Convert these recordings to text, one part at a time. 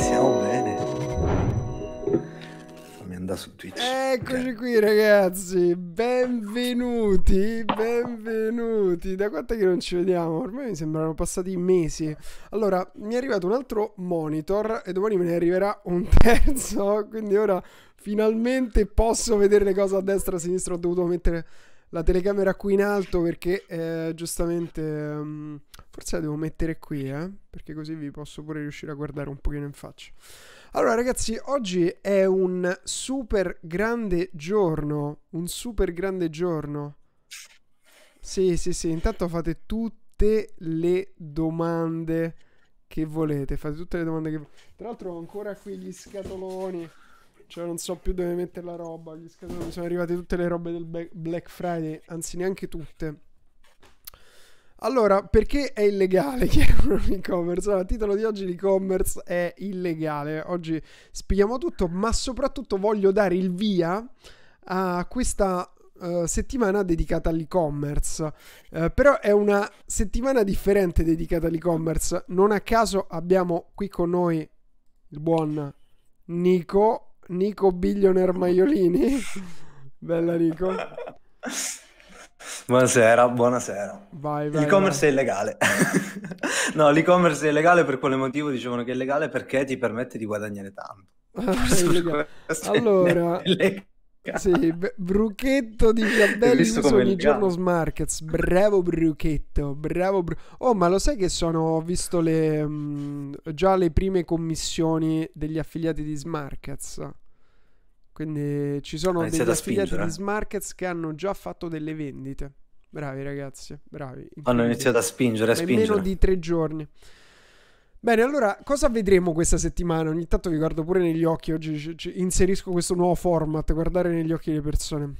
Siamo bene. Fammi andare su Twitch. Eccoci qui ragazzi, benvenuti, benvenuti. Da quanto che non ci vediamo? Ormai mi sembrano passati mesi. Allora, mi è arrivato un altro monitor e domani me ne arriverà un terzo, quindi ora finalmente posso vedere le cose a destra e a sinistra. Ho dovuto mettere la telecamera qui in alto perché eh, giustamente um, forse la devo mettere qui eh, perché così vi posso pure riuscire a guardare un pochino in faccia allora ragazzi oggi è un super grande giorno un super grande giorno sì sì sì intanto fate tutte le domande che volete fate tutte le domande che tra l'altro ho ancora qui gli scatoloni cioè, non so più dove mettere la roba. Gli scatoloni sono arrivate tutte le robe del Black Friday, anzi, neanche tutte. Allora, perché è illegale chiedere un e-commerce? Allora, il titolo di oggi l'e-commerce è illegale. Oggi spieghiamo tutto, ma soprattutto voglio dare il via a questa Uh, settimana dedicata all'e-commerce. Uh, però è una settimana differente dedicata all'e-commerce. Non a caso abbiamo qui con noi il buon Nico Nico Billionaire Maiolini. Bella Nico. Buonasera, buonasera. Vai, vai, l'e-commerce vai. è illegale. no, l'e-commerce è illegale per quale motivo dicevano che è illegale? Perché ti permette di guadagnare tanto. allora, sì, b- Bruchetto di Fiabelli usa ogni giorno Smarkets. Bravo Bruchetto, bravo Bru- Oh, ma lo sai che sono, ho visto le, mh, mm, già le prime commissioni degli affiliati di Smarkets. Quindi ci sono degli affiliati spingere. di Smarkets che hanno già fatto delle vendite. Bravi ragazzi, bravi. Hanno iniziato a spingere, a spingere. In meno di tre giorni. Bene, allora cosa vedremo questa settimana? Ogni tanto vi guardo pure negli occhi, oggi c- c- inserisco questo nuovo format, guardare negli occhi le persone.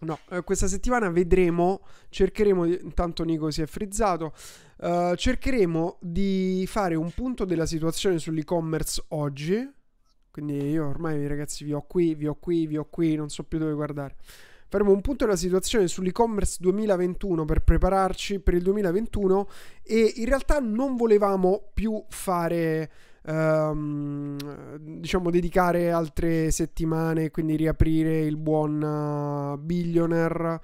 No, eh, questa settimana vedremo, cercheremo, di, intanto Nico si è frizzato, eh, cercheremo di fare un punto della situazione sull'e-commerce oggi. Quindi io ormai ragazzi vi ho qui, vi ho qui, vi ho qui, non so più dove guardare faremo un punto della situazione sull'e-commerce 2021 per prepararci per il 2021 e in realtà non volevamo più fare Um, diciamo dedicare altre settimane quindi riaprire il buon uh, billionaire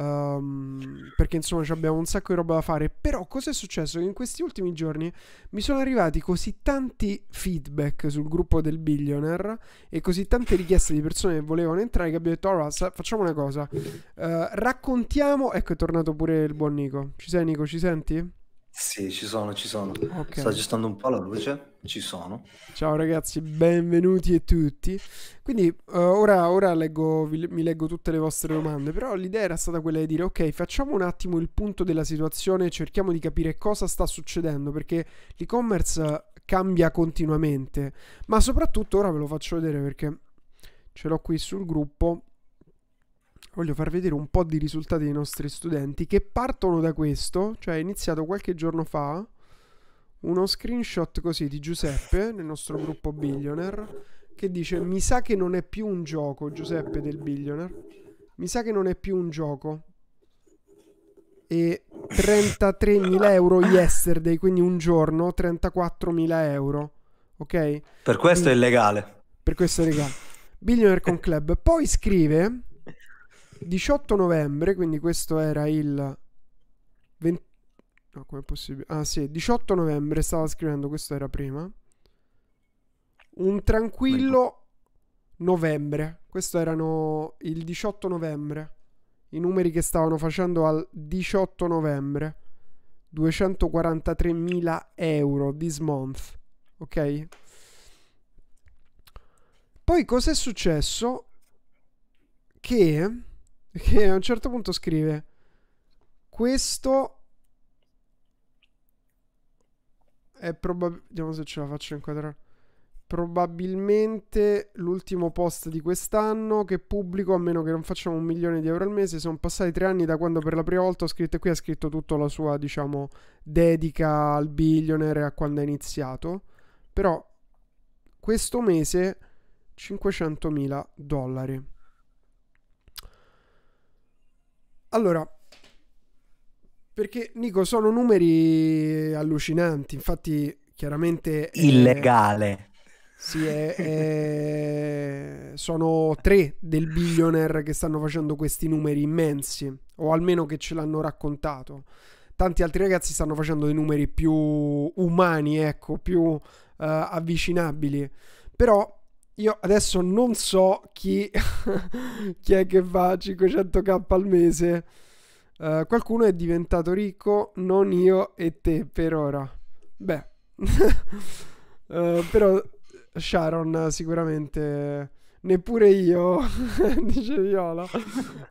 Um, perché insomma abbiamo un sacco di roba da fare. Però cosa è successo? Che in questi ultimi giorni mi sono arrivati così tanti feedback sul gruppo del Billionaire e così tante richieste di persone che volevano entrare che abbiamo detto, allora facciamo una cosa. Uh, raccontiamo... Ecco è tornato pure il buon Nico. Ci sei Nico, ci senti? Sì, ci sono, ci sono. Okay. Sta gestando un po' la luce, ci sono. Ciao ragazzi, benvenuti e tutti. Quindi uh, ora, ora leggo, vi, mi leggo tutte le vostre domande, però l'idea era stata quella di dire, ok, facciamo un attimo il punto della situazione, cerchiamo di capire cosa sta succedendo, perché l'e-commerce cambia continuamente, ma soprattutto ora ve lo faccio vedere perché ce l'ho qui sul gruppo voglio far vedere un po' di risultati dei nostri studenti che partono da questo, cioè è iniziato qualche giorno fa uno screenshot così di Giuseppe nel nostro gruppo Billionaire che dice mi sa che non è più un gioco Giuseppe del Billionaire, mi sa che non è più un gioco e 33.000 euro yesterday, quindi un giorno 34.000 euro, ok? Per questo quindi, è illegale. Per questo è legale. Billionaire con Club. Poi scrive 18 novembre, quindi questo era il 20... No, come è possibile? Ah sì, 18 novembre, stava scrivendo, questo era prima. Un tranquillo novembre. Questo erano il 18 novembre. I numeri che stavano facendo al 18 novembre. 243.000 euro this month. Ok? Poi cos'è successo? Che che a un certo punto scrive: Questo è probabilmente. Vediamo se ce la faccio inquadrare. Probabilmente l'ultimo post di quest'anno che pubblico, a meno che non facciamo un milione di euro al mese. Sono passati tre anni da quando per la prima volta ho scritto. qui ha scritto tutta la sua, diciamo, dedica al billionaire a quando è iniziato. Però questo mese 500.000 dollari. Allora, perché Nico sono numeri allucinanti, infatti chiaramente... Eh, Illegale. Eh, sì, è, è, sono tre del billionaire che stanno facendo questi numeri immensi, o almeno che ce l'hanno raccontato. Tanti altri ragazzi stanno facendo dei numeri più umani, ecco, più eh, avvicinabili. Però io adesso non so chi, chi è che fa 500k al mese. Uh, qualcuno è diventato ricco, non io e te per ora. Beh, uh, però Sharon sicuramente neppure io, dice Viola.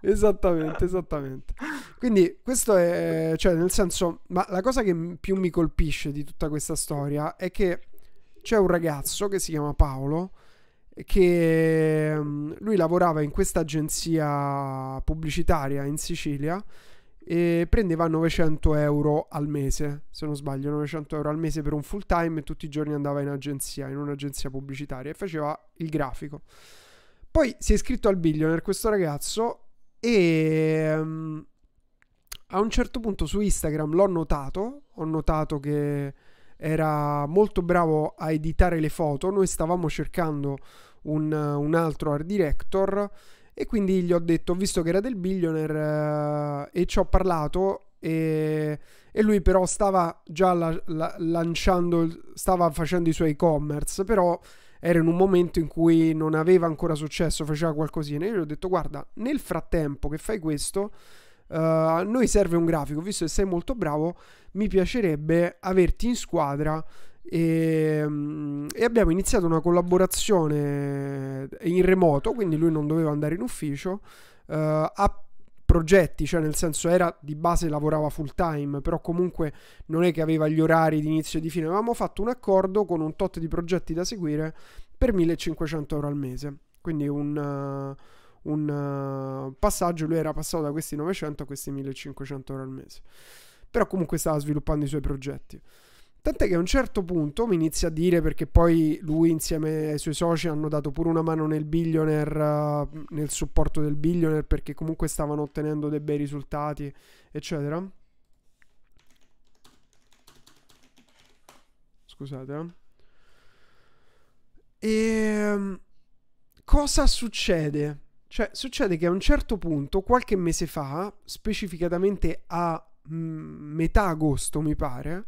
esattamente, esattamente. Quindi questo è, cioè nel senso, ma la cosa che più mi colpisce di tutta questa storia è che c'è un ragazzo che si chiama Paolo che mm, lui lavorava in questa agenzia pubblicitaria in Sicilia e prendeva 900 euro al mese, se non sbaglio, 900 euro al mese per un full time e tutti i giorni andava in agenzia, in un'agenzia pubblicitaria e faceva il grafico. Poi si è iscritto al Billionaire questo ragazzo e mm, a un certo punto su Instagram l'ho notato, ho notato che era molto bravo a editare le foto, noi stavamo cercando un, un altro art director e quindi gli ho detto, visto che era del billionaire eh, e ci ho parlato e, e lui però stava già la, la, lanciando, stava facendo i suoi e-commerce, però era in un momento in cui non aveva ancora successo, faceva qualcosina. e Io gli ho detto, guarda, nel frattempo che fai questo, uh, a noi serve un grafico, visto che sei molto bravo, mi piacerebbe averti in squadra e, ehm, e, abbiamo iniziato una collaborazione in remoto, quindi lui non doveva andare in ufficio, uh, a progetti, cioè nel senso era di base lavorava full time, però comunque non è che aveva gli orari di inizio e di fine, avevamo fatto un accordo con un tot di progetti da seguire per 1500 euro al mese, quindi un... Uh, un uh, passaggio, lui era passato da questi 900 a questi 1500 euro al mese. Però comunque stava sviluppando i suoi progetti. Tant'è che a un certo punto mi inizia a dire, perché poi lui insieme ai suoi soci hanno dato pure una mano nel billionaire, eh, nel supporto del billionaire, perché comunque stavano ottenendo dei bei risultati, eccetera. Scusate. Eh. E ehm, cosa succede? Cioè, succede che a un certo punto, qualche mese fa, specificatamente a mm, metà agosto, mi pare,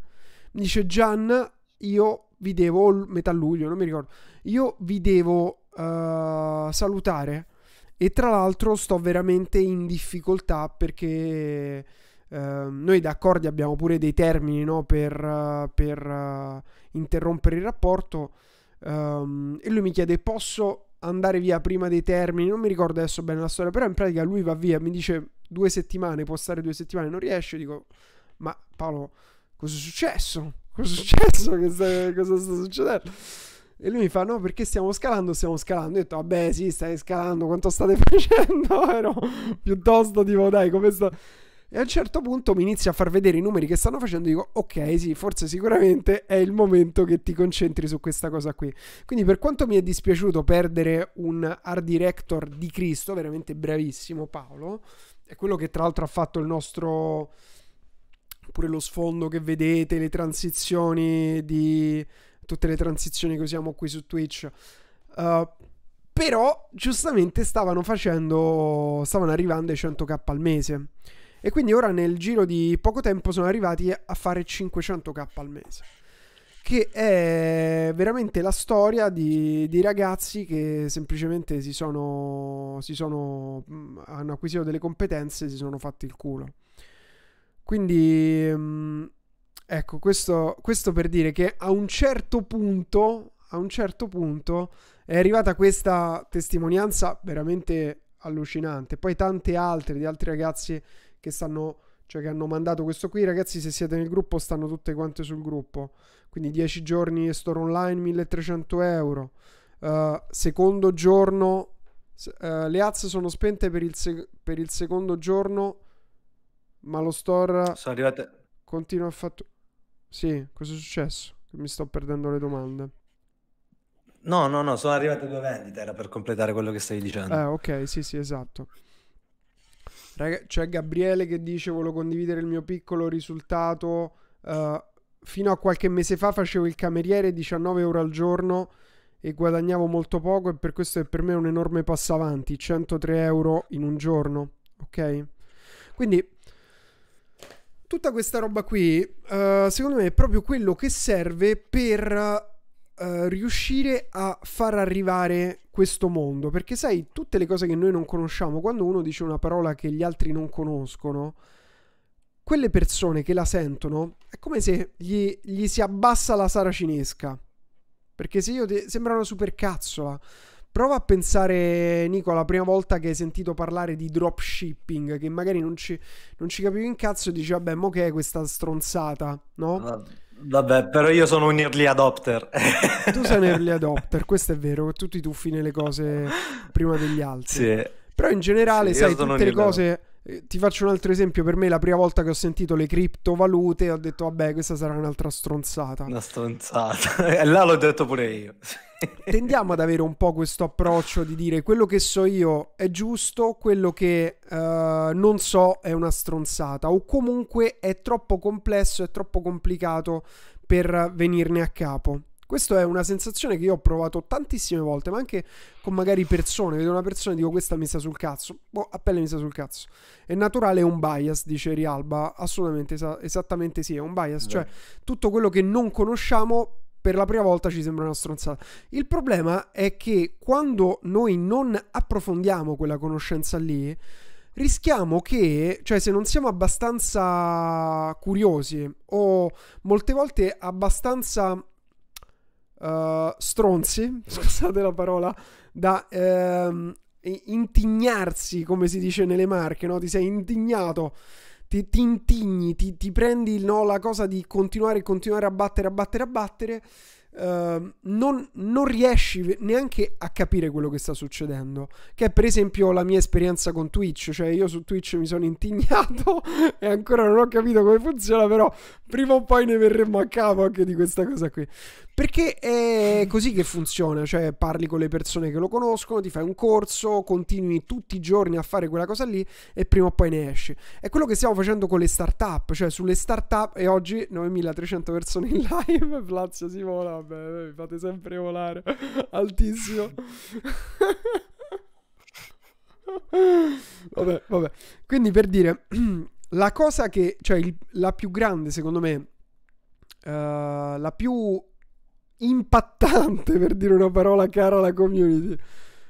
dice Gian, io vi devo, metà luglio, non mi ricordo, io vi devo uh, salutare e tra l'altro sto veramente in difficoltà perché uh, noi da Accordi abbiamo pure dei termini no, per, uh, per eh, interrompere il rapporto um, e lui mi chiede posso andare via prima dei termini, non mi ricordo adesso bene la storia, però in pratica lui va via, mi dice due settimane, può stare due settimane, non riesce, dico ma Paolo cosa è successo? Cosa è successo? Che sta, cosa sta succedendo? E lui mi fa: No, perché stiamo scalando? Stiamo scalando. Io ho detto: Vabbè, sì, stai scalando. Quanto state facendo? Ero piuttosto tipo, dai, come sta. E a un certo punto mi inizia a far vedere i numeri che stanno facendo e dico, ok, sì, forse sicuramente è il momento che ti concentri su questa cosa qui. Quindi per quanto mi è dispiaciuto perdere un art director di Cristo, veramente bravissimo Paolo, è quello che tra l'altro ha fatto il nostro pure lo sfondo che vedete, le transizioni di tutte le transizioni che usiamo qui su Twitch. Uh, però giustamente stavano facendo stavano arrivando ai 100k al mese e quindi ora nel giro di poco tempo sono arrivati a fare 500k al mese che è veramente la storia di, di ragazzi che semplicemente si sono, si sono hanno acquisito delle competenze e si sono fatti il culo quindi, mm, ecco, questo, questo per dire che a un certo punto, a un certo punto è arrivata questa testimonianza veramente allucinante. Poi tante altre di altri ragazzi che stanno, cioè che hanno mandato questo qui. Ragazzi, se siete nel gruppo, stanno tutte quante sul gruppo. Quindi 10 giorni e store online 1300 euro. Uh, secondo giorno, uh, le azze sono spente per il, sec- per il secondo giorno ma lo store sono arrivate... continua a fatturare. Sì, cosa è successo? Mi sto perdendo le domande. No, no, no, sono arrivate due vendite, era per completare quello che stavi dicendo. Eh, ok, sì, sì, esatto. Raga, c'è Gabriele che dice volevo condividere il mio piccolo risultato. Uh, fino a qualche mese fa facevo il cameriere 19 euro al giorno e guadagnavo molto poco e per questo è per me un enorme passo avanti, 103 euro in un giorno, ok? Quindi tutta questa roba qui, uh, secondo me, è proprio quello che serve per uh, riuscire a far arrivare questo mondo. Perché sai, tutte le cose che noi non conosciamo, quando uno dice una parola che gli altri non conoscono, quelle persone che la sentono è come se gli, gli si abbassa la saracinesca. Perché se io ti... sembra una supercazzola. Prova a pensare, Nico, la prima volta che hai sentito parlare di dropshipping, che magari non ci, non ci capivi un cazzo e dici, vabbè, mo che è questa stronzata, no? Ah, vabbè, però io sono un early adopter. tu sei un early adopter, questo è vero, tu ti tuffi nelle cose prima degli altri. Sì. Però in generale, sì, sai, tutte le cose... Adopter eh, ti faccio un altro esempio, per me la prima volta che ho sentito le criptovalute ho detto vabbè questa sarà un'altra stronzata. Una stronzata, e là l'ho detto pure io. Tendiamo ad avere un po' questo approccio di dire quello che so io è giusto, quello che uh, non so è una stronzata o comunque è troppo complesso, è troppo complicato per venirne a capo. Questa è una sensazione che io ho provato tantissime volte, ma anche con magari persone. Vedo una persona e dico questa mi sta sul cazzo. Boh, a pelle mi sta sul cazzo. È naturale, è un bias, dice Rialba. Assolutamente, es- esattamente sì, è un bias. Beh. Cioè, tutto quello che non conosciamo per la prima volta ci sembra una stronzata. Il problema è che quando noi non approfondiamo quella conoscenza lì, rischiamo che, cioè se non siamo abbastanza curiosi o molte volte abbastanza eh, stronzi, scusate la parola, da ehm, intignarsi, come si dice nelle marche, no? ti sei indignato, ti, ti intigni, ti, ti prendi no, la cosa di continuare e continuare a battere, a battere, a battere Ehm, non, non, riesci neanche a capire quello che sta succedendo. Che è per esempio la mia esperienza con Twitch. Cioè, io su Twitch mi sono intignato e ancora non ho capito come funziona. Però prima o poi ne verremo a capo anche di questa cosa qui. Perché è così che funziona. Cioè, parli con le persone che lo conoscono, ti fai un corso, continui tutti i giorni a fare quella cosa lì e prima o poi ne esci. È quello che stiamo facendo con le startup. Cioè, sulle startup e oggi 9300 persone in live. Plazio si vabbè, mi fate sempre volare. Altissimo. vabbè, vabbè. Quindi per dire, la cosa che, cioè il, la più grande secondo me, uh, la più impattante per dire una parola cara alla community,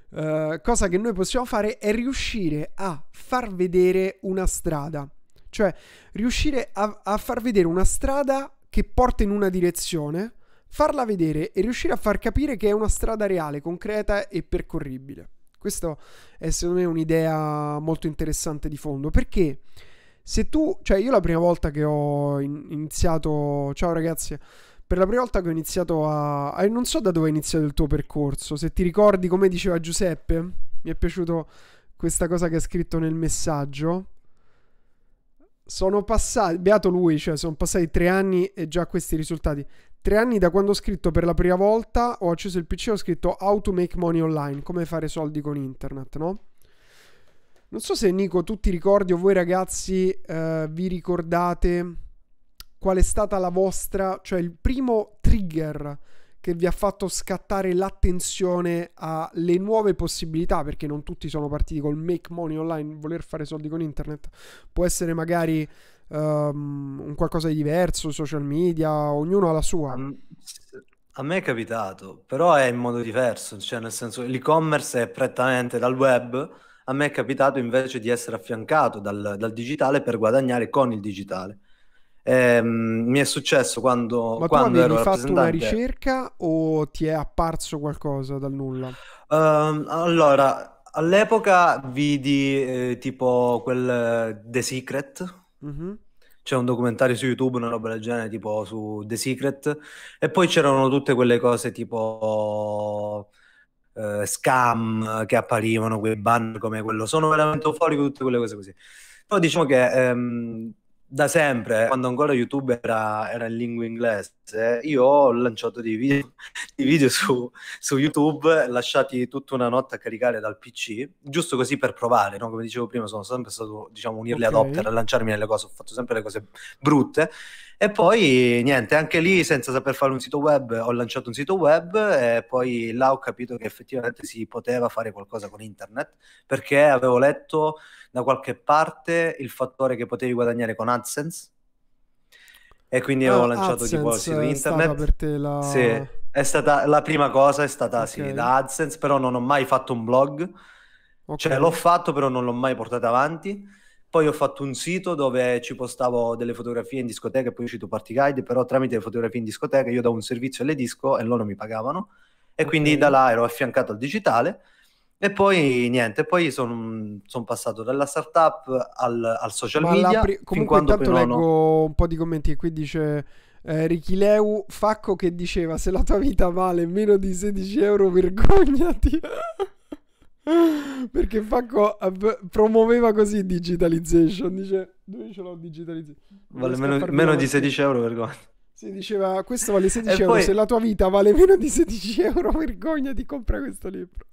uh, cosa che noi possiamo fare è riuscire a far vedere una strada. Cioè, riuscire a, a far vedere una strada che porta in una direzione farla vedere e riuscire a far capire che è una strada reale, concreta e percorribile. Questa è secondo me un'idea molto interessante di fondo, perché se tu, cioè io la prima volta che ho iniziato, ciao ragazzi, per la prima volta che ho iniziato a, a non so da dove è iniziato il tuo percorso, se ti ricordi come diceva Giuseppe, mi è piaciuto questa cosa che ha scritto nel messaggio, sono passati, beato lui, cioè sono passati tre anni e già questi risultati. Tre anni da quando ho scritto per la prima volta, ho acceso il PC e ho scritto How to make money online, come fare soldi con internet, no? Non so se Nico tu ti ricordi o voi ragazzi eh, vi ricordate qual è stata la vostra, cioè il primo trigger che vi ha fatto scattare l'attenzione alle nuove possibilità, perché non tutti sono partiti col make money online, voler fare soldi con internet, può essere magari um, un qualcosa di diverso, social media, ognuno ha la sua. A me è capitato, però è in modo diverso, cioè nel senso l'e-commerce è prettamente dal web, a me è capitato invece di essere affiancato dal, dal digitale per guadagnare con il digitale. Eh, mi è successo quando, Ma quando ero fatto una ricerca o ti è apparso qualcosa dal nulla? Uh, allora, all'epoca vidi eh, tipo quel eh, The Secret Mhm. C'è un documentario su YouTube, una roba del genere, tipo su The Secret. E poi c'erano tutte quelle cose tipo eh, scam che apparivano, quei ban come quello. Sono veramente euforico, tutte quelle cose così. Però diciamo che ehm, da sempre, eh, quando ancora YouTube era, era in lingua inglese, io ho lanciato dei video, dei video su, su, YouTube, lasciati tutta una notte a caricare dal PC, giusto così per provare, no? come dicevo prima, sono sempre stato, diciamo, un early okay. adopter, a lanciarmi nelle cose, ho fatto sempre le cose brutte, e poi niente, anche lì senza saper fare un sito web, ho lanciato un sito web e poi là ho capito che effettivamente si poteva fare qualcosa con internet, perché avevo letto da qualche parte il fattore che potevi guadagnare con AdSense e quindi ah, ho lanciato AdSense tipo il sito internet. Per te la... Sì, è stata la prima cosa, è stata okay. sì, da AdSense, però non ho mai fatto un blog, okay. cioè l'ho fatto però non l'ho mai portato avanti. Poi ho fatto un sito dove ci postavo delle fotografie in discoteca e poi è uscito Party Guide, però tramite le fotografie in discoteca io davo un servizio alle disco e loro mi pagavano. E okay. quindi da là ero affiancato al digitale e poi niente, poi sono son passato dalla startup al, al social Ma media. Pri- comunque intanto leggo no. un po' di commenti, qui dice... Eh, Richileu Facco che diceva se la tua vita vale meno di 16 euro vergognati perché Facco av- eh, promuoveva così digitalization dice dove ce l'ho digitalizzato? vale meno, meno di 16 euro vergognati si diceva, questo vale 16 e euro, poi... se la tua vita vale meno di 16 euro, vergogna di comprare questo libro.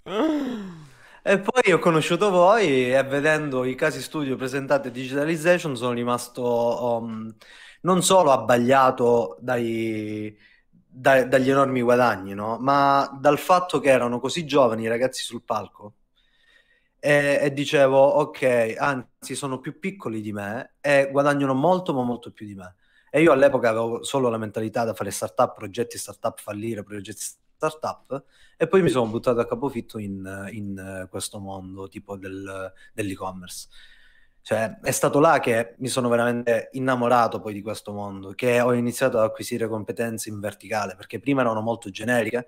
E poi ho conosciuto voi e vedendo i casi studio presentati a Digitalization sono rimasto um, non solo abbagliato dai, da, dagli enormi guadagni, no? ma dal fatto che erano così giovani i ragazzi sul palco. E, e, dicevo, ok, anzi sono più piccoli di me e guadagnano molto ma molto più di me. E io all'epoca avevo solo la mentalità da fare startup, progetti startup fallire, progetti startup, e poi mi sono buttato a capofitto in, in eh, questo mondo tipo del, dell'e-commerce. Cioè, è stato là che mi sono veramente innamorato poi di questo mondo, che ho iniziato ad acquisire competenze in verticale, perché prima erano molto generiche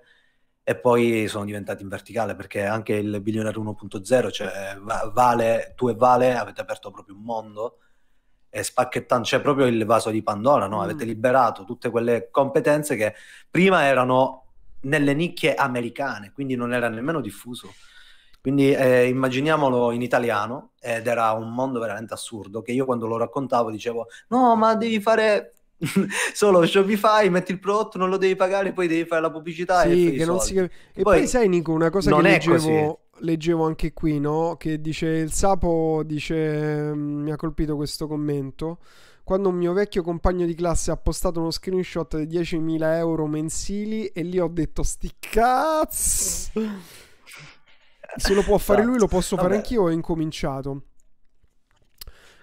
e poi sono diventati in verticale, perché anche il Billionaire 1.0, cioè Vale, tu e Vale avete aperto proprio un mondo e spacchettando, c'è cioè proprio il vaso di Pandora, no? Mm. avete liberato tutte quelle competenze che prima erano nelle nicchie americane, quindi non era nemmeno diffuso. Quindi eh, immaginiamolo in italiano, ed era un mondo veramente assurdo, che io quando lo raccontavo dicevo, no, ma devi fare solo Shopify, metti il prodotto, non lo devi pagare, poi devi fare la pubblicità sì, e, che non si cap- e poi, poi sai Nico, una cosa che leggevo... Così leggevo anche qui, no? Che dice il sapo, dice, mm, mi ha colpito questo commento. Quando un mio vecchio compagno di classe ha postato uno screenshot di 10.000 euro mensili e lì ho detto sti cazzo! Se lo può fare lui lo esatto. posso Vabbè. fare anch'io ho incominciato.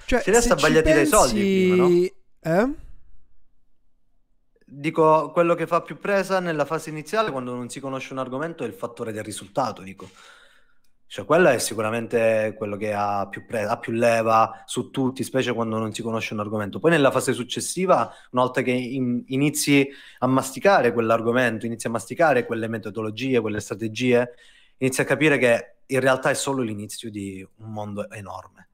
Cioè, se resta sbagliati pensi... dai soldi prima, no? Eh? Dico, quello che fa più presa nella fase iniziale quando non si conosce un argomento è il fattore del risultato, dico. Cioè, quello è sicuramente quello che ha più, pre- ha più, leva su tutti, specie quando non si conosce un argomento. Poi nella fase successiva, una volta che in- inizi a masticare quell'argomento, inizi a masticare quelle metodologie, quelle strategie, inizi a capire che in realtà è solo l'inizio di un mondo enorme,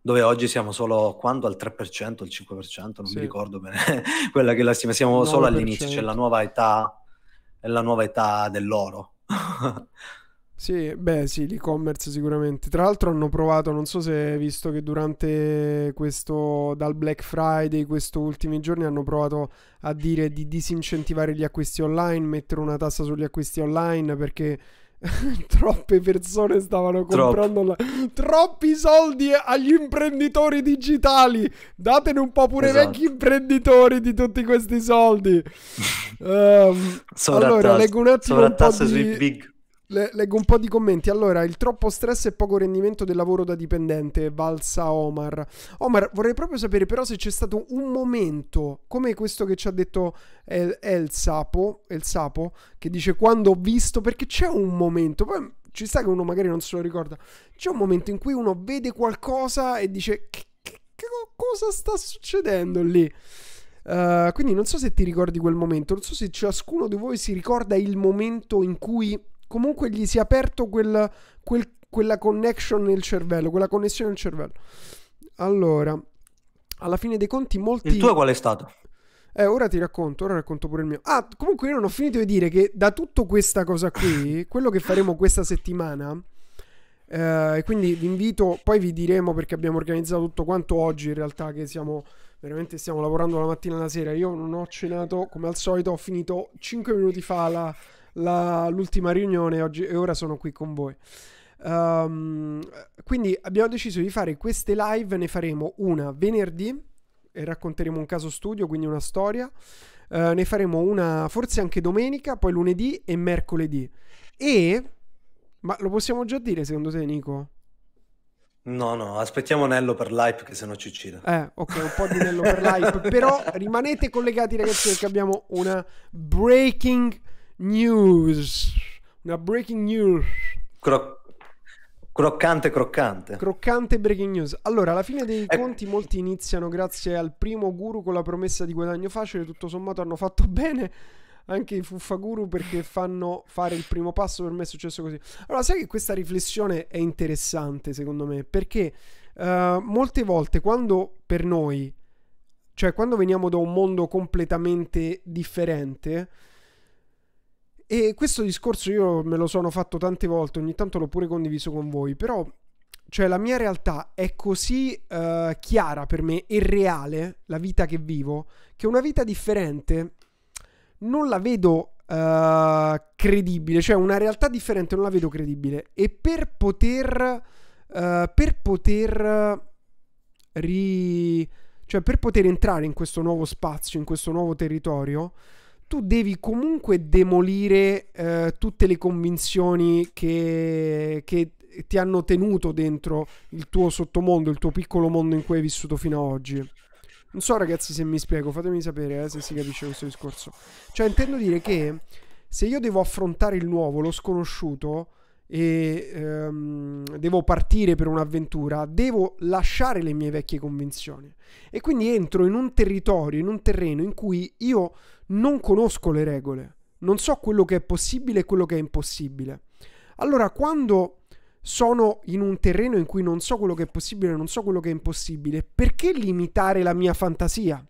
dove oggi siamo solo quanto al 3%, al 5%, non sì. mi ricordo bene quella che la stima, siamo solo all'inizio, c'è cioè la nuova età, è la nuova età dell'oro. Sì, beh, sì, l'e-commerce sicuramente. Tra l'altro hanno provato, non so se hai visto che durante questo, dal Black Friday, questi ultimi giorni, hanno provato a dire di disincentivare gli acquisti online, mettere una tassa sugli acquisti online perché troppe persone stavano comprando la... troppi soldi agli imprenditori digitali datene un po' pure esatto. vecchi imprenditori di tutti questi soldi um, allora leggo un attimo un po' di... sui big le, leggo un po' di commenti. Allora, il troppo stress e poco rendimento del lavoro da dipendente, valsa Omar. Omar, vorrei proprio sapere però se c'è stato un momento come questo che ci ha detto El, El Sapo, El Sapo, che dice quando ho visto, perché c'è un momento, poi ci sta che uno magari non se lo ricorda, c'è un momento in cui uno vede qualcosa e dice che, che, che cosa sta succedendo lì? Uh, quindi non so se ti ricordi quel momento, non so se ciascuno di voi si ricorda il momento in cui comunque gli si è aperto quel, quel, quella connection nel cervello, quella connessione nel cervello. Allora, alla fine dei conti molti... Il tuo qual è stato? Eh, ora ti racconto, ora racconto pure il mio. Ah, comunque io non ho finito di dire che da tutta questa cosa qui, quello che faremo questa settimana... Eh, quindi vi invito, poi vi diremo perché abbiamo organizzato tutto quanto oggi in realtà che siamo veramente stiamo lavorando la mattina e la sera. Io non ho cenato come al solito, ho finito 5 minuti fa la, la, l'ultima riunione oggi, e ora sono qui con voi. Um, quindi abbiamo deciso di fare queste live, ne faremo una venerdì e racconteremo un caso studio, quindi una storia. Uh, ne faremo una forse anche domenica, poi lunedì e mercoledì. E ma lo possiamo già dire secondo te, Nico? No, no, aspettiamo Nello per l'hype che se no ci uccide. Eh, ok, un po' di Nello per l'hype, però rimanete collegati ragazzi perché abbiamo una breaking news, una breaking news. Cro- croccante, croccante. Croccante breaking news. Allora, alla fine dei eh. conti molti iniziano grazie al primo guru con la promessa di guadagno facile, tutto sommato hanno fatto bene anche i fuffaguru perché fanno fare il primo passo per me è successo così allora sai che questa riflessione è interessante secondo me perché uh, molte volte quando per noi cioè quando veniamo da un mondo completamente differente e questo discorso io me lo sono fatto tante volte, ogni tanto l'ho pure condiviso con voi, però cioè la mia realtà è così uh, chiara per me e reale, la vita che vivo, che una vita differente non la vedo uh, credibile, cioè una realtà differente non la vedo credibile. E per poter... Uh, per poter... Ri... Cioè per poter entrare in questo nuovo spazio, in questo nuovo territorio, tu devi comunque demolire eh, tutte le convinzioni che, che, ti hanno tenuto dentro il tuo sottomondo, il tuo piccolo mondo in cui hai vissuto fino ad oggi. Non so ragazzi se mi spiego, fatemi sapere eh, se si capisce questo discorso. Cioè intendo dire che se io devo affrontare il nuovo, lo sconosciuto, e ehm, devo partire per un'avventura, devo lasciare le mie vecchie convinzioni. E quindi entro in un territorio, in un terreno in cui io non conosco le regole, non so quello che è possibile e quello che è impossibile. Allora, quando sono in un terreno in cui non so quello che è possibile, non so quello che è impossibile, perché limitare la mia fantasia?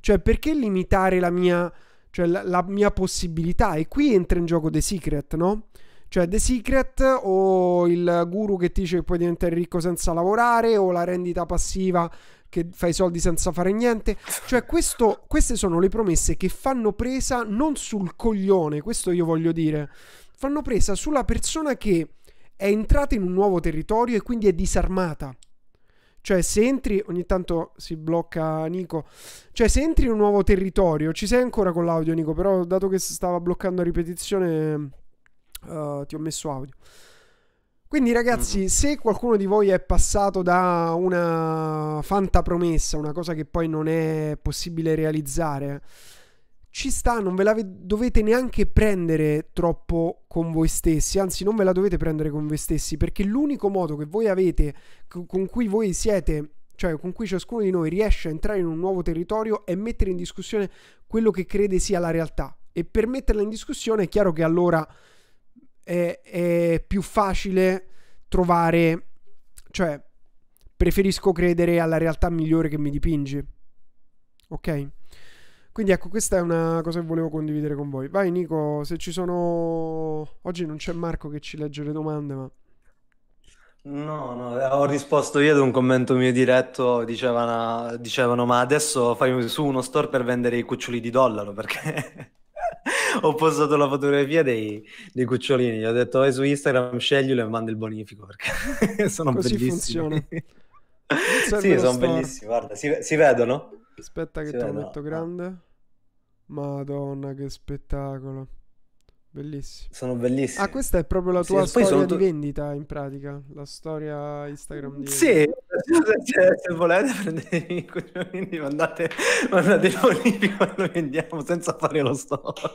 Cioè, perché limitare la mia, cioè, la, la mia possibilità? E qui entra in gioco The Secret, no? Cioè, The Secret o il guru che dice che puoi diventare ricco senza lavorare, o la rendita passiva che fai i soldi senza fare niente. Cioè, questo, queste sono le promesse che fanno presa non sul coglione, questo io voglio dire, fanno presa sulla persona che è entrata in un nuovo territorio e quindi è disarmata. Cioè, se entri, ogni tanto si blocca Nico. Cioè, se entri in un nuovo territorio, ci sei ancora con l'audio, Nico, però dato che stava bloccando a ripetizione, uh, ti ho messo audio. Quindi ragazzi, mm. se qualcuno di voi è passato da una fantapromessa, una cosa che poi non è possibile realizzare, ci sta, non ve la dovete neanche prendere troppo con voi stessi, anzi non ve la dovete prendere con voi stessi, perché l'unico modo che voi avete, con cui voi siete, cioè con cui ciascuno di noi riesce a entrare in un nuovo territorio, è mettere in discussione quello che crede sia la realtà. E per metterla in discussione è chiaro che allora è, è più facile trovare, cioè preferisco credere alla realtà migliore che mi dipingi. Ok? Quindi ecco, questa è una cosa che volevo condividere con voi. Vai Nico, se ci sono... Oggi non c'è Marco che ci legge le domande, ma... No, no, ho risposto io ad un commento mio diretto, dicevano, dicevano ma adesso fai su uno store per vendere i cuccioli di dollaro, perché ho postato la fotografia dei, dei cucciolini. Gli ho detto vai su Instagram, sceglielo e manda il bonifico perché sono Così bellissimi. sì, sono bellissimi. Guarda, si, si, vedono? Aspetta, che si te vedono. lo metto eh. grande. Madonna, che spettacolo! Bellissimo. Sono bellissimi. Ah, questa è proprio la tua sì, storia tu... di vendita, in pratica. La storia Instagram di... Sì, cioè, se volete prendetemi quindi mandate, mandate noi lo vendiamo senza fare lo store.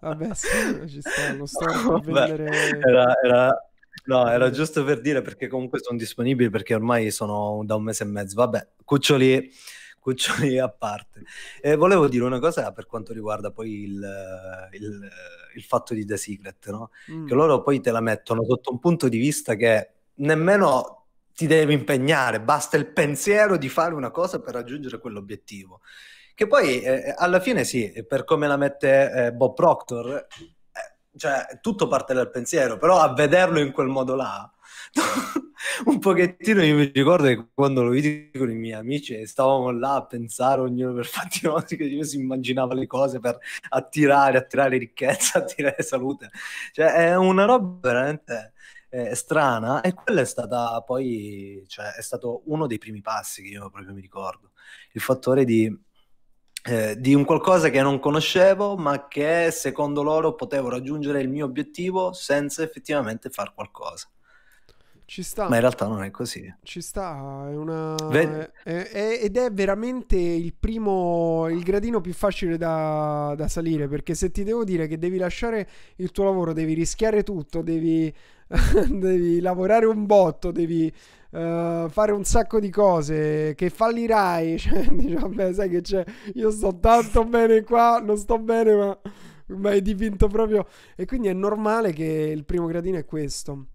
Vabbè, sì, ci sta, lo store per vabbè, vendere... Era, era... No, era giusto per dire perché comunque sono disponibili perché ormai sono da un mese e mezzo. Vabbè, cuccioli cuccioli a parte. E volevo dire una cosa per quanto riguarda poi il, il, il fatto di The Secret, no? mm. che loro poi te la mettono sotto un punto di vista che nemmeno ti devi impegnare, basta il pensiero di fare una cosa per raggiungere quell'obiettivo. Che poi eh, eh alla fine sì, per come la mette eh, Bob Proctor, eh, cioè tutto parte dal pensiero, però a vederlo in quel modo là un pochettino io mi ricordo che quando lo vidi con i miei amici stavamo là a pensare ognuno per fatti nostri che io si immaginava le cose per attirare, attirare ricchezza, attirare salute. Cioè è una roba veramente eh, strana e quello è stata poi cioè, è stato uno dei primi passi che io proprio mi ricordo. Il fattore di eh, di un qualcosa che non conoscevo, ma che secondo loro potevo raggiungere il mio obiettivo senza effettivamente far qualcosa. Ci sta. Ma in realtà non è così. Ci sta, è una... Ve... È, è, ed è veramente il primo, il gradino più facile da, da salire, perché se ti devo dire che devi lasciare il tuo lavoro, devi rischiare tutto, devi... devi lavorare un botto, devi uh, fare un sacco di cose che fallirai. Cioè, dici, vabbè, sai che c'è, io sto tanto bene qua, non sto bene, ma, ma è dipinto proprio. E quindi è normale che il primo gradino è questo.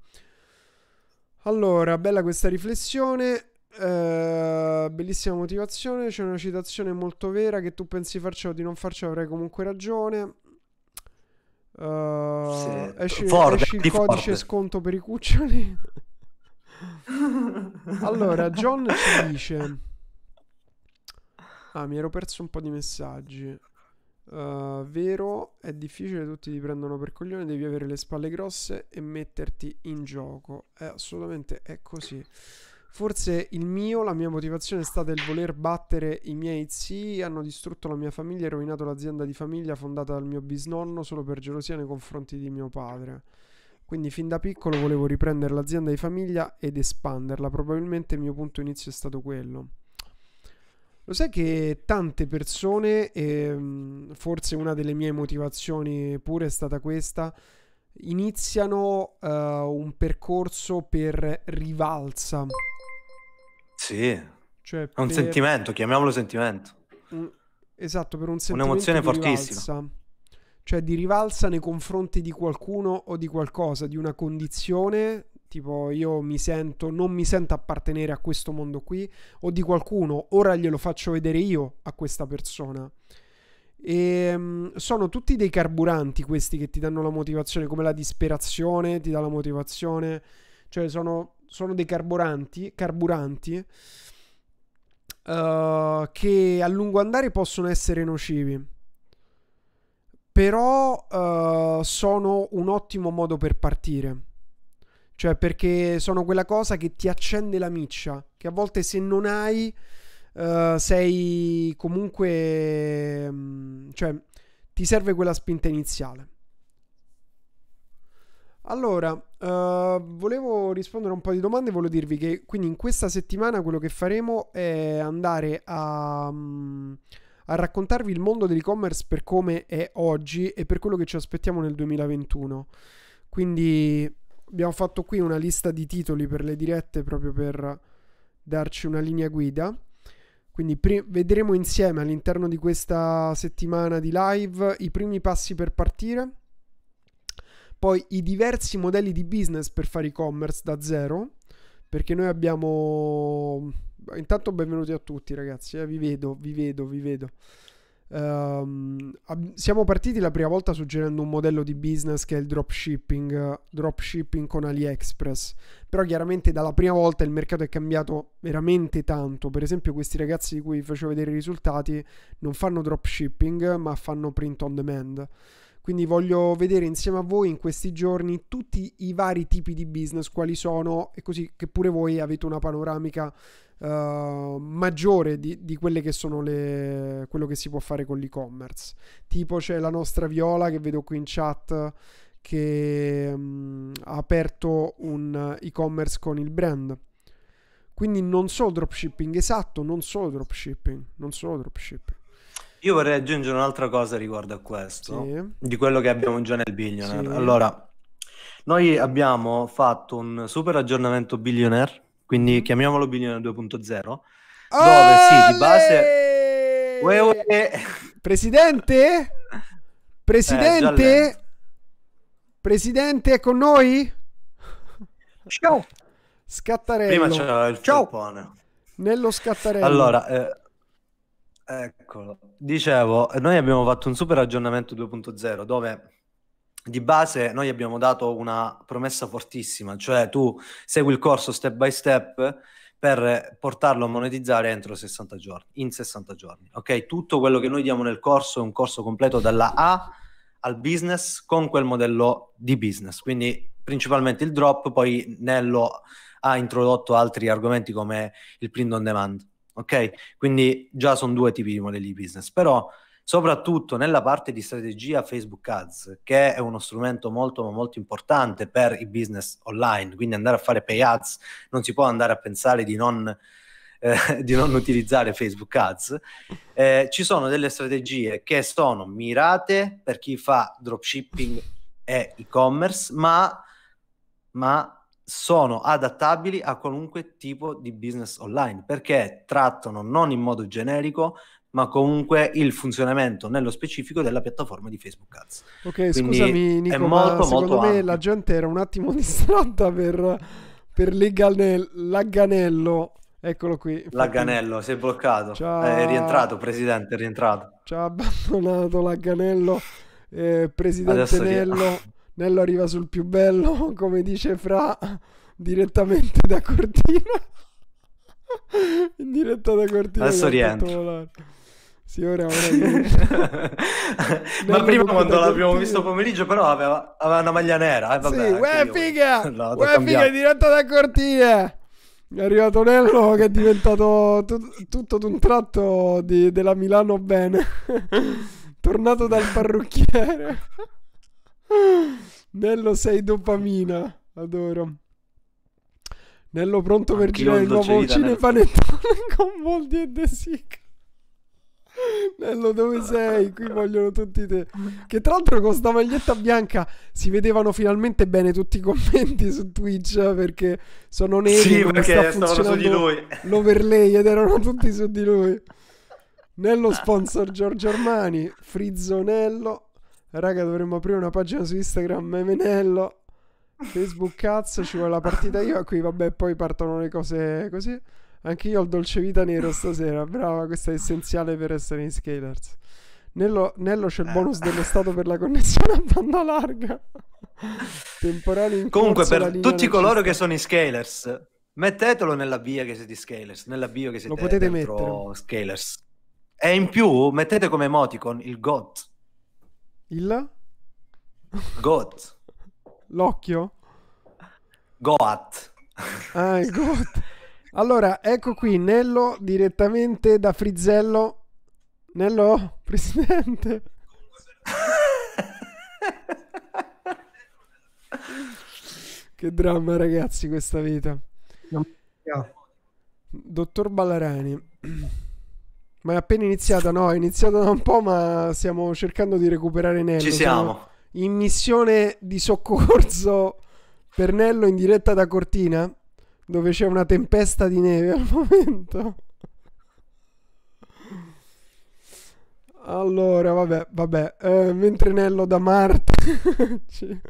Allora, bella questa riflessione. Eh, bellissima motivazione. C'è una citazione molto vera che tu pensi farcela o di non farcela, avrai comunque ragione. Uh, sì. Eh, esce, Ford, il codice Ford. sconto per i cuccioli. allora, John ci dice: Ah, mi ero perso un po' di messaggi. Uh, vero, è difficile, tutti ti prendono per coglione, devi avere le spalle grosse e metterti in gioco. È assolutamente è così. Forse il mio, la mia motivazione è stata il voler battere i miei zii, hanno distrutto la mia famiglia e rovinato l'azienda di famiglia fondata dal mio bisnonno solo per gelosia nei confronti di mio padre. Quindi fin da piccolo volevo riprendere l'azienda di famiglia ed espanderla, probabilmente il mio punto inizio è stato quello. Lo sai che tante persone, e ehm, forse una delle mie motivazioni pure è stata questa, iniziano eh, un percorso per rivalsa. Sì. Cioè è un per... sentimento, chiamiamolo sentimento. esatto, per un sentimento. Un'emozione fortissima. Rivalsa. Cioè di rivalsa nei confronti di qualcuno o di qualcosa, di una condizione, Tipo, io mi sento, non mi sento appartenere a questo mondo qui o di qualcuno, ora glielo faccio vedere io a questa persona. E ehm, sono tutti dei carburanti questi che ti danno la motivazione, come la disperazione ti dà la motivazione, cioè sono, sono dei carburanti, carburanti uh, che a lungo andare possono essere nocivi però uh, sono un ottimo modo per partire. Cioè, perché sono quella cosa che ti accende la miccia, che a volte se non hai, uh, sei comunque... Mh, mm, cioè, ti serve quella spinta iniziale. Allora, uh, volevo rispondere a un po' di domande, volevo dirvi che quindi in questa settimana quello che faremo è andare a, mm, a raccontarvi il mondo dell'e-commerce per come è oggi e per quello che ci aspettiamo nel 2021. Quindi abbiamo fatto qui una lista di titoli per le dirette proprio per darci una linea guida. Quindi pre- vedremo insieme all'interno di questa settimana di live i primi passi per partire, poi i diversi modelli di business per fare e-commerce da zero, perché noi abbiamo... Intanto benvenuti a tutti ragazzi, eh? vi vedo, vi vedo, vi vedo. Um, siamo partiti la prima volta suggerendo un modello di business che è il dropshipping, dropshipping con AliExpress, però chiaramente dalla prima volta il mercato è cambiato veramente tanto, per esempio questi ragazzi di cui vi faccio vedere i risultati non fanno dropshipping ma fanno print on demand. Quindi voglio vedere insieme a voi in questi giorni tutti i vari tipi di business, quali sono, e così che pure voi avete una panoramica Uh, maggiore di, di, quelle che sono le, quello che si può fare con l'e-commerce. Tipo c'è la nostra Viola che vedo qui in chat che um, ha aperto un e-commerce con il brand. Quindi non solo dropshipping, esatto, non solo dropshipping, non solo dropshipping. Io vorrei aggiungere un'altra cosa riguardo a questo, sì. di quello che abbiamo già nel billionaire. Sì. Allora, noi abbiamo fatto un super aggiornamento billionaire, quindi mm-hmm. chiamiamolo billionaire 2.0, dove sì, di base... Uè, uè. Presidente? Presidente? Eh, Presidente è con noi? Ciao! Scattarello. Prima c'era il Ciao. Nello Scattarello. Allora, eh, Eccolo. Dicevo, noi abbiamo fatto un super aggiornamento 2.0 dove di base noi abbiamo dato una promessa fortissima, cioè tu segui il corso step by step per portarlo a monetizzare entro 60 giorni, in 60 giorni. Ok, tutto quello che noi diamo nel corso è un corso completo dalla A al business con quel modello di business, quindi principalmente il drop, poi Nello ha introdotto altri argomenti come il print on demand ok? Quindi già sono due tipi di modelli di business, però soprattutto nella parte di strategia Facebook Ads, che è uno strumento molto ma molto importante per i business online, quindi andare a fare pay ads, non si può andare a pensare di non, eh, di non utilizzare Facebook Ads, eh, ci sono delle strategie che sono mirate per chi fa dropshipping e e-commerce, ma, ma sono adattabili a qualunque tipo di business online perché trattano non in modo generico ma comunque il funzionamento nello specifico della piattaforma di Facebook Ads. Ok, Quindi scusami Nico, molto, secondo molto me ampio. la gente era un attimo distratta per, per l'agganello, eccolo qui. Infatti... L'agganello, si è bloccato, C'ha... è rientrato presidente, è rientrato. Ci ha abbandonato l'agganello, eh, presidente Adesso Nello. Io... Nello arriva sul più bello, come dice Fra, direttamente da Cortina. In diretta da Cortina. Adesso rientro. Sì, ora, ora Ma prima quando l'abbiamo visto pomeriggio, però aveva, aveva una maglia nera. Eh, vabbè, sì, uè figa! No, uè figa, diretta da Cortina! È arrivato Nello che è diventato tut- tutto d'un tratto di- della Milano bene. Tornato dal parrucchiere. Nello sei dopamina. Adoro. Nello pronto per girare il nuovo cinepanettone con Voldi e De Sica. Nello dove sei? Qui vogliono tutti te. Che tra l'altro con sta maglietta bianca si vedevano finalmente bene tutti i commenti su Twitch perché sono neri. Sì, perché stavano su di lui. L'overlay ed erano tutti su di lui. Nello sponsor Giorgio Armani, Frizzonello, Raga, dovremmo aprire una pagina su Instagram, Memenello. Facebook cazzo, ci vuole la partita io. Qui vabbè, poi partono le cose così. Anche io ho il dolce vita nero stasera. Brava, questo è essenziale per essere in Scalers. Nello, Nello c'è il bonus dello Stato per la connessione a banda larga. Temporale in Comunque, per tutti coloro che sono in Scalers, mettetelo nella via che siete Scalers. Nella bio che siete Lo potete mettere. Scalers. E in più mettete come emoticon il GOT. Il? Goat. L'occhio? Goat. Ah, eh, il Goat. Allora, ecco qui Nello direttamente da Frizzello. Nello, presidente. che dramma, ragazzi, questa vita. No. Dottor Ballarani. Ma è appena iniziata, no? È iniziata da un po', ma stiamo cercando di recuperare Nello. Ci siamo. siamo in missione di soccorso per Nello in diretta da Cortina, dove c'è una tempesta di neve al momento. Allora, vabbè, vabbè. Eh, mentre Nello da Marte... ci...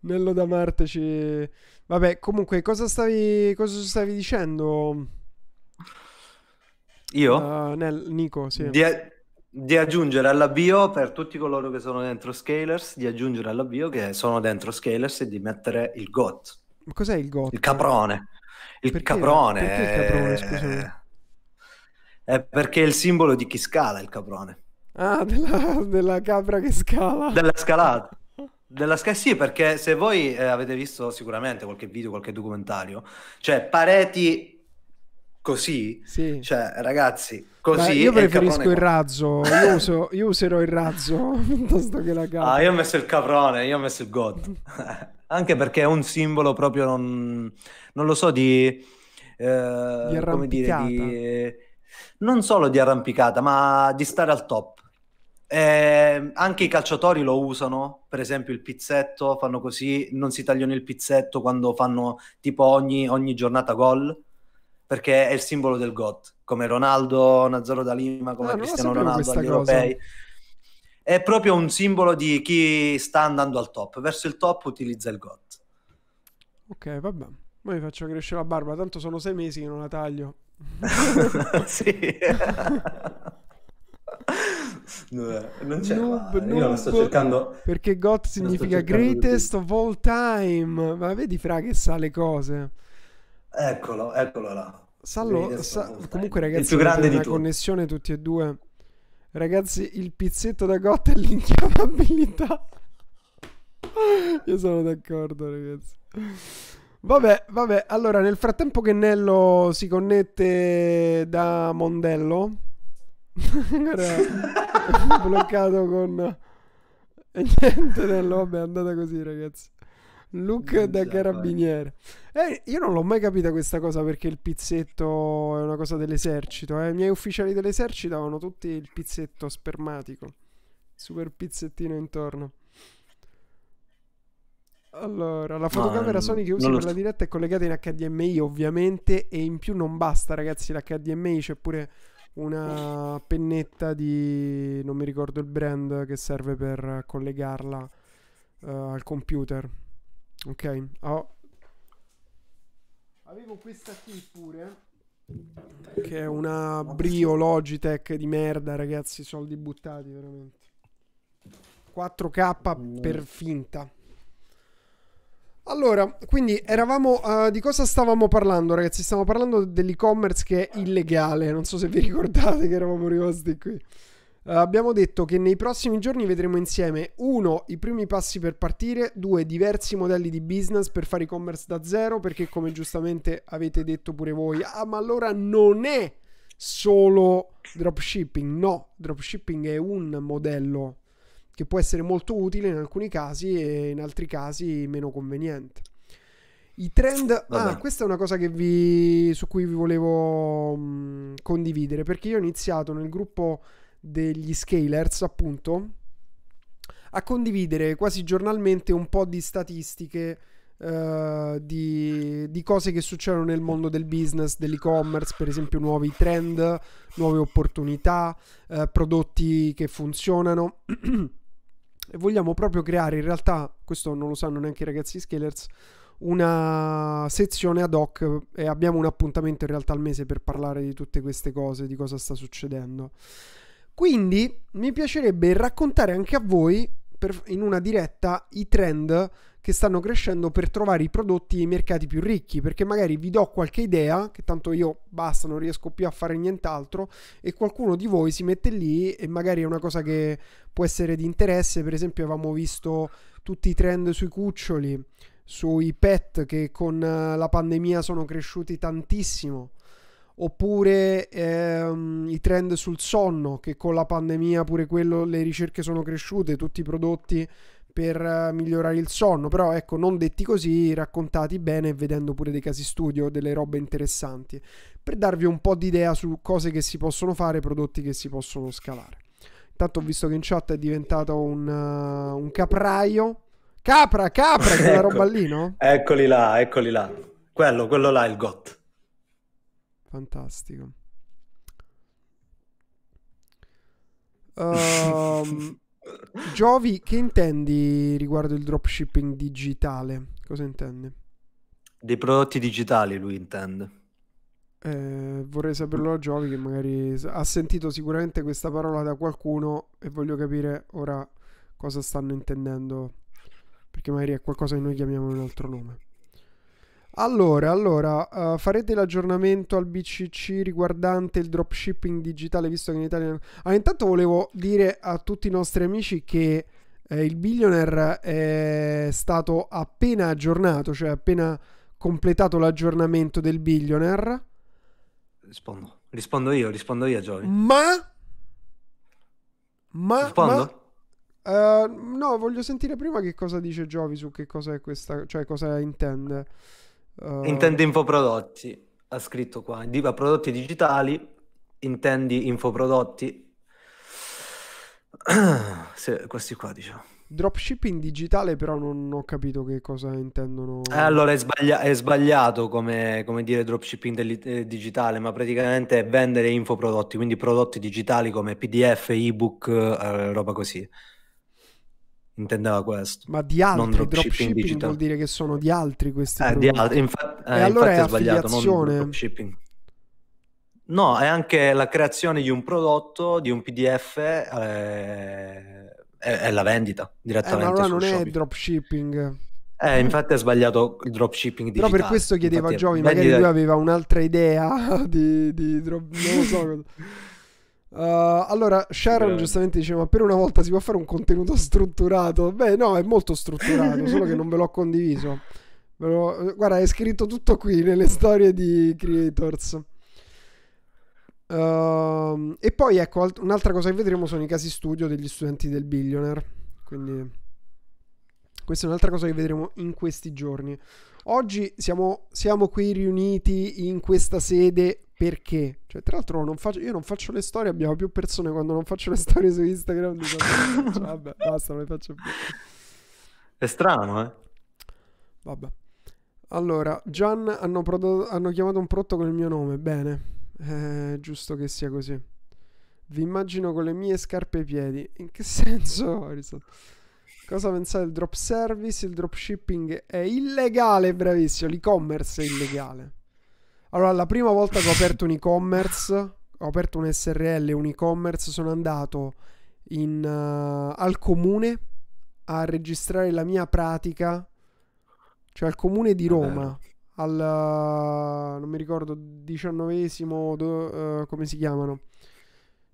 Nello da Marte ci... Vabbè, comunque, cosa stavi, cosa stavi dicendo? Io? Uh, nel, Nico, sì. Di, a- di aggiungere all'avvio per tutti coloro che sono dentro Scalers, di aggiungere all'avvio che sono dentro Scalers e di mettere il GOT. Ma cos'è il GOT? Il caprone. Il perché, caprone. Perché il caprone, scusami? È perché è il simbolo di chi scala il caprone. Ah, della, della capra che scala. Della scalata. Della sca- sì, perché se voi eh, avete visto sicuramente qualche video, qualche documentario, cioè pareti così, sì. cioè ragazzi, così. Ma io preferisco il, il razzo, io, uso, io, userò il razzo piuttosto che la capra. Ah, io ho messo il caprone, io ho messo il god. Anche perché è un simbolo proprio, non, non lo so, di... Eh, di come dire, di, non solo di arrampicata, ma di stare al top. Eh, anche i calciatori lo usano, per esempio il pizzetto, fanno così, non si tagliano il pizzetto quando fanno tipo ogni, ogni giornata gol perché è il simbolo del GOT, come Ronaldo, Nazzaro da Lima, come ah, Cristiano Ronaldo agli cosa. europei. È proprio un simbolo di chi sta andando al top, verso il top utilizza il GOT. Ok, vabbè. Poi faccio crescere la barba, tanto sono sei mesi che non la taglio. sì. non c'è noob, noob, io non sto cercando perché got significa greatest of all time ma vedi fra che sa le cose eccolo eccolo là Sallo, sa- comunque ragazzi, il grande una connessione tutti e due. Ragazzi, il pizzetto da Gotta è l'inchiamabilità. Io sono d'accordo, ragazzi. Vabbè, vabbè, allora nel frattempo che Nello si connette da Mondello, bloccato con... E niente, Nello, vabbè, è andata così, ragazzi. Look non da carabiniere. Eh, io non l'ho mai capita questa cosa perché il pizzetto è una cosa dell'esercito. Eh. I miei ufficiali dell'esercito avevano tutti il pizzetto spermatico. Super pizzettino intorno. Allora, la fotocamera no, Sony che uso per la diretta è collegata in HDMI ovviamente e in più non basta ragazzi l'HDMI c'è pure una pennetta di... non mi ricordo il brand che serve per collegarla uh, al computer ok oh. avevo questa qui pure che è una Brio Logitech di merda ragazzi soldi buttati veramente 4k per mm. finta allora, quindi eravamo. Uh, di cosa stavamo parlando, ragazzi? Stavamo parlando dell'e-commerce che è illegale. Non so se vi ricordate che eravamo rimasti qui. Eh, abbiamo detto che nei prossimi giorni vedremo insieme 1. i primi passi per partire, 2. diversi modelli di business per fare e-commerce da zero, perché come giustamente avete detto pure voi, ah ma allora non è solo dropshipping, no, dropshipping è un modello che può essere molto utile in alcuni casi e in altri casi meno conveniente. I trend. Vabbè. Ah, questa è una cosa vi, su cui vi volevo mh, condividere perché io ho iniziato nel gruppo degli scalers, appunto, a condividere quasi giornalmente un po' di statistiche Uh, di, di, cose che succedono nel mondo del business, dell'e-commerce, per esempio nuovi trend, nuove opportunità, uh, prodotti che funzionano. e vogliamo proprio creare in realtà, questo non lo sanno neanche i ragazzi Scalers, una sezione ad hoc e abbiamo un appuntamento in realtà al mese per parlare di tutte queste cose, di cosa sta succedendo. Quindi mi piacerebbe raccontare anche a voi per, in una diretta i trend che stanno crescendo per trovare i prodotti e i mercati più ricchi, perché magari vi do qualche idea, che tanto io basta, non riesco più a fare nient'altro, e qualcuno di voi si mette lì e magari è una cosa che può essere di interesse, per esempio avevamo visto tutti i trend sui cuccioli, sui pet che con eh, la pandemia sono cresciuti tantissimo oppure ehm, i trend sul sonno, che con la pandemia pure quello, le ricerche sono cresciute, tutti i prodotti per eh, migliorare il sonno, però ecco, non detti così, raccontati bene vedendo pure dei casi studio, delle robe interessanti, per darvi un po' di idea su cose che si possono fare, prodotti che si possono scalare. Intanto ho visto che in chat è diventato un, uh, un capraio. Capra, capra, quella ecco, roba lì, no? Eccoli là, eccoli là. Quello, quello là è il GOT fantastico. Um, Giovi, che intendi riguardo il dropshipping digitale? Cosa intende? Dei prodotti digitali lui intende. Eh, vorrei saperlo a Giovi che magari ha sentito sicuramente questa parola da qualcuno e voglio capire ora cosa stanno intendendo perché magari è qualcosa che noi chiamiamo un altro nome. Allora, allora uh, farete l'aggiornamento al BCC riguardante il dropshipping digitale, visto che in Italia... Ah, intanto volevo dire a tutti i nostri amici che eh, il Billionaire è stato appena aggiornato, cioè appena completato l'aggiornamento del Billionaire. Rispondo, rispondo io, rispondo io, Giovanni. Ma... Ma... Rispondo? Ma... Uh, no, voglio sentire prima che cosa dice Giovi su che cosa è questa, cioè cosa intende. Uh... Intendi infoprodotti, ha scritto qua. Diva prodotti digitali, intendi infoprodotti. Se, questi qua, diciamo. Dropshipping digitale, però non ho capito che cosa intendono. Eh, allora è, sbaglia- è sbagliato come, come, dire dropshipping del- eh, digitale, ma praticamente è vendere infoprodotti, quindi prodotti digitali come PDF, ebook, eh, roba così intendeva questo. Ma di altri, non dropshipping digital. vuol dire che sono di altri questi eh, di altri, infatti, eh, allora infatti è, è sbagliato, non dropshipping. No, è anche la creazione di un prodotto, di un PDF, eh, è, è, la vendita eh, direttamente. Eh, allora non shopping. è dropshipping. Eh, infatti è sbagliato il dropshipping digitale. Però per questo chiedeva a Giovi, magari lui aveva un'altra idea di, di drop... non lo so. Uh, allora, Sharon giustamente diceva: Per una volta si può fare un contenuto strutturato. Beh, no, è molto strutturato, solo che non ve l'ho condiviso. Lo... Guarda, è scritto tutto qui nelle storie di Creators. Uh, e poi ecco, alt- un'altra cosa che vedremo sono i casi studio degli studenti del billionaire. Quindi, questa è un'altra cosa che vedremo in questi giorni. Oggi siamo, siamo qui riuniti in questa sede perché? Cioè, tra l'altro non faccio, io non faccio le storie, abbiamo più persone quando non faccio le storie su Instagram. Dico, cioè, vabbè, basta, non le faccio più. È strano, eh? Vabbè. Allora, Gian hanno, prodotto, hanno chiamato un prodotto con il mio nome, bene. È eh, giusto che sia così. Vi immagino con le mie scarpe ai piedi. In che senso? Cosa pensate del drop service? Il dropshipping è illegale, bravissimo. L'e-commerce è illegale. Allora, la prima volta che ho aperto un e-commerce, ho aperto un SRL, un e-commerce, sono andato in, uh, al comune a registrare la mia pratica, cioè al comune di ah, Roma, al, uh, non mi ricordo, diciannovesimo, uh, come si chiamano?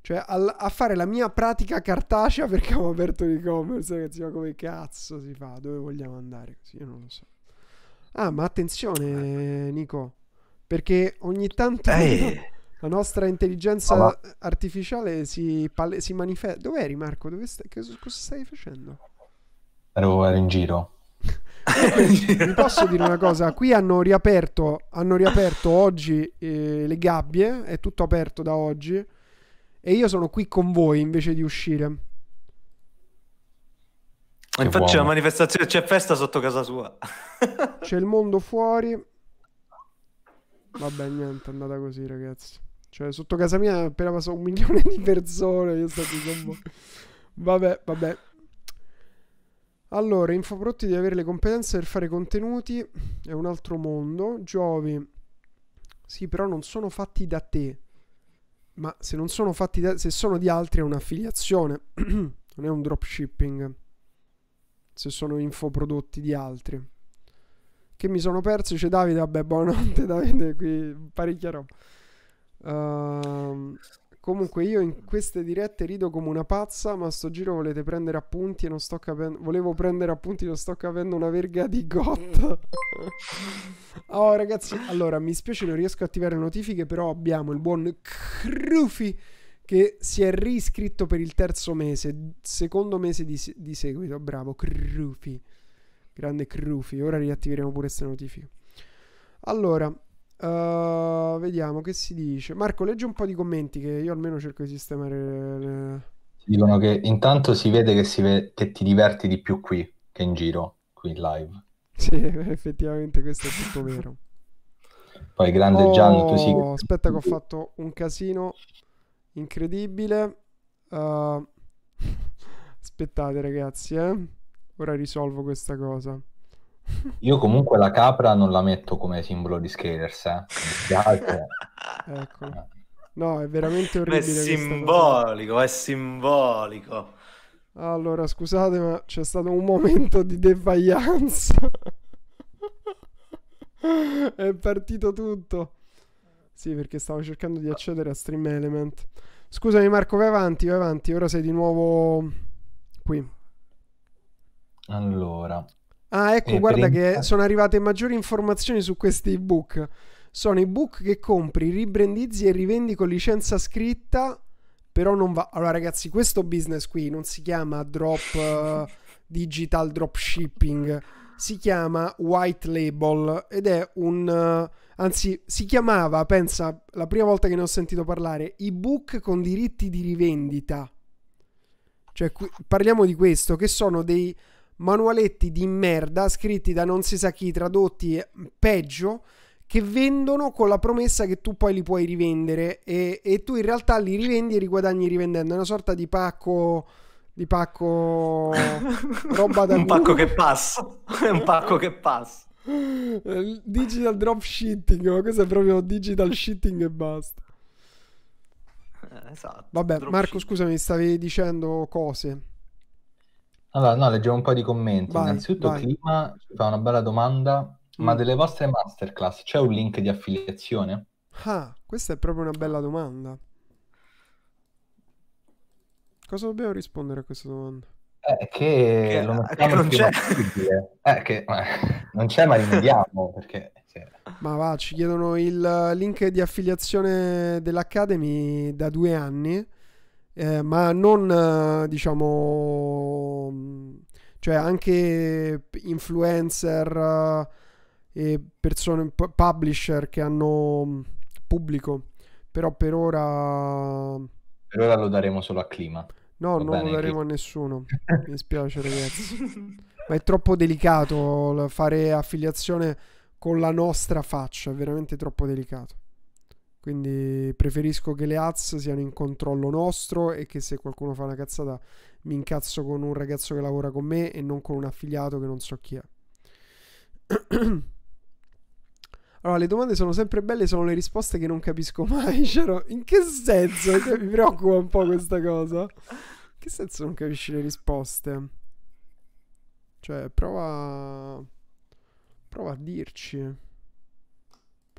Cioè al, a fare la mia pratica cartacea perché ho aperto un e-commerce, ragazzi, ma come cazzo si fa? Dove vogliamo andare? Io non lo so. Ah, ma attenzione, Nico. Perché ogni tanto eh. la nostra intelligenza Ma... artificiale si, pale- si manifesta. Dove eri Marco? Dove sta- cosa stai facendo? Ero, ero in giro. Vi eh, posso dire una cosa, qui hanno riaperto, hanno riaperto oggi eh, le gabbie, è tutto aperto da oggi e io sono qui con voi invece di uscire. Che Infatti uomo. c'è la manifestazione, c'è festa sotto casa sua. c'è il mondo fuori. Vabbè, niente, è andata così, ragazzi. Cioè, sotto casa mia appena passato un milione di persone. Io sto dicendo. Vabbè, vabbè. Allora, infoprodotti di avere le competenze per fare contenuti è un altro mondo. Giovi. Sì, però non sono fatti da te. Ma se non sono fatti da se sono di altri è un'affiliazione. non è un dropshipping. Se sono infoprodotti di altri che mi sono perso. c'è Davide, vabbè, buonanotte Davide, qui parecchia Uh, comunque io in queste dirette rido come una pazza, ma sto giro volete prendere appunti e non sto capendo... Volevo prendere appunti, non sto capendo una verga di got oh ragazzi, allora mi spiace non riesco a attivare le notifiche, però abbiamo il buon Crufi che si è riscritto per il terzo mese, secondo mese di, di seguito. Bravo, Crufi. Grande Crufi. Ora riattiveremo pure queste notifiche. Allora, uh, vediamo che si dice. Marco, leggi un po' di commenti che io almeno cerco di sistemare. Le... Dicono che intanto si vede che, si ve- che ti diverti di più qui che in giro, qui in live. Sì, effettivamente questo è tutto vero. Poi grande oh, Gian, tu sì. Aspetta che ho fatto un casino incredibile. Uh, aspettate ragazzi, eh ora risolvo questa cosa. Io comunque la capra non la metto come simbolo di Scalers, eh. eh. ecco. No, è veramente orribile. È simbolico, è simbolico. Allora, scusate, ma c'è stato un momento di devianza. è partito tutto. Sì, perché stavo cercando di accedere a Stream Element. Scusami Marco, vai avanti, vai avanti. Ora sei di nuovo qui. Allora. Ah, ecco, eh, guarda in... che eh. sono arrivate maggiori informazioni su questi ebook. Sono i book che compri, ribrandizzi e rivendi con licenza scritta, però non va... Allora ragazzi, questo business qui non si chiama drop... Uh, digital dropshipping, si chiama White Label ed è un uh, anzi si chiamava, pensa, la prima volta che ne ho sentito parlare, ebook con diritti di rivendita. Cioè qui, parliamo di questo che sono dei manualetti di merda scritti da non si sa chi, tradotti eh, peggio, che vendono con la promessa che tu poi li puoi rivendere e, e tu in realtà li rivendi e riguadagni rivendendo. È una sorta di pacco di pacco roba da un pacco che passa è un pacco che passa eh, digital drop shitting, ma questo è proprio digital shitting e basta eh, esatto vabbè Marco scusami stavi dicendo cose allora, no, leggevo un po' di commenti. Vai, Innanzitutto, vai. Clima fa una bella domanda, mm. ma delle vostre masterclass c'è un link di affiliazione? Ah, questa è proprio una bella domanda. Cosa dobbiamo rispondere a questa domanda? Eh, che, che, eh, che non c'è. Eh, che non c'è, ma rimediamo perché... Cioè. Ma va, ci chiedono il link di affiliazione dell'Academy da due anni eh, ma non eh, diciamo mm, cioè anche influencer eh, e persone publisher che hanno mm, pubblico però per ora per ora lo daremo solo a clima no Va non bene, lo daremo clima. a nessuno mi spiace ragazzi ma è troppo delicato fare affiliazione con la nostra faccia è veramente troppo delicato quindi preferisco che le ads siano in controllo nostro e che se qualcuno fa una cazzata mi incazzo con un ragazzo che lavora con me e non con un affiliato che non so chi è. Allora, le domande sono sempre belle, sono le risposte che non capisco mai. Cioè, in che senso? Cioè, mi preoccupa un po' questa cosa. In che senso non capisci le risposte? Cioè, prova. Prova a dirci.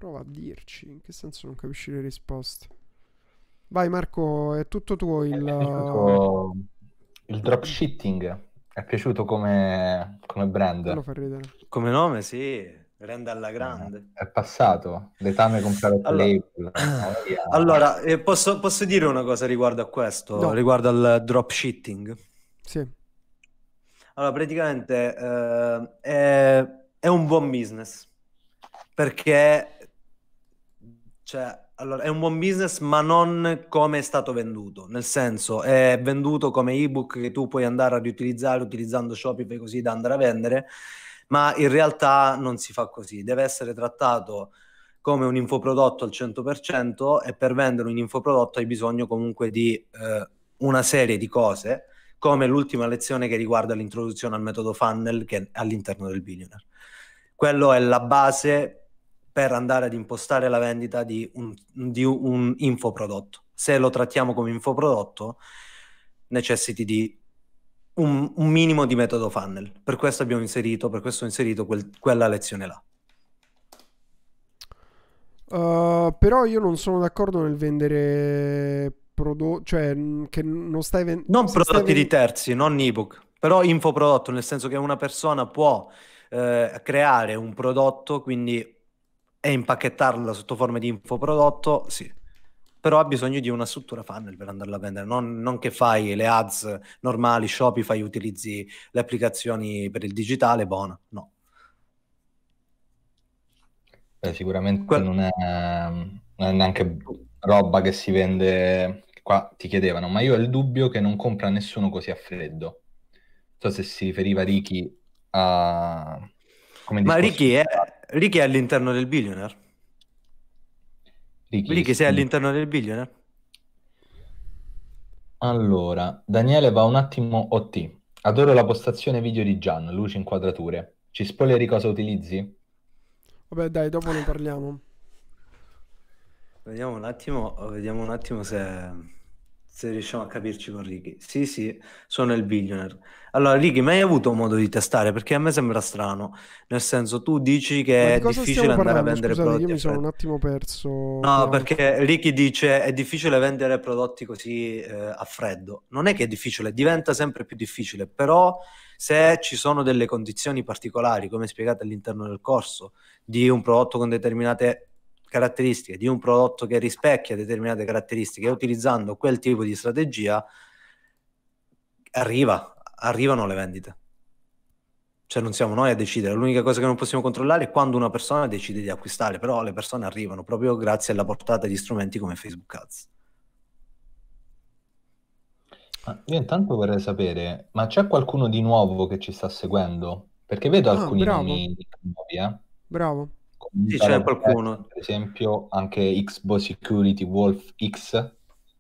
Prova a dirci. In che senso non capisci le risposte? Vai Marco, è tutto tuo il... Eh, il dropshipping. È piaciuto come, come brand. Lo fa ridere. Come nome, sì. Rende alla grande. Eh, è passato. Letame con private allora, label. allora, eh, posso, posso, dire una cosa riguardo a questo? No. Riguardo al dropshipping? Sì. Allora, praticamente eh, è, è un buon business perché cioè, allora, è un buon business, ma non come è stato venduto. Nel senso, è venduto come ebook che tu puoi andare a riutilizzare utilizzando Shopify così da andare a vendere, ma in realtà non si fa così. Deve essere trattato come un infoprodotto al 100% e per vendere un infoprodotto hai bisogno comunque di eh, una serie di cose, come l'ultima lezione che riguarda l'introduzione al metodo funnel che è all'interno del billionaire. Quello è la base per andare ad impostare la vendita di un, di un infoprodotto. Se lo trattiamo come infoprodotto, necessiti di un, un, minimo di metodo funnel. Per questo abbiamo inserito, per questo ho inserito quel, quella lezione là. Uh, però io non sono d'accordo nel vendere prodotti, cioè che non stai vendendo... Non prodotti vend- di terzi, non ebook, però infoprodotto, nel senso che una persona può eh, creare un prodotto, quindi e impacchettarla sotto forma di infoprodotto, sì. Però ha bisogno di una struttura funnel per andarla a vendere, non, non che fai le ads normali, Shopify, utilizzi le applicazioni per il digitale, buona, no. Beh, sicuramente que- non, è, non è neanche roba che si vende, qua ti chiedevano, ma io ho il dubbio che non compra nessuno così a freddo. Non so se si riferiva Ricky a... Come ma Ricky è... Ricky è all'interno del billionaire? Ricky, Ricky sei all'interno del billionaire? Allora, Daniele va un attimo OT. Adoro la postazione video di Gian, luce inquadrature. Ci spoileri cosa utilizzi? Vabbè, dai, dopo ne parliamo. Vediamo un attimo, vediamo un attimo se se riusciamo a capirci con Ricky. Sì, sì, sono il billionaire. Allora, Ricky, mai avuto modo di testare? Perché a me sembra strano. Nel senso, tu dici che di è difficile andare a vendere Scusate, prodotti. Io mi sono un attimo perso. No, perché Ricky dice è difficile vendere prodotti così eh, a freddo. Non è che è difficile, diventa sempre più difficile. Però se ci sono delle condizioni particolari, come spiegate all'interno del corso, di un prodotto con determinate caratteristiche di un prodotto che rispecchia determinate caratteristiche utilizzando quel tipo di strategia, arriva, arrivano le vendite. Cioè non siamo noi a decidere, l'unica cosa che non possiamo controllare è quando una persona decide di acquistare, però le persone arrivano proprio grazie alla portata di strumenti come Facebook Ads. io intanto vorrei sapere, ma c'è qualcuno di nuovo che ci sta seguendo? Perché vedo ah, alcuni bravo. nomi nuovi, eh? Bravo sì, c'è qualcuno. Per esempio anche Xbox Security Wolf X,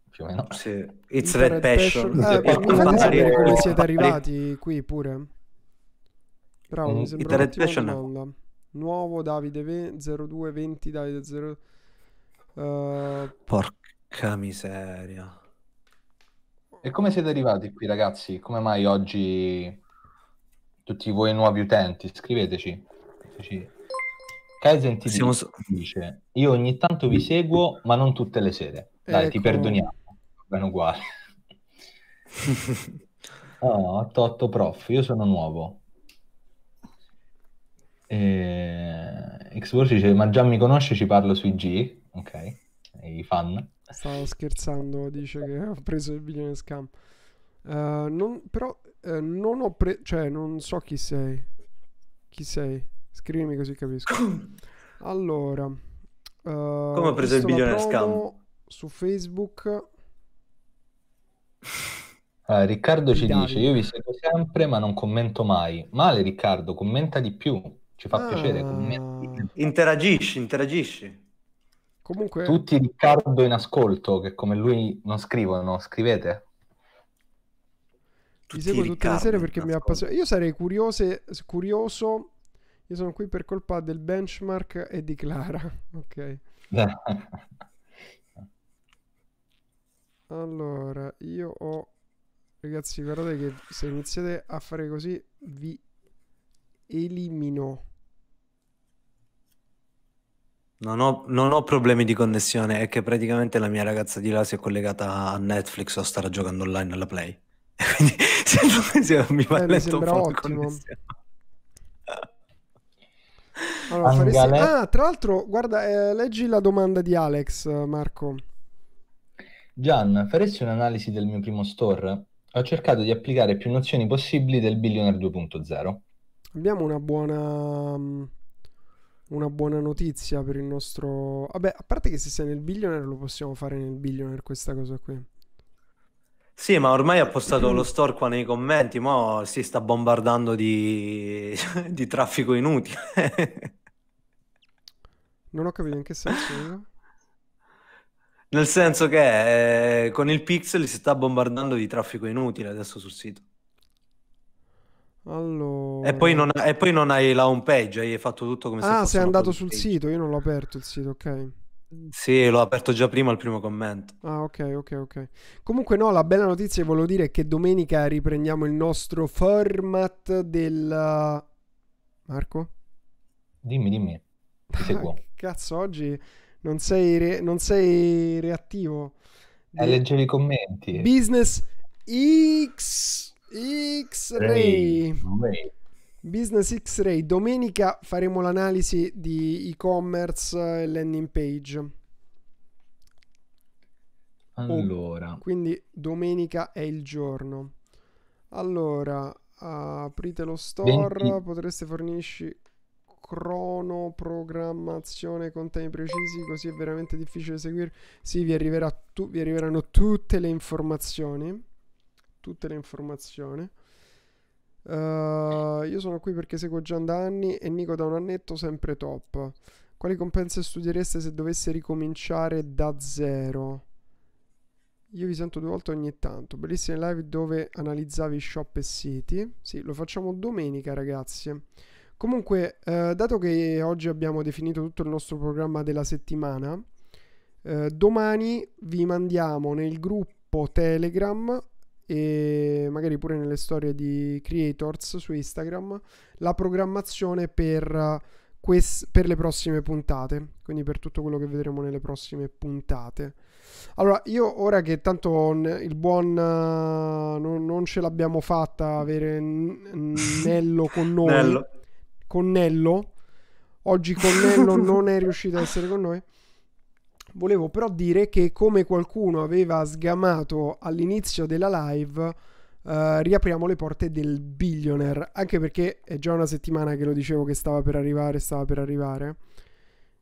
più o meno. Sì. It's Red, Red Passion. Passion. Eh, compario... come siete arrivati qui pure. Bravo, mm, mi sembra Red Passion. Domanda. Nuovo Davide v- 0220 Davide 0 uh... Eh, Porca miseria. E come siete arrivati qui ragazzi? Come mai oggi tutti voi nuovi utenti? Scriveteci Kaizen ti Siamo... dice, io ogni tanto vi seguo, ma non tutte le sere. Eh, Dai, ecco. ti perdoniamo, ben uguale. oh, 88 prof, io sono nuovo. E... Xbox dice, ma già mi conosce, ci parlo sui G. Ok, i fan. Stavo scherzando, dice che ho preso il video in scam. Uh, non, però uh, non ho preso, cioè non so chi sei. Chi sei? Scrivimi così capisco. Allora, uh, come ho preso il billionaire scam? Su Facebook. Allora, ah, Riccardo ci Davide. dice: Io vi seguo sempre, ma non commento mai. Male, Riccardo, commenta di più. Ci fa ah. piacere. Commenti. Interagisci, interagisci. Comunque... Tutti Riccardo in ascolto, che come lui non scrivono, scrivete. Tutti seguo tutte le sere perché mi appassiona. Io sarei curioso, curioso io sono qui per colpa del benchmark e di Clara. Ok. Allora, io ho... Ragazzi, guardate che se iniziate a fare così vi elimino. Non ho, non ho, problemi di connessione, è che praticamente la mia ragazza di là si è collegata a Netflix o starà giocando online alla Play. Quindi se non mi va eh, letto un po' ottimo. connessione. Allora, faresti... Ah, tra l'altro, guarda, eh, leggi la domanda di Alex, Marco. Gian, faresti un'analisi del mio primo store? Ho cercato di applicare più nozioni possibili del Billionaire 2.0. Abbiamo una buona mm, una buona notizia per il nostro... Vabbè, a parte che se sei nel billionaire lo possiamo fare nel billionaire questa cosa qui. Sì, ma ormai ha postato lo store qua nei commenti, ma si sta bombardando di, di traffico inutile. non ho capito in che senso. Io. Nel senso che eh, con il pixel si sta bombardando di traffico inutile adesso sul sito. Allora... E, poi non, e poi non hai la home page, hai fatto tutto come ah, se Ah, sei andato sul page. sito, io non l'ho aperto il sito, ok. Sì, l'ho aperto già prima al primo commento. Ah, ok, ok, ok. Comunque no, la bella notizia volevo dire è che domenica riprendiamo il nostro format del... Marco? Dimmi, dimmi. Cazzo, oggi non sei, re... non sei reattivo. Eh, leggevi i commenti. Business X... X-Ray. Ray. Ray. Business X-Ray, domenica faremo l'analisi di e-commerce e eh, landing page. Allora. Oh, quindi domenica è il giorno. Allora, aprite lo store, 20... potreste fornirci cronoprogrammazione con temi precisi, così è veramente difficile seguire. Sì, vi, tu- vi arriveranno tutte le informazioni. Tutte le informazioni. Eh, io sono qui perché seguo Gian da anni e Nico da un annetto sempre top. Quali compense studiereste se dovesse ricominciare da zero? Io vi sento due volte ogni tanto. Bellissime live dove analizzavi shop e siti. Sì, lo facciamo domenica, ragazzi. Comunque, eh, dato che oggi abbiamo definito tutto il nostro programma della settimana, eh, domani vi mandiamo nel gruppo Telegram e magari pure nelle storie di creators su Instagram la programmazione per, eh, quest- per le prossime puntate, quindi per tutto quello che vedremo nelle prossime puntate. Allora, io ora che tanto il buon uh, non, non, ce l'abbiamo fatta avere n- Nello con noi, Nello. con Nello, oggi con Nello non è riuscito a essere con noi. Volevo però dire che come qualcuno aveva sgamato all'inizio della live, eh, riapriamo le porte del billionaire, anche perché è già una settimana che lo dicevo che stava per arrivare, stava per arrivare.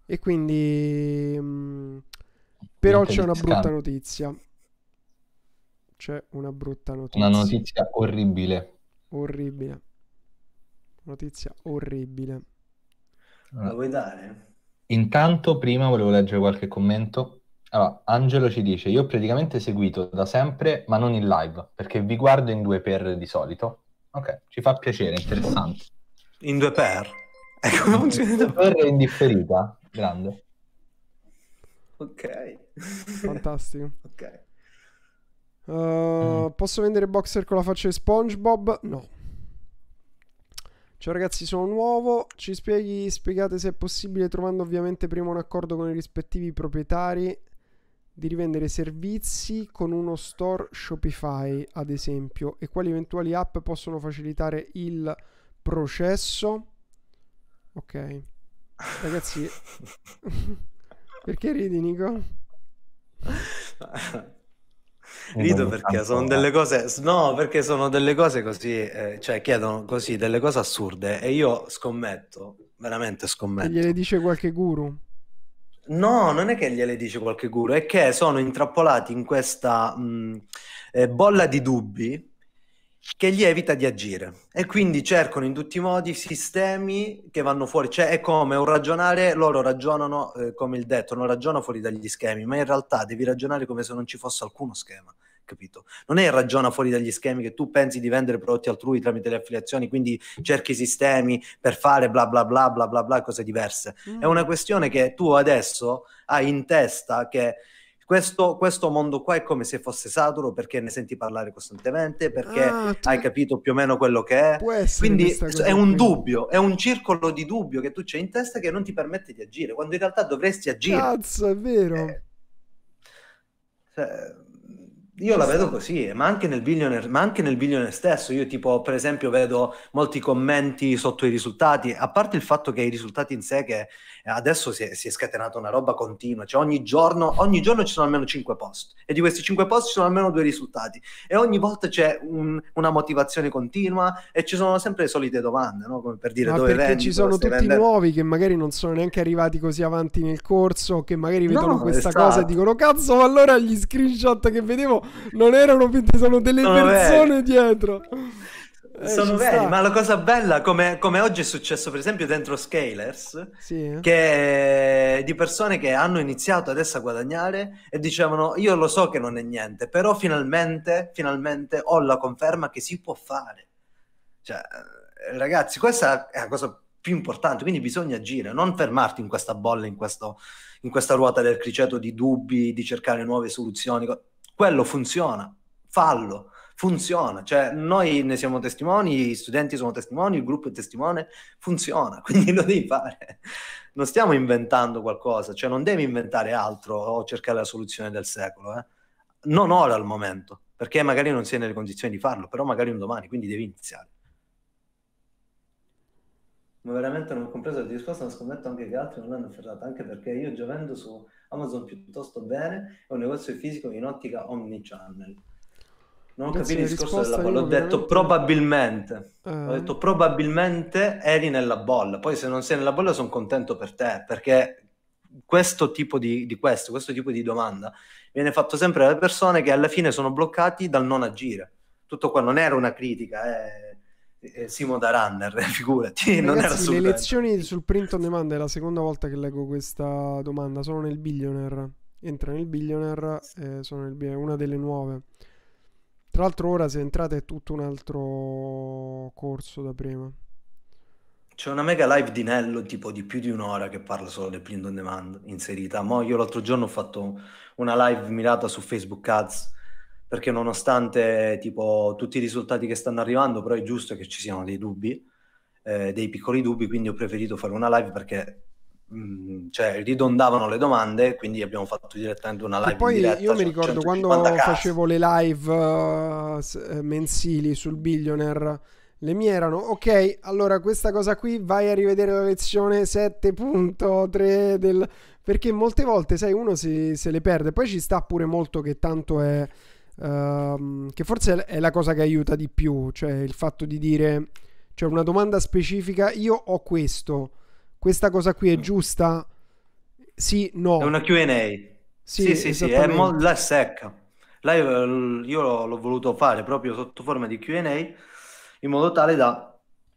E quindi... Mh, mm, però c'è una brutta notizia. C'è una brutta notizia. Una notizia orribile. Orribile. Notizia orribile. La vuoi dare? Intanto prima volevo leggere qualche commento. Allora, Angelo ci dice, io ho praticamente seguito da sempre, ma non in live, perché vi guardo in due per di solito. Ok, ci fa piacere, interessante. In due per? Ecco, non in due Per è indifferita, grande. Ok. Fantastico. ok. Uh, mm. Posso vendere boxer con la faccia di SpongeBob? No. Ciao ragazzi, sono nuovo. Ci spieghi, spiegate se è possibile, trovando ovviamente prima un accordo con i rispettivi proprietari, di rivendere servizi con uno store Shopify, ad esempio, e quali eventuali app possono facilitare il processo. Ok. Ragazzi, perché ridi Nico? Rido perché sono delle cose, no, perché sono delle cose così, eh, cioè chiedono così delle cose assurde e io scommetto, veramente scommetto. E gliele dice qualche guru? No, non è che gliele dice qualche guru, è che sono intrappolati in questa mh, mm, eh, bolla di dubbi che gli evita di agire e quindi cercano in tutti i modi sistemi che vanno fuori, cioè è come un ragionare, loro ragionano eh, come il detto, non ragionano fuori dagli schemi, ma in realtà devi ragionare come se non ci fosse alcuno schema, capito? Non è ragiona fuori dagli schemi che tu pensi di vendere prodotti altrui tramite le affiliazioni, quindi cerchi sistemi per fare bla bla bla bla bla bla cose diverse. Mm. È una questione che tu adesso hai in testa che questo, questo, mondo qua è come se fosse saturo perché ne senti parlare costantemente, perché ah, hai capito più o meno quello che è. Quindi è un qui. dubbio, è un circolo di dubbio che tu c'hai in testa che non ti permette di agire, quando in realtà dovresti agire. Cazzo, è vero. Eh, cioè, io la vedo così, eh, ma anche, nel billionaire, ma anche nel billionaire stesso. Io, tipo, per esempio, vedo molti commenti sotto i risultati, a parte il fatto che i risultati in sé, che adesso si è, si è scatenata una roba continua, cioè ogni giorno, ogni giorno, ci sono almeno 5 post, e di questi 5 post ci sono almeno due risultati, e ogni volta c'è un, una motivazione continua e ci sono sempre le solite domande, no? come per dire ma dove vendi. ci sono tutti vendendo. nuovi che magari non sono neanche arrivati così avanti nel corso, che magari vedono no, questa cosa e esatto. dicono, cazzo, ma allora gli screenshot che vedevo non erano finte, sono delle sono persone veri. dietro. Eh, sono veri, sta. ma la cosa bella, come, come, oggi è successo per esempio dentro Scalers, sì. che eh, di persone che hanno iniziato adesso a guadagnare e dicevano io lo so che non è niente, però finalmente, finalmente ho la conferma che si può fare. Cioè, eh, ragazzi, questa è la cosa più importante, quindi bisogna agire, non fermarti in questa bolla, in, questo, in questa ruota del criceto di dubbi, di cercare nuove soluzioni quello funziona, fallo, funziona. Cioè, noi ne siamo testimoni, gli studenti sono testimoni, il gruppo è testimone, funziona, quindi lo devi fare. Non stiamo inventando qualcosa, cioè non devi inventare altro o cercare la soluzione del secolo. Eh. Non ora al momento, perché magari non sei nelle condizioni di farlo, però magari un domani, quindi devi iniziare. Ma veramente non ho compreso la risposta, ma scommetto anche che altri non l'hanno afferrata, anche perché io già giovendo su Amazon piuttosto bene, è un negozio fisico in ottica omnichannel. Non ho capito il discorso della bolla, ho detto veramente... probabilmente, eh. ho detto probabilmente eri nella bolla, poi se non sei nella bolla sono contento per te, perché questo tipo di, di questo, questo tipo di domanda viene fatto sempre dalle persone che alla fine sono bloccati dal non agire. Tutto qua non era una critica, è eh. Eh, Simo da runner, figurati. Ragazzi, le lezioni sul print on demand è la seconda volta che leggo questa domanda. Sono nel billionaire. Entra nel billionaire, eh, sono nel billionaire, una delle nuove. Tra l'altro, ora se entrate è tutto un altro corso da prima. C'è una mega live di Nello, tipo di più di un'ora, che parla solo del print on demand inserita. Mo' io l'altro giorno ho fatto una live mirata su Facebook Ads perché nonostante tipo, tutti i risultati che stanno arrivando, però è giusto che ci siano dei dubbi, eh, dei piccoli dubbi, quindi ho preferito fare una live perché mh, mm, cioè, ridondavano le domande, quindi abbiamo fatto direttamente una live. E poi diretta, io mi ricordo quando case. facevo le live uh, mensili sul Billionaire. Le mie erano, ok, allora questa cosa qui vai a rivedere la lezione 7.3 del... perché molte volte, sai, uno si, se le perde, poi ci sta pure molto che tanto è Uh, che forse è la cosa che aiuta di più, cioè il fatto di dire, cioè una domanda specifica, io ho questo, questa cosa qui è mm. giusta? Sì, no. È una QA. Sì, sì, sì, sì è mo- la secca. Là io, io l'ho, l'ho, voluto fare proprio sotto forma di QA in modo tale da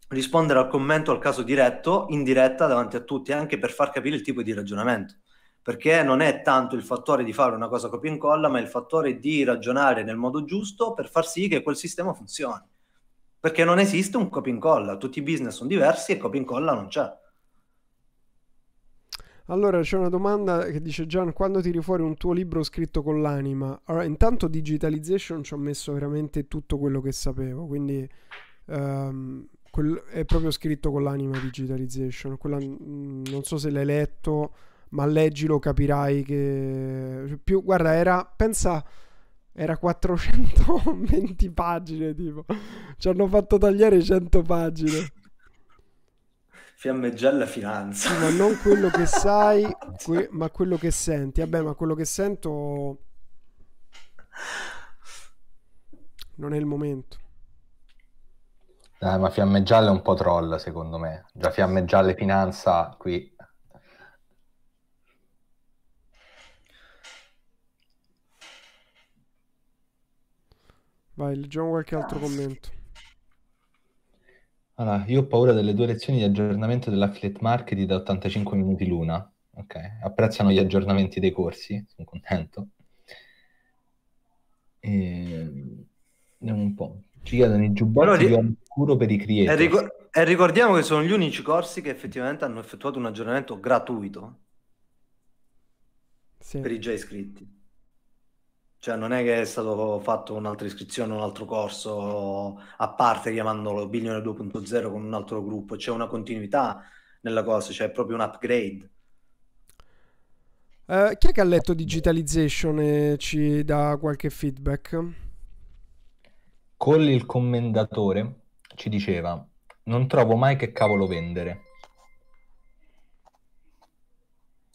rispondere al commento al caso diretto, in diretta davanti a tutti, anche per far capire il tipo di ragionamento perché non è tanto il fattore di fare una cosa copia e incolla, ma è il fattore di ragionare nel modo giusto per far sì che quel sistema funzioni. Perché non esiste un copia e incolla, tutti i business sono diversi e copia e incolla non c'è. Allora c'è una domanda che dice Gian, quando tiri fuori un tuo libro scritto con l'anima? Allora, intanto digitalization ci ho messo veramente tutto quello che sapevo, quindi um, quel, è proprio scritto con l'anima digitalization. Quella, mm, non so se l'hai letto, ma leggilo capirai che... Più, guarda, era, pensa, era 420 pagine, tipo. Ci hanno fatto tagliare 100 pagine. Fiammeggialla finanza. ma non quello che sai, que- ma quello che senti. Vabbè, ma quello che sento... Non è il momento. Dai, eh, ma fiamme gialle è un po' troll, secondo me. Già fiamme gialle finanza qui Vai, leggiamo qualche altro commento. Allora, io ho paura delle due lezioni di aggiornamento dell'affiliate marketing da 85 minuti l'una. Ok, apprezzano gli aggiornamenti dei corsi, sono contento. E... Ehm, Andiamo un po'. Ci chiedono i giubbotti allora, ri... per i creator. E, eh, ricor- e eh, ricordiamo che sono gli unici corsi che effettivamente hanno effettuato un aggiornamento gratuito sì. per i già iscritti. Cioè, non è che è stato fatto un'altra iscrizione, un altro corso a parte chiamandolo Billion 2.0 con un altro gruppo, c'è una continuità nella cosa, c'è cioè proprio un upgrade. Uh, chi è che ha letto Digitalization e ci dà qualche feedback? Con il commendatore ci diceva: Non trovo mai che cavolo vendere.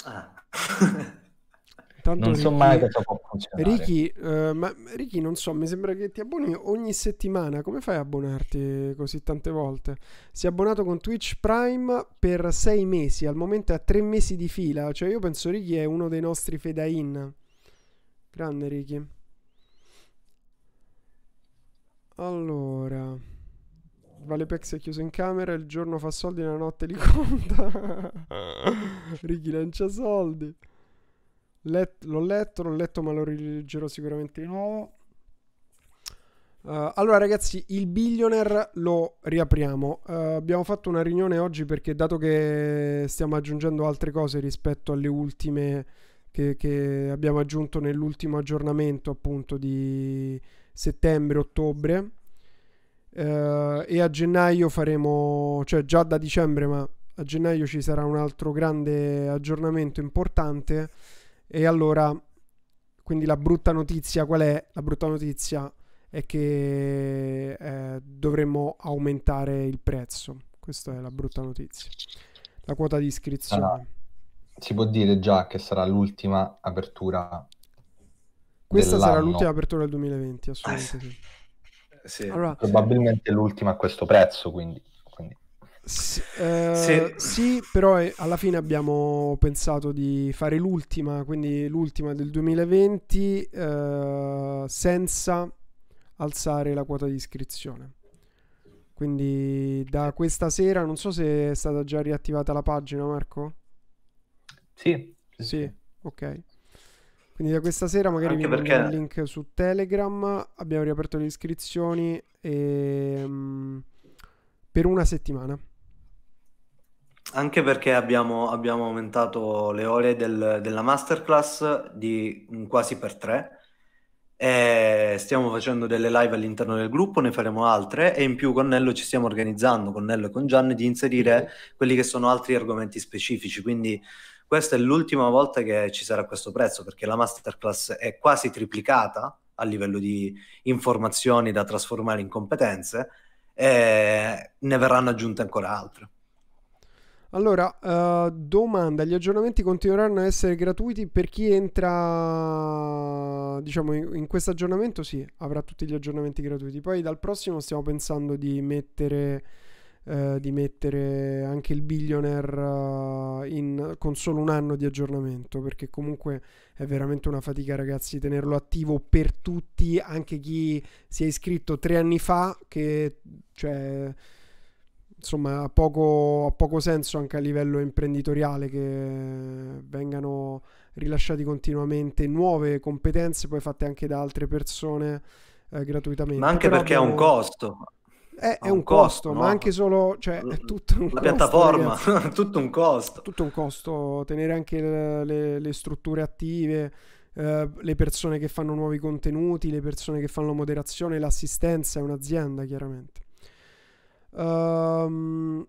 Ah. Tanto non Ricky, so mai cosa può funzionare. Ricky, eh, ma Ricky, non so, mi sembra che ti abboni ogni settimana. Come fai a abbonarti così tante volte? Si è abbonato con Twitch Prime per sei mesi, al momento ha tre mesi di fila. Cioè, io penso Ricky è uno dei nostri fedain. Grande Ricky. Allora, Valepex è chiuso in camera. Il giorno fa soldi, la notte li conta. Ricky lancia soldi. Let, l'ho letto, l'ho letto, ma lo rileggerò sicuramente di nuovo. Uh, allora ragazzi, il billionaire lo riapriamo. Uh, abbiamo fatto una riunione oggi perché dato che stiamo aggiungendo altre cose rispetto alle ultime che, che abbiamo aggiunto nell'ultimo aggiornamento appunto di settembre-ottobre uh, eh, e a gennaio faremo, cioè già da dicembre ma a gennaio ci sarà un altro grande aggiornamento importante e allora, quindi la brutta notizia qual è? La brutta notizia è che eh, dovremmo aumentare il prezzo. Questa è la brutta notizia. La quota di iscrizione. Allora, si può dire già che sarà l'ultima apertura. Questa dell'anno. sarà l'ultima apertura del 2020, assolutamente sì. Sì. Allora, Probabilmente l'ultima a questo prezzo, quindi. S- eh, Se... Sì, però eh, alla fine abbiamo pensato di fare l'ultima, quindi l'ultima del 2020, eh, senza alzare la quota di iscrizione. Quindi da questa sera, non so se è stata già riattivata la pagina, Marco? Sì. Sì, ok. Quindi da questa sera magari Anche vi perché... il link su Telegram, abbiamo riaperto le iscrizioni e, um, per una settimana. Anche perché abbiamo, abbiamo aumentato le ore del, della masterclass di quasi per tre. E stiamo facendo delle live all'interno del gruppo, ne faremo altre e in più con Nello ci stiamo organizzando, con Nello e con Gianni, di inserire mm-hmm. quelli che sono altri argomenti specifici. Quindi questa è l'ultima volta che ci sarà questo prezzo perché la masterclass è quasi triplicata a livello di informazioni da trasformare in competenze e ne verranno aggiunte ancora altre. Allora, uh, domanda, gli aggiornamenti continueranno a essere gratuiti per chi entra, diciamo, in, in questo aggiornamento sì, avrà tutti gli aggiornamenti gratuiti. Poi dal prossimo stiamo pensando di mettere, uh, di mettere anche il billionaire uh, in, con solo un anno di aggiornamento, perché comunque è veramente una fatica ragazzi tenerlo attivo per tutti, anche chi si è iscritto tre anni fa, che cioè insomma ha poco, ha poco senso anche a livello imprenditoriale che vengano rilasciati continuamente nuove competenze poi fatte anche da altre persone eh, gratuitamente. Ma anche Però perché ha un costo. Eh, è, è un, costo, costo no? ma anche solo, cioè, mm, è mm. tutto un La costo, piattaforma, tutto un costo. Tutto un costo, tenere anche le, le, le strutture attive, eh, le persone che fanno nuovi contenuti, le persone che fanno moderazione, l'assistenza, è un'azienda chiaramente. Um,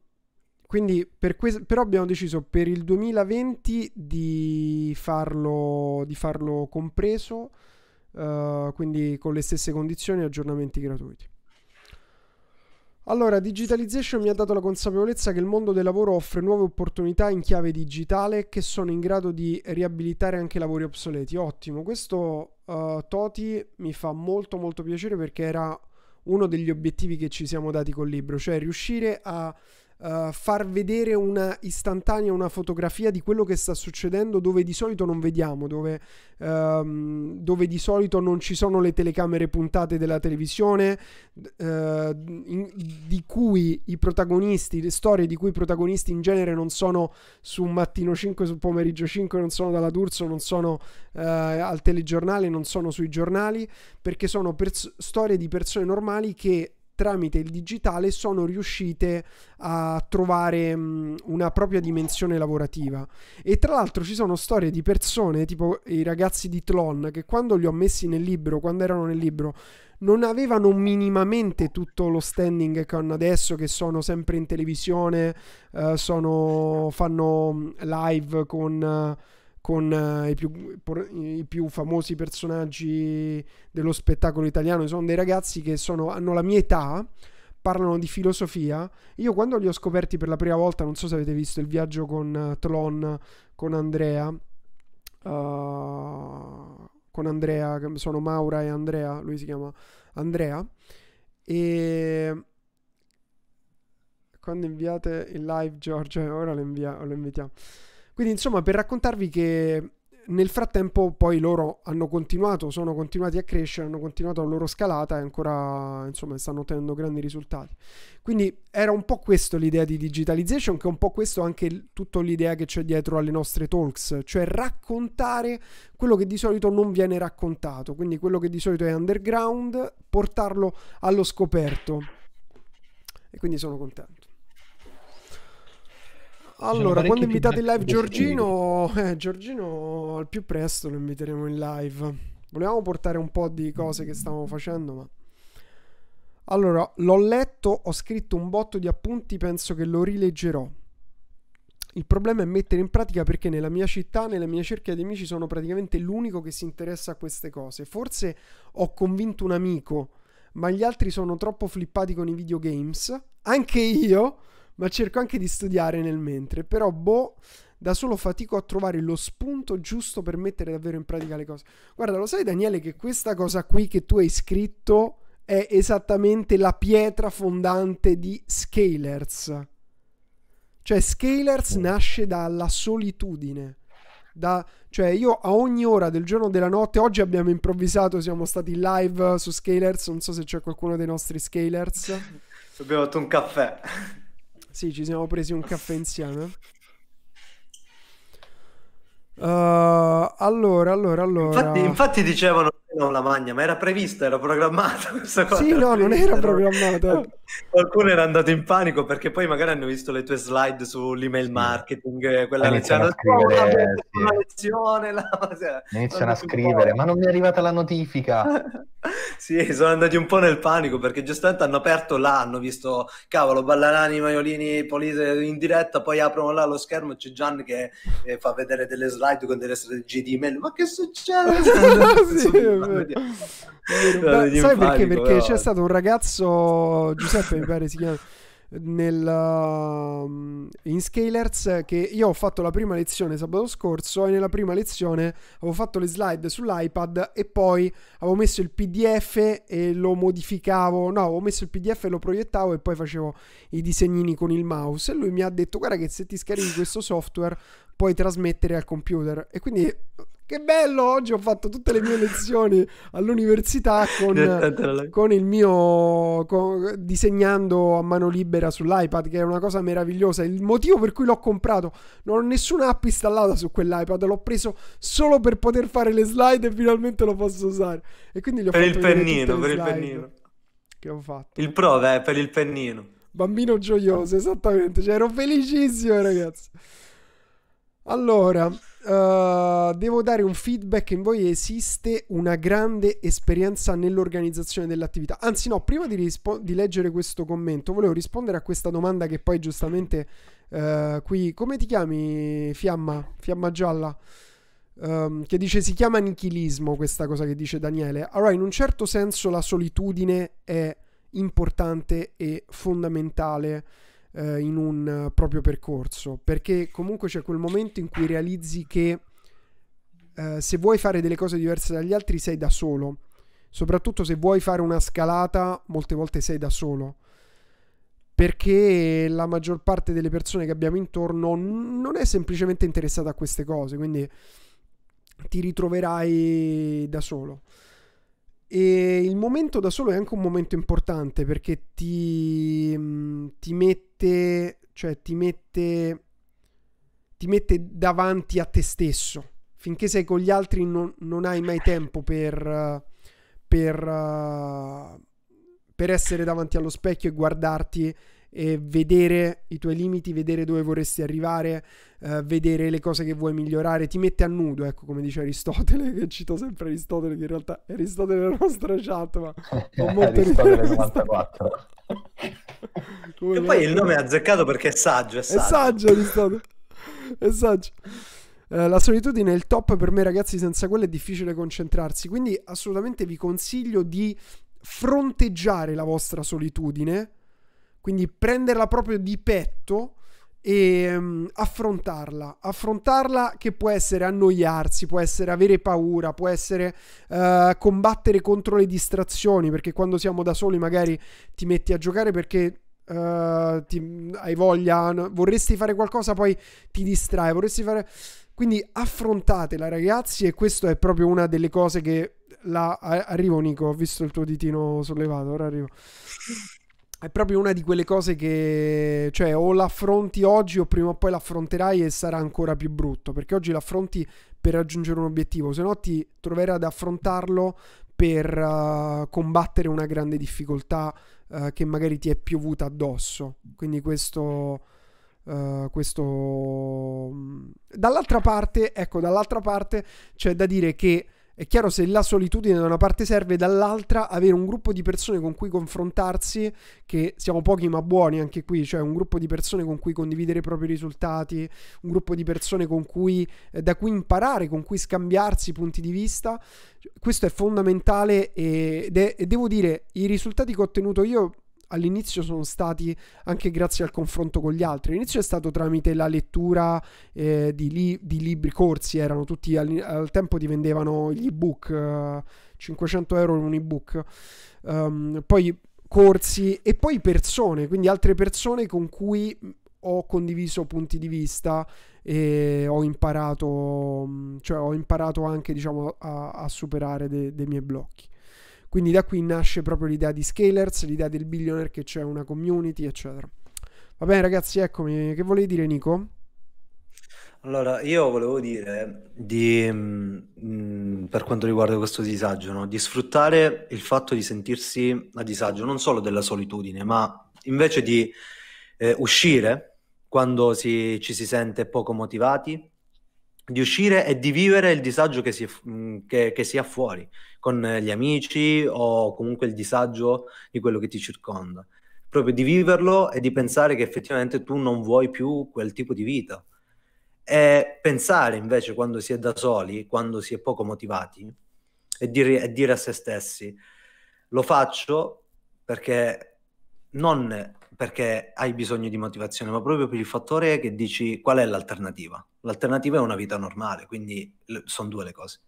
quindi per questo, però abbiamo deciso per il 2020 di farlo, di farlo compreso, uh, quindi con le stesse condizioni e aggiornamenti gratuiti. Allora, Digitalization mi ha dato la consapevolezza che il mondo del lavoro offre nuove opportunità in chiave digitale che sono in grado di riabilitare anche lavori obsoleti. Ottimo, questo uh, Toti mi fa molto molto piacere perché era uno degli obiettivi che ci siamo dati col libro, cioè riuscire a uh, far vedere una istantanea, una fotografia di quello che sta succedendo dove di solito non vediamo, dove, um, dove di solito non ci sono le telecamere puntate della televisione, uh, in, di cui i protagonisti, le storie di cui i protagonisti in genere non sono su mattino 5, su pomeriggio 5, non sono dalla D'Urso, non sono uh, al telegiornale, non sono sui giornali, perché sono pers- storie di persone normali che tramite il digitale sono riuscite a trovare mh, mm, una propria dimensione lavorativa. E tra l'altro ci sono storie di persone, tipo i ragazzi di Tlon, che quando li ho messi nel libro, quando erano nel libro, non avevano minimamente tutto lo standing che hanno adesso, che sono sempre in televisione, eh, sono, fanno mm, live con... Eh, con uh, i, più, i, più, famosi personaggi dello spettacolo italiano. Sono dei ragazzi che sono, hanno la mia età, parlano di filosofia. Io quando li ho scoperti per la prima volta, non so se avete visto il viaggio con uh, eh, Tlon, con Andrea. Uh, con Andrea, sono Maura e Andrea, lui si chiama Andrea. E quando inviate il live Giorgio, ora lo, invia- lo invitiamo. Quindi insomma per raccontarvi che nel frattempo poi loro hanno continuato, sono continuati a crescere, hanno continuato la loro scalata e ancora insomma stanno ottenendo grandi risultati. Quindi era un po' questo l'idea di digitalization, che è un po' questo anche tutta l'idea che c'è dietro alle nostre talks, cioè raccontare quello che di solito non viene raccontato, quindi quello che di solito è underground, portarlo allo scoperto. E quindi sono contento allora, quando invitate in live Giorgino, eh, Giorgino al più presto lo inviteremo in live. Volevamo portare un po' di cose che stavamo facendo, ma... Allora, l'ho letto, ho scritto un botto di appunti, penso che lo rileggerò. Il problema è mettere in pratica perché nella mia città, nella mia cerchia di amici, sono praticamente l'unico che si interessa a queste cose. Forse ho convinto un amico, ma gli altri sono troppo flippati con i videogames. Anche io ma cerco anche di studiare nel mentre, però boh, da solo fatico a trovare lo spunto giusto per mettere davvero in pratica le cose. Guarda, lo sai Daniele che questa cosa qui che tu hai scritto è esattamente la pietra fondante di Scalers. Cioè Scalers nasce dalla solitudine. Da, cioè io a ogni ora del giorno o della notte, oggi abbiamo improvvisato, siamo stati live su Scalers, non so se c'è qualcuno dei nostri Scalers. Abbiamo fatto un caffè. Sì, ci siamo presi un caffè insieme. Uh, allora, allora, allora. Infatti, infatti dicevano non la magna, ma era prevista, era programmata questa cosa. Sì, no, prevista, non era programmata. Qualcuno era andato in panico perché poi magari hanno visto le tue slide sull'email marketing, eh, quella lezione. A oh, scrivere, la lezione, la... Iniziano a scrivere, ma non mi è arrivata la notifica. sì, sono andati un po' nel panico perché giustamente hanno aperto là, hanno visto, cavolo, Ballarani, Maiolini, Polise in diretta, poi aprono là lo schermo e c'è Gian che eh, fa vedere delle slide con delle strategie di email. Ma che succede? sì, vero. Sai perché? Perché però... c'è stato un ragazzo, Giuseppe mi pare si chiama, nel, um, in Scalers che io ho fatto la prima lezione sabato scorso e nella prima lezione avevo fatto le slide sull'iPad e poi avevo messo il PDF e lo modificavo, no, avevo messo il PDF e lo proiettavo e poi facevo i disegnini con il mouse e lui mi ha detto guarda che se ti scarichi questo software puoi trasmettere al computer e quindi che bello, oggi ho fatto tutte le mie lezioni all'università con, con il mio con, disegnando a mano libera sull'iPad, che è una cosa meravigliosa. Il motivo per cui l'ho comprato, non ho nessuna app installata su quell'iPad, l'ho preso solo per poter fare le slide e finalmente lo posso usare. E quindi gli ho per fatto il pennino, per il pennino. Che ho fatto. Il pro, è eh, per il pennino. Bambino gioioso, esattamente. Cioè, ero felicissimo, ragazzi. Allora, uh, devo dare un feedback in voi esiste una grande esperienza nell'organizzazione dell'attività. Anzi no, prima di, rispo- di leggere questo commento volevo rispondere a questa domanda che poi giustamente uh, qui... Come ti chiami Fiamma? Fiamma Gialla? Um, che dice si chiama nichilismo questa cosa che dice Daniele. Allora, in un certo senso la solitudine è importante e fondamentale eh, in un eh, proprio percorso, perché comunque c'è quel momento in cui realizzi che eh, se vuoi fare delle cose diverse dagli altri sei da solo, soprattutto se vuoi fare una scalata molte volte sei da solo perché la maggior parte delle persone che abbiamo intorno non è semplicemente interessata a queste cose, quindi ti ritroverai da solo. E il momento da solo è anche un momento importante perché ti, mm, ti mette, cioè ti mette, ti mette davanti a te stesso. Finché sei con gli altri non, non hai mai tempo per, per, eh, per essere davanti allo specchio e guardarti e vedere i tuoi limiti, vedere dove vorresti arrivare, eh, vedere le cose che vuoi migliorare, ti mette a nudo, ecco come dice Aristotele, che cito sempre Aristotele, che in realtà è Aristotele è la nostra chat, ma ho molto Aristotele 94. e poi il nome è azzeccato perché è saggio, è saggio. È saggio Aristotele, è saggio. Eh, la solitudine è il top per me ragazzi, senza quella è difficile concentrarsi, quindi assolutamente vi consiglio di fronteggiare la vostra solitudine, quindi prenderla proprio di petto e um, affrontarla. Affrontarla che può essere annoiarsi, può essere avere paura, può essere uh, combattere contro le distrazioni, perché quando siamo da soli magari ti metti a giocare perché Uh, ti, hai voglia, vorresti fare qualcosa, poi ti distrae, vorresti fare... Quindi affrontatela ragazzi e questa è proprio una delle cose che... La... Arrivo Nico, ho visto il tuo ditino sollevato, ora arrivo è proprio una di quelle cose che, cioè, o l'affronti oggi o prima o poi l'affronterai e sarà ancora più brutto, perché oggi l'affronti per raggiungere un obiettivo, se no ti troverai ad affrontarlo per uh, combattere una grande difficoltà uh, che magari ti è piovuta addosso. Quindi questo... Uh, questo... Mm, dall'altra parte, ecco, dall'altra parte c'è da dire che è chiaro se la solitudine da una parte serve, dall'altra avere un gruppo di persone con cui confrontarsi, che siamo pochi ma buoni anche qui, cioè un gruppo di persone con cui condividere i propri risultati, un gruppo di persone con cui, eh, da cui imparare, con cui scambiarsi punti di vista. Questo è fondamentale e, de- e devo dire, i risultati che ho ottenuto io all'inizio sono stati anche grazie al confronto con gli altri. All'inizio è stato tramite la lettura eh, di, li- di, libri corsi, erano tutti al-, al tempo ti vendevano gli ebook, eh, 500 euro un ebook, um, poi corsi e poi persone, quindi altre persone con cui mm, ho condiviso punti di vista e ho imparato, mm, cioè ho imparato anche diciamo, a, a superare dei miei blocchi. Quindi da qui nasce proprio l'idea di scalers, l'idea del billionaire che c'è una community, eccetera. Va bene ragazzi, eccomi. Che volevi dire Nico? Allora, io volevo dire di, mh, mm, mm, per quanto riguarda questo disagio, no? di sfruttare il fatto di sentirsi a disagio non solo della solitudine, ma invece di eh, uscire quando si, ci si sente poco motivati, di uscire e di vivere il disagio che si, mh, mm, che, che si ha fuori con gli amici o comunque il disagio di quello che ti circonda. Proprio di viverlo e di pensare che effettivamente tu non vuoi più quel tipo di vita. E pensare invece quando si è da soli, quando si è poco motivati, e dire, e dire a se stessi, lo faccio perché non perché hai bisogno di motivazione, ma proprio per il fattore che dici qual è l'alternativa. L'alternativa è una vita normale, quindi sono due le cose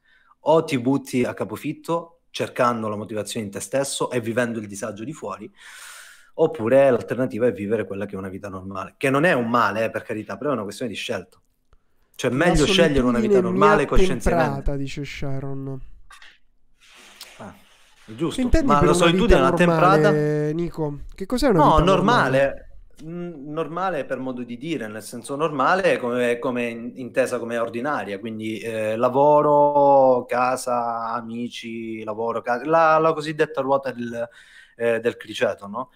o ti butti a capofitto cercando la motivazione in te stesso e vivendo il disagio di fuori, oppure l'alternativa è vivere quella che è una vita normale, che non è un male, eh, per carità, però è una questione di scelta. Cioè, meglio scegliere una vita normale coscienziata, dice Sharon. Ah, giusto, ma la solitudine è una normale, temprata. Nico, che cos'è una no, vita normale? normale? Mm, normale per modo di dire, nel senso normale come, come intesa come ordinaria, quindi eh, lavoro, casa, amici, lavoro, casa, la, la, cosiddetta ruota del, eh, del criceto, no?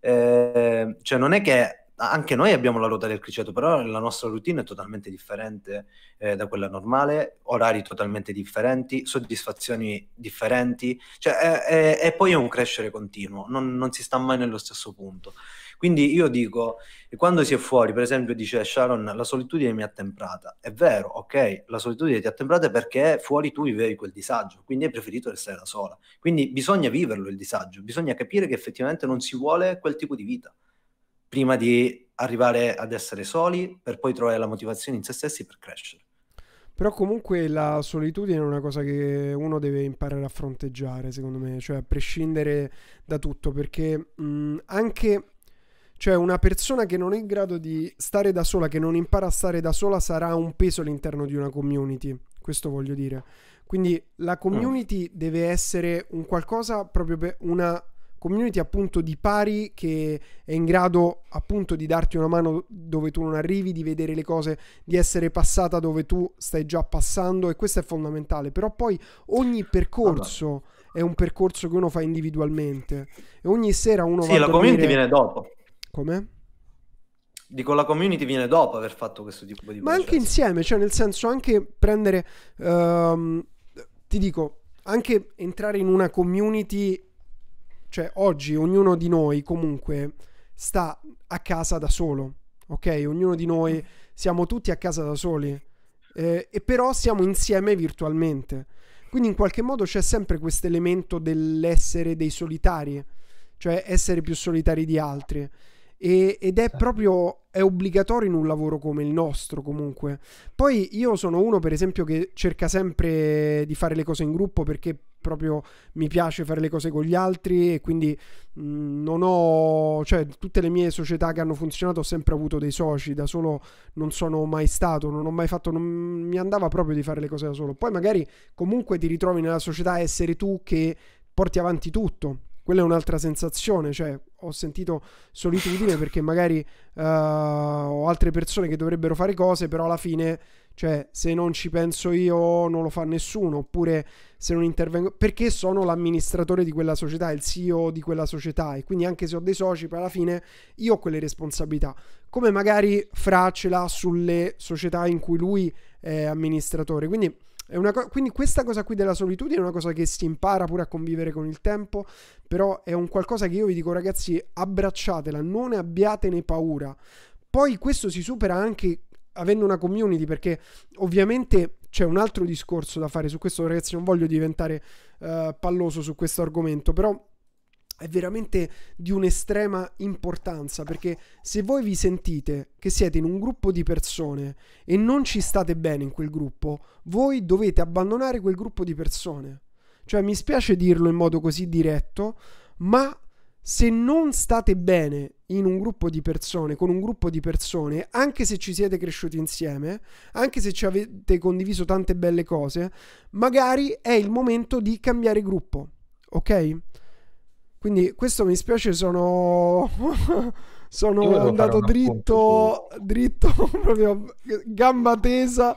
Eh, cioè non è che anche noi abbiamo la ruota del criceto, però la nostra routine è totalmente differente eh, da quella normale, orari totalmente differenti, soddisfazioni differenti, cioè, e poi è un crescere continuo, non, non si sta mai nello stesso punto. Quindi io dico, quando si è fuori, per esempio, dice Sharon, la solitudine mi ha temprata. È vero, ok, la solitudine ti ha temprata perché fuori tu vivevi quel disagio, quindi hai preferito restare da sola. Quindi bisogna viverlo il disagio, bisogna capire che effettivamente non si vuole quel tipo di vita prima di arrivare ad essere soli per poi trovare la motivazione in se stessi per crescere. Però comunque la solitudine è una cosa che uno deve imparare a fronteggiare, secondo me, cioè a prescindere da tutto, perché mh, anche cioè una persona che non è in grado di stare da sola, che non impara a stare da sola, sarà un peso all'interno di una community. Questo voglio dire. Quindi la ah. community mm. deve essere un qualcosa proprio per una community appunto di pari che è in grado appunto di darti una mano dove tu non arrivi, di vedere le cose, di essere passata dove tu stai già passando e questo è fondamentale. Però poi ogni ah, percorso allora. è un percorso che uno fa individualmente e ogni sera uno sì, va a dormire. Sì, la community viene dopo. Come? Dico, la community viene dopo aver fatto questo tipo di... Ma processo. anche insieme, cioè nel senso anche prendere... Um, ti dico, anche entrare in una community, cioè oggi ognuno di noi comunque sta a casa da solo, ok? Ognuno di noi mm. siamo tutti a casa da soli, eh, e però siamo insieme virtualmente. Quindi in qualche modo c'è sempre questo elemento dell'essere dei solitari, cioè essere più solitari di altri. E, ed è esatto. proprio è obbligatorio in un lavoro come il nostro comunque. Poi io sono uno per esempio che cerca sempre di fare le cose in gruppo perché proprio mi piace fare le cose con gli altri e quindi mh, non ho, cioè tutte le mie società che hanno funzionato ho sempre avuto dei soci, da solo non sono mai stato, non ho mai fatto, non mi andava proprio di fare le cose da solo. Poi magari comunque ti ritrovi nella società a essere tu che porti avanti tutto. Quella è un'altra sensazione, cioè ho sentito solitudine perché magari uh, ho altre persone che dovrebbero fare cose, però alla fine, cioè, se non ci penso io non lo fa nessuno, oppure se non intervengo, perché sono l'amministratore di quella società, il CEO di quella società e quindi anche se ho dei soci, poi alla fine io ho quelle responsabilità, come magari Fra ce l'ha sulle società in cui lui è amministratore. Quindi Co- quindi questa cosa qui della solitudine è una cosa che si impara pure a convivere con il tempo, però è un qualcosa che io vi dico ragazzi, abbracciatela, non abbiatene paura. Poi questo si supera anche avendo una community, perché ovviamente c'è un altro discorso da fare su questo, ragazzi, non voglio diventare uh, palloso su questo argomento, però è veramente di un'estrema importanza perché se voi vi sentite che siete in un gruppo di persone e non ci state bene in quel gruppo, voi dovete abbandonare quel gruppo di persone. Cioè mi spiace dirlo in modo così diretto, ma se non state bene in un gruppo di persone, con un gruppo di persone, anche se ci siete cresciuti insieme, anche se ci avete condiviso tante belle cose, magari è il momento di cambiare gruppo, ok? Quindi questo mi spiace, sono, sono andato dritto, su... dritto, proprio gamba tesa.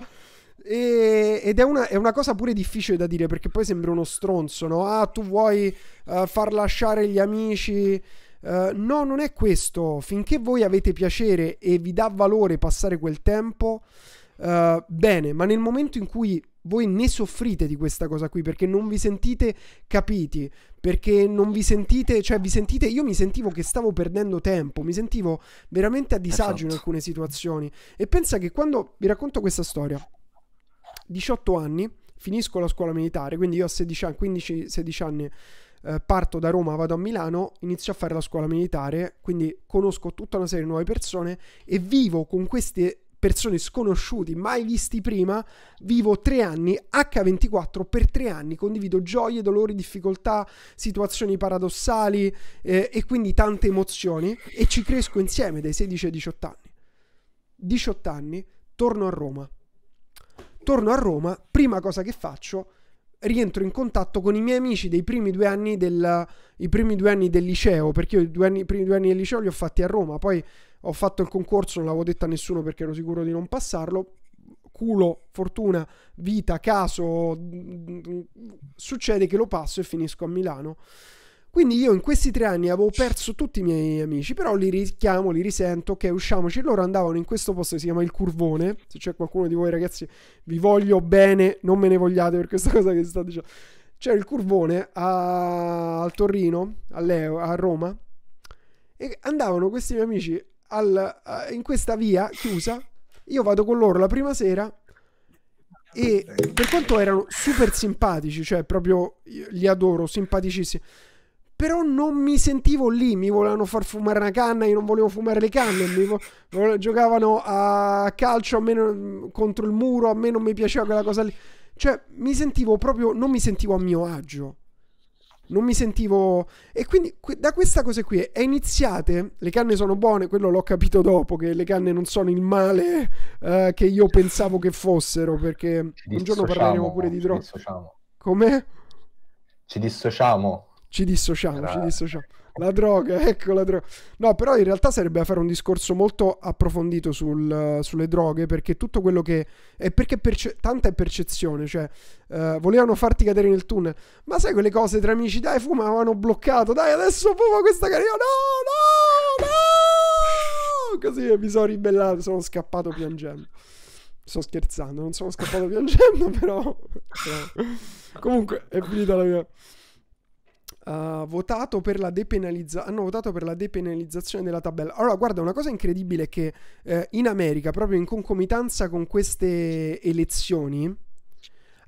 E, ed è una, è una, cosa pure difficile da dire perché poi sembra uno stronzo, no? Ah, tu vuoi uh, far lasciare gli amici. Uh, no, non è questo. Finché voi avete piacere e vi dà valore passare quel tempo, uh, bene, ma nel momento in cui voi ne soffrite di questa cosa qui perché non vi sentite capiti, perché non vi sentite, cioè vi sentite, io mi sentivo che stavo perdendo tempo, mi sentivo veramente a disagio esatto. in alcune situazioni. E pensa che quando vi racconto questa storia, 18 anni, finisco la scuola militare, quindi io a 15-16 anni eh, parto da Roma, vado a Milano, inizio a fare la scuola militare, quindi conosco tutta una serie di nuove persone e vivo con queste persone sconosciuti, mai visti prima, vivo tre anni, H24 per tre anni, condivido gioie, dolori, difficoltà, situazioni paradossali eh, e quindi tante emozioni e ci cresco insieme dai 16 ai 18 anni. 18 anni, torno a Roma. Torno a Roma, prima cosa che faccio, rientro in contatto con i miei amici dei primi due anni del, i primi due anni del liceo, perché io i, due anni, i primi due anni del liceo li ho fatti a Roma, poi ho fatto il concorso, non l'avevo detto a nessuno perché ero sicuro di non passarlo. Culo, fortuna, vita, caso, succede che lo passo e finisco a Milano. Quindi io in questi tre anni avevo perso tutti i miei amici, però li richiamo, li risento, ok, usciamoci. Loro andavano in questo posto che si chiama Il Curvone. Se c'è qualcuno di voi ragazzi, vi voglio bene, non me ne vogliate per questa cosa che sto dicendo. C'era il Curvone a... al Torrino, a, Leo, a Roma, e andavano questi miei amici al, uh, in questa via chiusa. Io vado con loro la prima sera e per quanto erano super simpatici, cioè proprio li adoro, simpaticissimi. Però non mi sentivo lì, mi volevano far fumare una canna, io non volevo fumare le canne, vo- giocavano a calcio a non, contro il muro, a me non mi piaceva quella cosa lì. Cioè, mi sentivo proprio, non mi sentivo a mio agio non mi sentivo... E quindi da questa cosa qui è iniziate, le canne sono buone, quello l'ho capito dopo, che le canne non sono il male uh, che io pensavo che fossero, perché Ci un giorno parleremo pure di droga. Come? Ci dissociamo. Ci dissociamo, Era... ci dissociamo. La droga, ecco la droga. No, però in realtà sarebbe da fare un discorso molto approfondito sul, sulle droghe, perché tutto quello che... E perché perce- tanta è percezione, cioè, eh, volevano farti cadere nel tunnel. Ma sai quelle cose tra amici, dai, fumavano bloccato, dai, adesso fumo questa carina, no, no, no! Così mi sono ribellato, sono scappato piangendo. Sto scherzando, non sono scappato piangendo, però... Comunque, è finita la mia votato per la depenalizza- hanno votato per la depenalizzazione della tabella. Allora, guarda, una cosa incredibile è che eh, in America, proprio in concomitanza con queste elezioni,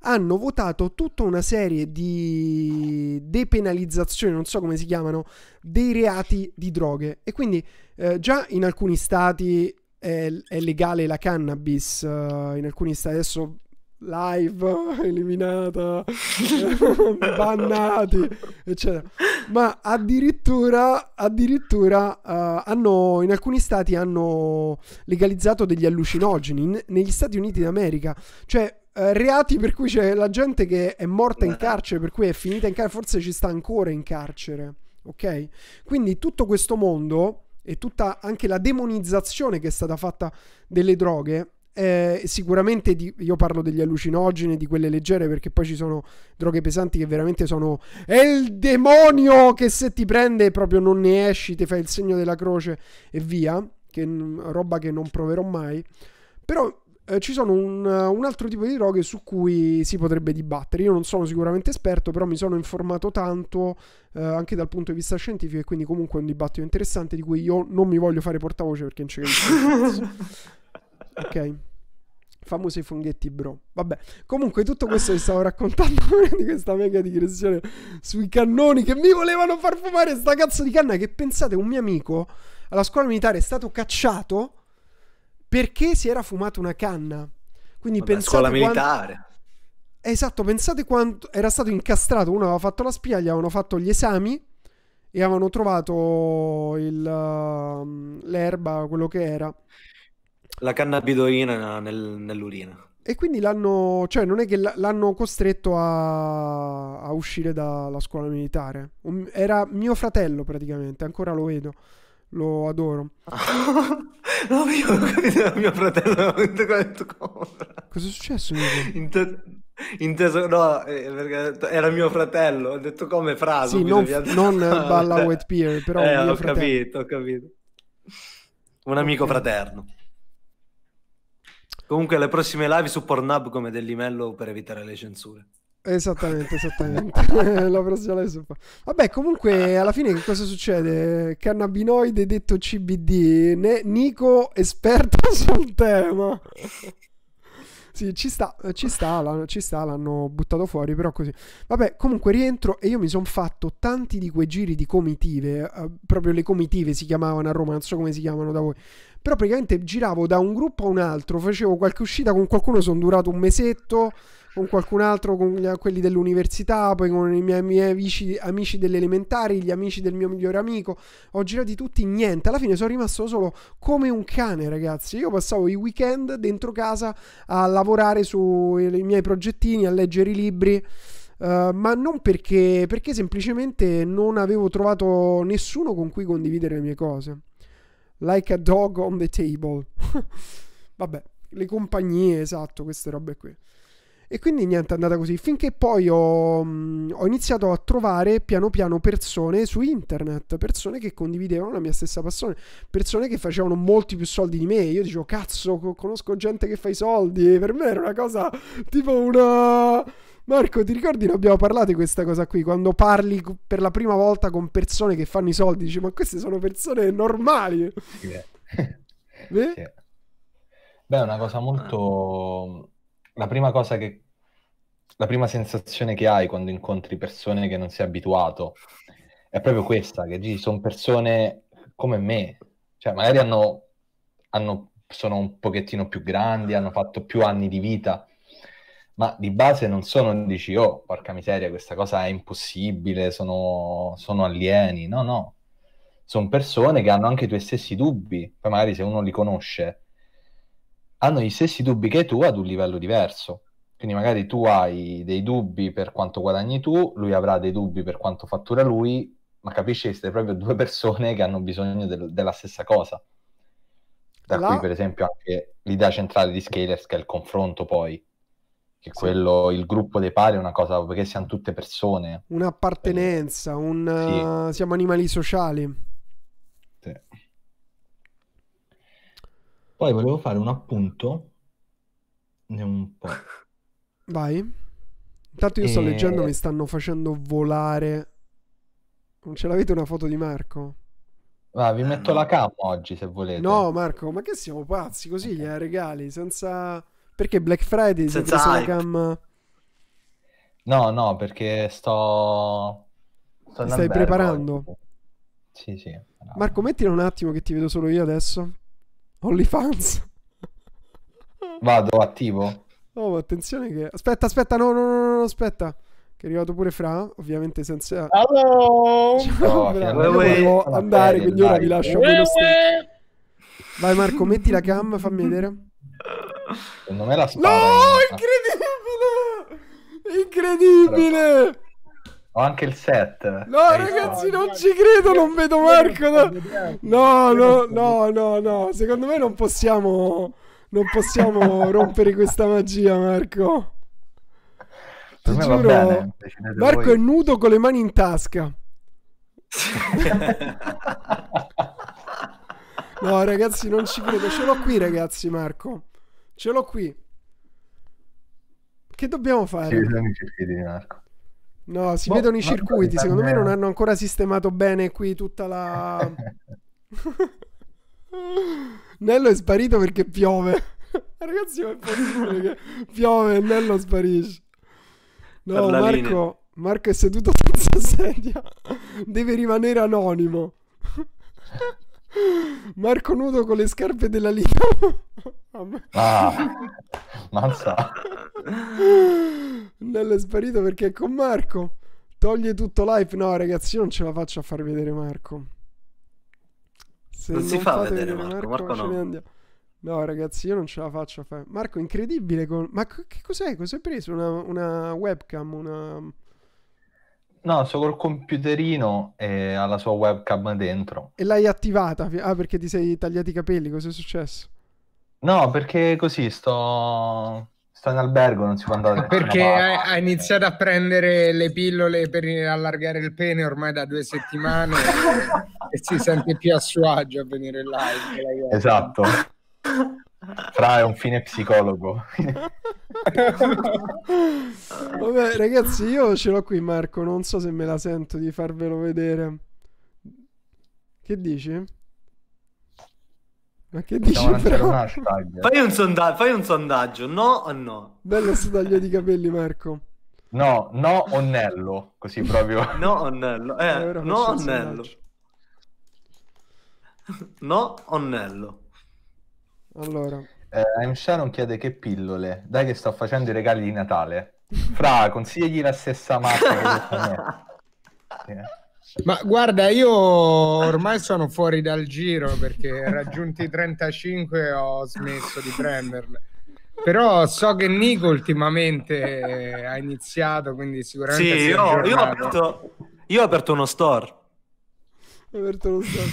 hanno votato tutta una serie di depenalizzazioni, non so come si chiamano, dei reati di droghe. E quindi eh, già in alcuni stati è, è legale la cannabis, uh, in alcuni stati adesso live, eliminata, bannati, eccetera. Ma addirittura, addirittura uh, hanno, in alcuni stati hanno legalizzato degli allucinogeni, in, negli Stati Uniti d'America. Cioè, Uh, reati per cui c'è la gente che è morta in eh. carcere, per cui è finita in carcere, forse ci sta ancora in carcere. Ok? Quindi tutto questo mondo e tutta anche la demonizzazione che è stata fatta delle droghe eh, sicuramente di, io parlo degli allucinogeni, di quelle leggere, perché poi ci sono droghe pesanti che veramente sono. È il demonio che se ti prende proprio non ne esci, ti fai il segno della croce e via. Che, roba che non proverò mai. Però eh, ci sono un, un, altro tipo di droghe su cui si potrebbe dibattere. Io non sono sicuramente esperto, però mi sono informato tanto eh, anche dal punto di vista scientifico e quindi comunque è un dibattito interessante di cui io non mi voglio fare portavoce perché non c'è capisco. ok? Famosi funghetti bro. Vabbè, comunque tutto questo che stavo raccontando prima di questa mega digressione sui cannoni che mi volevano far fumare sta cazzo di canna che pensate un mio amico alla scuola militare è stato cacciato perché si era fumato una canna. Quindi Vabbè, pensate scuola quanto... militare. Esatto, pensate quando era stato incastrato, uno aveva fatto la spia, gli avevano fatto gli esami e avevano trovato il, uh, l'erba, quello che era. La cannabidoina nel, nell'urina. E quindi l'hanno, cioè non è che l'hanno costretto a, a uscire dalla scuola militare. Un, era mio fratello praticamente, ancora lo vedo, lo adoro. no, io non mio fratello, Cosa è successo? Inteso, inteso, no, eh, era mio fratello, ho detto come frase. Sì, non, non balla wet peer, però... Eh, ho fratello. capito, ho capito. Un amico okay. fraterno. Comunque le prossime live su Pornhub come del limello per evitare le censure. Esattamente, esattamente. la prossima live su Vabbè, comunque alla fine che cosa succede? Cannabinoide detto CBD, ne- Nico esperto sul tema. sì, ci sta, ci sta, l'hanno, ci sta, l'hanno buttato fuori, però così. Vabbè, comunque rientro e io mi sono fatto tanti di quei giri di comitive, eh, proprio le comitive si chiamavano a Roma, non so come si chiamano da voi, però praticamente giravo da un gruppo a un altro, facevo qualche uscita, con qualcuno sono durato un mesetto, con qualcun altro, con gli, quelli dell'università, poi con i miei, miei amici, amici delle elementari, gli amici del mio migliore amico. Ho girato tutti niente. Alla fine sono rimasto solo come un cane, ragazzi. Io passavo i weekend dentro casa a lavorare sui miei progettini, a leggere i libri. Uh, ma non perché, perché semplicemente non avevo trovato nessuno con cui condividere le mie cose. Like a dog on the table. Vabbè, le compagnie, esatto, queste robe qui. E quindi niente, è andata così. Finché poi ho, mm, ho, iniziato a trovare piano piano persone su internet, persone che condividevano la mia stessa passione, persone che facevano molti più soldi di me. Io dicevo, cazzo, conosco gente che fa i soldi. per me era una cosa tipo una Marco, ti ricordi? Ne abbiamo parlato di questa cosa qui. Quando parli per la prima volta con persone che fanno i soldi, dici, ma queste sono persone normali. Sì, Beh? Sì. Beh, è una cosa molto. Ah. La prima cosa che. La prima sensazione che hai quando incontri persone che non sei abituato è proprio questa, che sono persone come me, cioè magari hanno, hanno, sono un pochettino più grandi, hanno fatto più anni di vita, ma di base non sono, dici, oh, porca miseria, questa cosa è impossibile, sono, sono alieni, no, no. Sono persone che hanno anche i tuoi stessi dubbi, poi magari se uno li conosce, hanno gli stessi dubbi che tu ad un livello diverso. Quindi magari tu hai dei dubbi per quanto guadagni tu, lui avrà dei dubbi per quanto fattura lui, ma capisci che siete proprio due persone che hanno bisogno del, della stessa cosa. Da La... qui per esempio anche l'idea centrale di Scalers che è il confronto poi che sì. quello, il gruppo dei pari è una cosa perché siamo tutte persone. Un'appartenenza, un, eh, sì. siamo animali sociali. Sì. Poi volevo fare un appunto. Andiamo un po'. Vai. Intanto io sto e... Eh, leggendo, mi stanno facendo volare. Non ce l'avete una foto di Marco? Va, vi metto eh, la cam oggi se volete. No, Marco, ma che siamo pazzi così, okay. gli regali senza perché Black Friday senza la cam... No, no, perché sto... sto stai albergo. preparando? Sì, sì. No. Marco, mettila un attimo che ti vedo solo io adesso. OnlyFans. Vado, attivo. Oh, attenzione che... Aspetta, aspetta, no, no, no, no, aspetta. Che è arrivato pure Fra, ovviamente senza... Ciao, no, Fra. Devo andare, quindi ora vi lascio. Vai Marco, metti la cam, fammi vedere. Secondo me la spada. No, è... incredibile! Incredibile! Ho anche il set. No, Hai ragazzi, visto? non ci credo, non vedo Marco. No, no, no, no, no. Secondo me non possiamo. Non possiamo rompere questa magia, Marco. Ti giuro, bene, Marco voi. è nudo con le mani in tasca. no, ragazzi, non ci credo. Ce l'ho qui, ragazzi, Marco. Ce l'ho qui. Che dobbiamo fare? Si vedono i circuiti di narco. No, si boh, vedono i circuiti. Secondo me non eh. hanno ancora sistemato bene qui tutta la. Nello è sparito perché piove. Ragazzi, ma è possibile che piove e Nello sparisce. No, Marco, Marco è seduto senza sedia. Deve rimanere anonimo. Marco nudo con le scarpe della Liga. ah, mazza. Nello è sparito perché è con Marco. Toglie tutto live. No, ragazzi, io non ce la faccio a far vedere Marco. Se non, non si fa vedere, vedere Marco, Marco, Marco no. No, ragazzi, io non ce la faccio a fare. Marco, incredibile. Con... Ma che cos'è? Cos'è preso? Una, una webcam? Una No, sto col computerino e ha la sua webcam dentro. E l'hai attivata? Ah, perché ti sei tagliati i capelli? cosa è successo? No, perché così sto... sto in albergo, non si può andare. Ah, perché ha iniziato a prendere le pillole per allargare il pene ormai da due settimane e, si sente più a suo agio a venire live. Esatto. Fra è un fine psicologo. Vabbè, ragazzi, io ce l'ho qui Marco, non so se me la sento di farvelo vedere. Che dici? Ma che dici Fai un, sonda- fai un sondaggio, no o no? Bello sto taglio di capelli Marco. No, no onnello, così proprio. No onnello, eh, no onnello. No onnello. Allora. Eh, I'm Sharon chiede che pillole. Dai che sto facendo i regali di Natale. Fra, consigli la stessa marca che eh. Ma guarda, io ormai sono fuori dal giro perché raggiunti i 35 ho smesso di prenderle. Però so che Nico ultimamente ha iniziato, quindi sicuramente... Sì, io, io, ho aperto, io ho aperto uno store. Ho aperto uno store.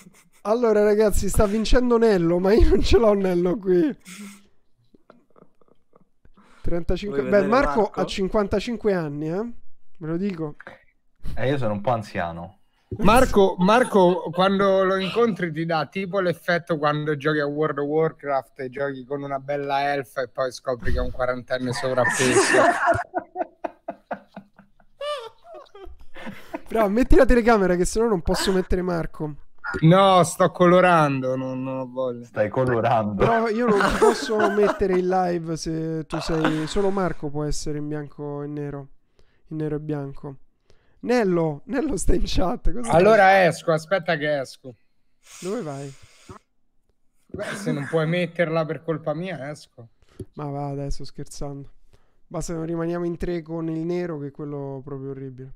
Allora ragazzi, sta vincendo Nello, ma io non ce l'ho Nello qui. 35... Beh, Marco, Marco, ha 55 anni, eh? Ve lo dico. Eh, io sono un po' anziano. Marco, Marco, quando lo incontri ti dà tipo l'effetto quando giochi a World of Warcraft e giochi con una bella elfa e poi scopri che è un quarantenne sovrappeso. Però metti la telecamera che sennò non posso mettere Marco. No, sto colorando, non, non ho voglia. Stai colorando. Però io non ti posso mettere in live se tu sei... Solo Marco può essere in bianco e nero. In nero e bianco. Nello, Nello sta in chat. Cosa allora fai? esco, aspetta che esco. Dove vai? Beh, se non puoi metterla per colpa mia, esco. Ma va, adesso scherzando. Basta che non rimaniamo in tre con il nero, che è quello proprio orribile.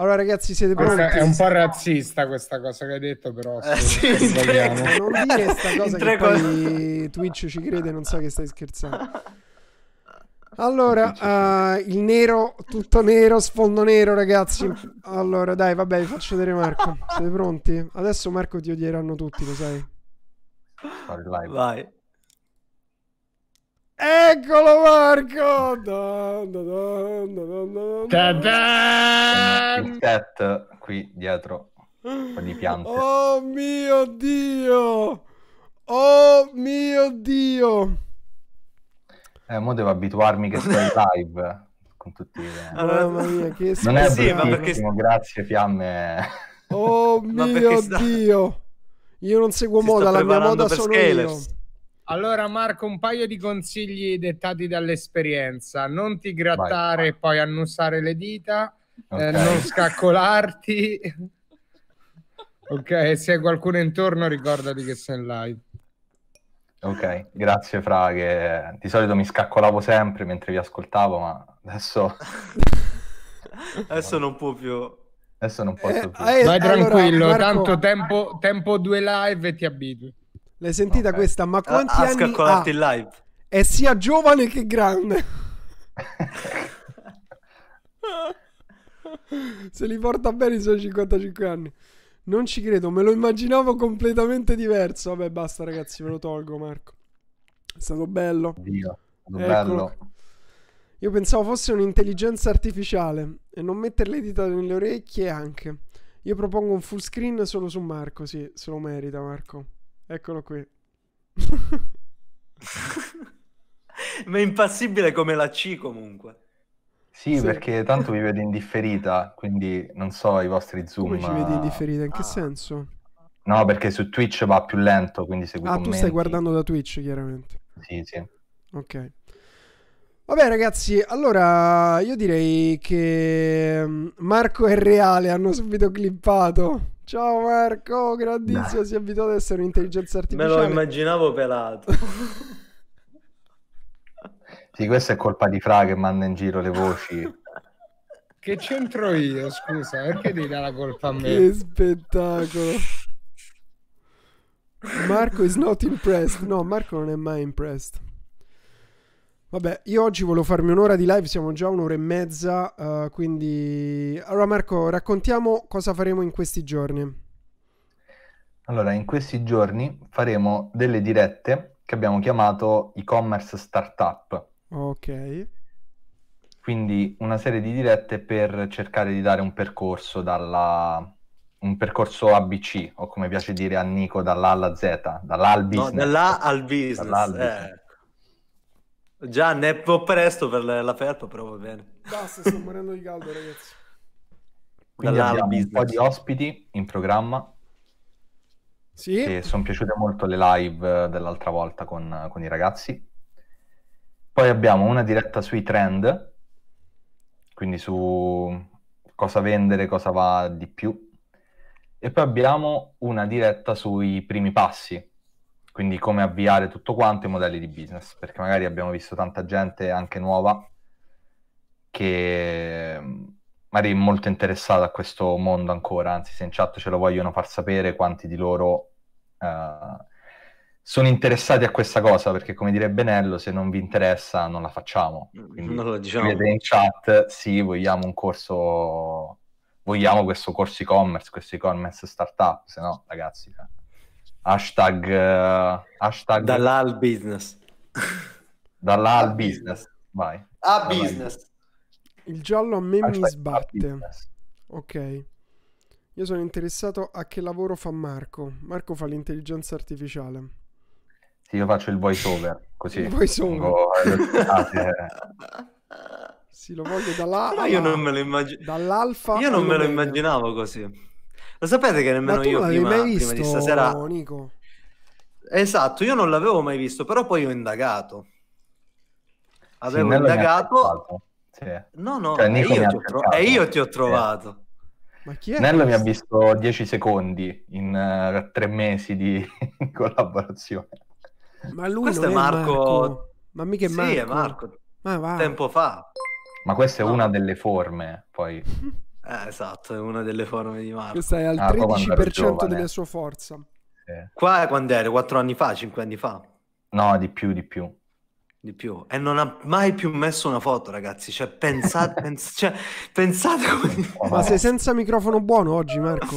Allora, ragazzi, siete pronti? È un po' razzista questa cosa che hai detto, però. Eh, sì, Non dire questa cosa che poi Twitch ci crede, non so che stai scherzando. Allora, uh, il nero, tutto nero, sfondo nero, ragazzi. Allora, dai, vabbè, vi faccio vedere Marco. Siete pronti? Adesso Marco ti odieranno tutti, lo sai. Vai. Eccolo Marco! Da, da, set qui dietro, un po' piante. Oh mio Dio! Oh mio Dio! Eh, mo devo abituarmi che in live eh, con tutti i... Allora, Mamma mia, che schifo! Non è sì, perché... grazie fiamme! Oh mio sta... Dio! Io non seguo si moda, la mia moda sono scalers. io! Allora Marco, un paio di consigli dettati dall'esperienza. Non ti grattare e poi annusare le dita, eh, okay. eh, non scaccolarti. ok, se hai qualcuno intorno ricordati che sei in live. Ok, grazie Fra che di solito mi scaccolavo sempre mentre vi ascoltavo, ma adesso... adesso non può più. Adesso non posso eh, più. Eh, eh, Vai allora, tranquillo, Marco... tanto tempo, tempo due live e ti abitui. L'hai sentita okay. questa? Ma quanti uh, anni ha? in live. È sia giovane che grande. Se li porta bene i suoi 55 anni. Non ci credo, me lo immaginavo completamente diverso. Vabbè, basta ragazzi, ve lo tolgo Marco. È stato bello. Dio, bello. Io pensavo fosse un'intelligenza artificiale e non metterle dita nelle orecchie anche. Io propongo un full screen solo su Marco, sì, se lo merita Marco. Eccolo qui. Ma è impassibile come la C comunque. Sì, sì, perché tanto vi vedo indifferita, quindi non so i vostri zoom. Come ci vedi indifferita? In che ah. senso? No, perché su Twitch va più lento, quindi segui Ah, commenti. tu stai guardando da Twitch, chiaramente. Sì, sì. Ok. Vabbè ragazzi, allora io direi che mm, Marco e Reale hanno subito clippato. Ciao Marco, grandissimo, nah. si è abituato ad essere un'intelligenza artificiale. Me lo immaginavo pelato. sì, questa è colpa di Fra che manda in giro le voci. Che c'entro io, scusa, perché ti dà la colpa a me? Che spettacolo. Marco is not impressed. No, Marco non è mai impressed. Vabbè, io oggi volevo farmi un'ora di live, siamo già un'ora e mezza, uh, quindi... Allora Marco, raccontiamo cosa faremo in questi giorni. Allora, in questi giorni faremo delle dirette che abbiamo chiamato e-commerce startup. Ok. Quindi una serie di dirette per cercare di dare un percorso dalla... un percorso ABC, o come piace dire a Nico, dall'A alla Z, dall'A al business. No, dall'A al business. Dall'A al business. Eh. Già, ne è presto per la felpa, però va bene. Basta, sto morendo di caldo, ragazzi. Quindi Dalla abbiamo business. un po' di ospiti in programma. Sì. sono piaciute molto le live dell'altra volta con, con, i ragazzi. Poi abbiamo una diretta sui trend, quindi su cosa vendere, cosa va di più. E poi abbiamo una diretta sui primi passi, quindi come avviare tutto quanto i modelli di business, perché magari abbiamo visto tanta gente anche nuova che mm, magari è molto interessata a questo mondo ancora, anzi se in chat ce lo vogliono far sapere quanti di loro uh, sono interessati a questa cosa, perché come direbbe Nello, se non vi interessa non la facciamo. Quindi non lo diciamo. Vedete in chat, sì, vogliamo un corso, vogliamo questo corso e-commerce, questo e-commerce startup, se no ragazzi... Eh Hashtag, uh, hashtag... Dall'al business. Dall'al business, vai. A ah, business. Il giallo a me hashtag mi sbatte. Ok. Io sono interessato a che lavoro fa Marco. Marco fa l'intelligenza artificiale. Sì, io faccio il voice over, così. Il voice over. Ah, sì. sì, lo voglio da io non me lo immaginavo. Io non me lo immaginavo così. Lo sapete che nemmeno io prima, mai visto, prima di stasera... Nico? Esatto, io non l'avevo mai visto, però poi ho indagato. Avevo sì, indagato... Sì. No, no, cioè, e, io tro- e, io ti ho trovato. Sì. Ma chi è Nello questo? mi ha visto 10 secondi in uh, tre mesi di collaborazione. Ma lui questo è Marco... Marco. Ma mica è Marco. Sì, è Marco. Ma va. Tempo fa. Ma questa è no. una delle forme, poi. Eh, esatto, è una delle forme di Marco. Questa è al ah, 13% della sua forza. Sì. Qua quando era? 4 anni fa, 5 anni fa? No, di più, di più. Di più. E non ha mai più messo una foto, ragazzi. Cioè, pensate... pens- cioè, pensate come... Ma sei senza microfono buono oggi, Marco?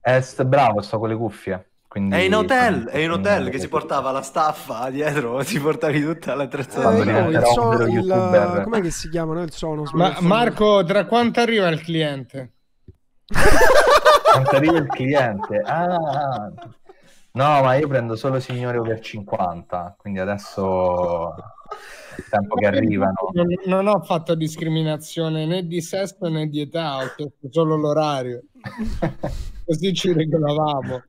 Eh, bravo, sto con le cuffie. Quindi, è in hotel, è in hotel che si portava la staffa dietro, si portavi tutta l'attrezzatura. Eh, no, il so, il, com'è che si chiamano il Sonos? Ma, Marco, tra quanto arriva il cliente? quanto arriva il cliente? Ah, no, ma io prendo solo signore over 50, quindi adesso il tempo che arrivano. Non, non ho fatto discriminazione né di sesso né di età, ho chiesto solo l'orario. Così ci regolavamo.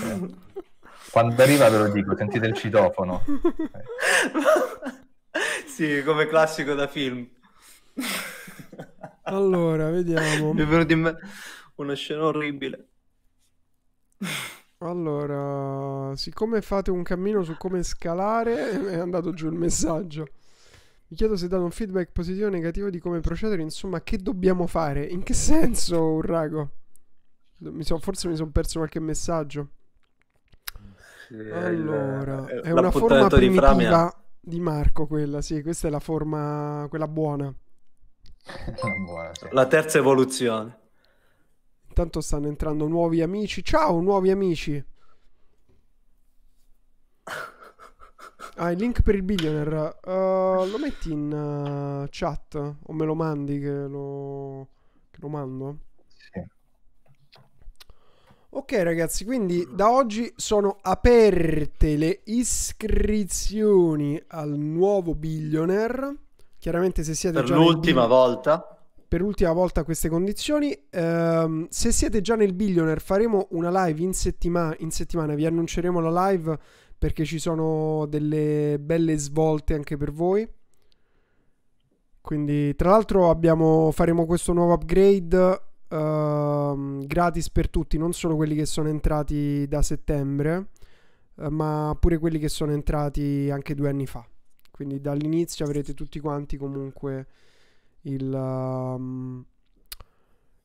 Quando arriva ve lo dico, sentite il citofono. sì, come classico da film. Allora, vediamo. Mi è venuto in mente una scena orribile. Allora, siccome fate un cammino su come scalare, è andato giù il messaggio. Mi chiedo se date un feedback positivo o negativo di come procedere, insomma, che dobbiamo fare? In che senso, Urrago? Mi so, forse mi sono perso qualche messaggio. Allora, il, eh, è una forma primitiva di, Framia. di Marco quella, sì, questa è la forma, quella buona. buona sì. La terza evoluzione. Intanto stanno entrando nuovi amici. Ciao, nuovi amici. Ah, il link per il billionaire. Uh, lo metti in uh, chat o me lo mandi che lo, che lo mando? Ok ragazzi, quindi mm. da oggi sono aperte le iscrizioni al nuovo billionaire. Chiaramente se siete per già... Per l'ultima volta. Per l'ultima volta queste condizioni. Um, se siete già nel billionaire faremo una live in, settima in settimana, vi annunceremo la live perché ci sono delle belle svolte anche per voi. Quindi, tra l'altro, faremo questo nuovo upgrade uh, gratis per tutti, non solo quelli che sono entrati da settembre, uh, ma pure quelli che sono entrati anche due anni fa. Quindi dall'inizio avrete tutti quanti comunque il, um,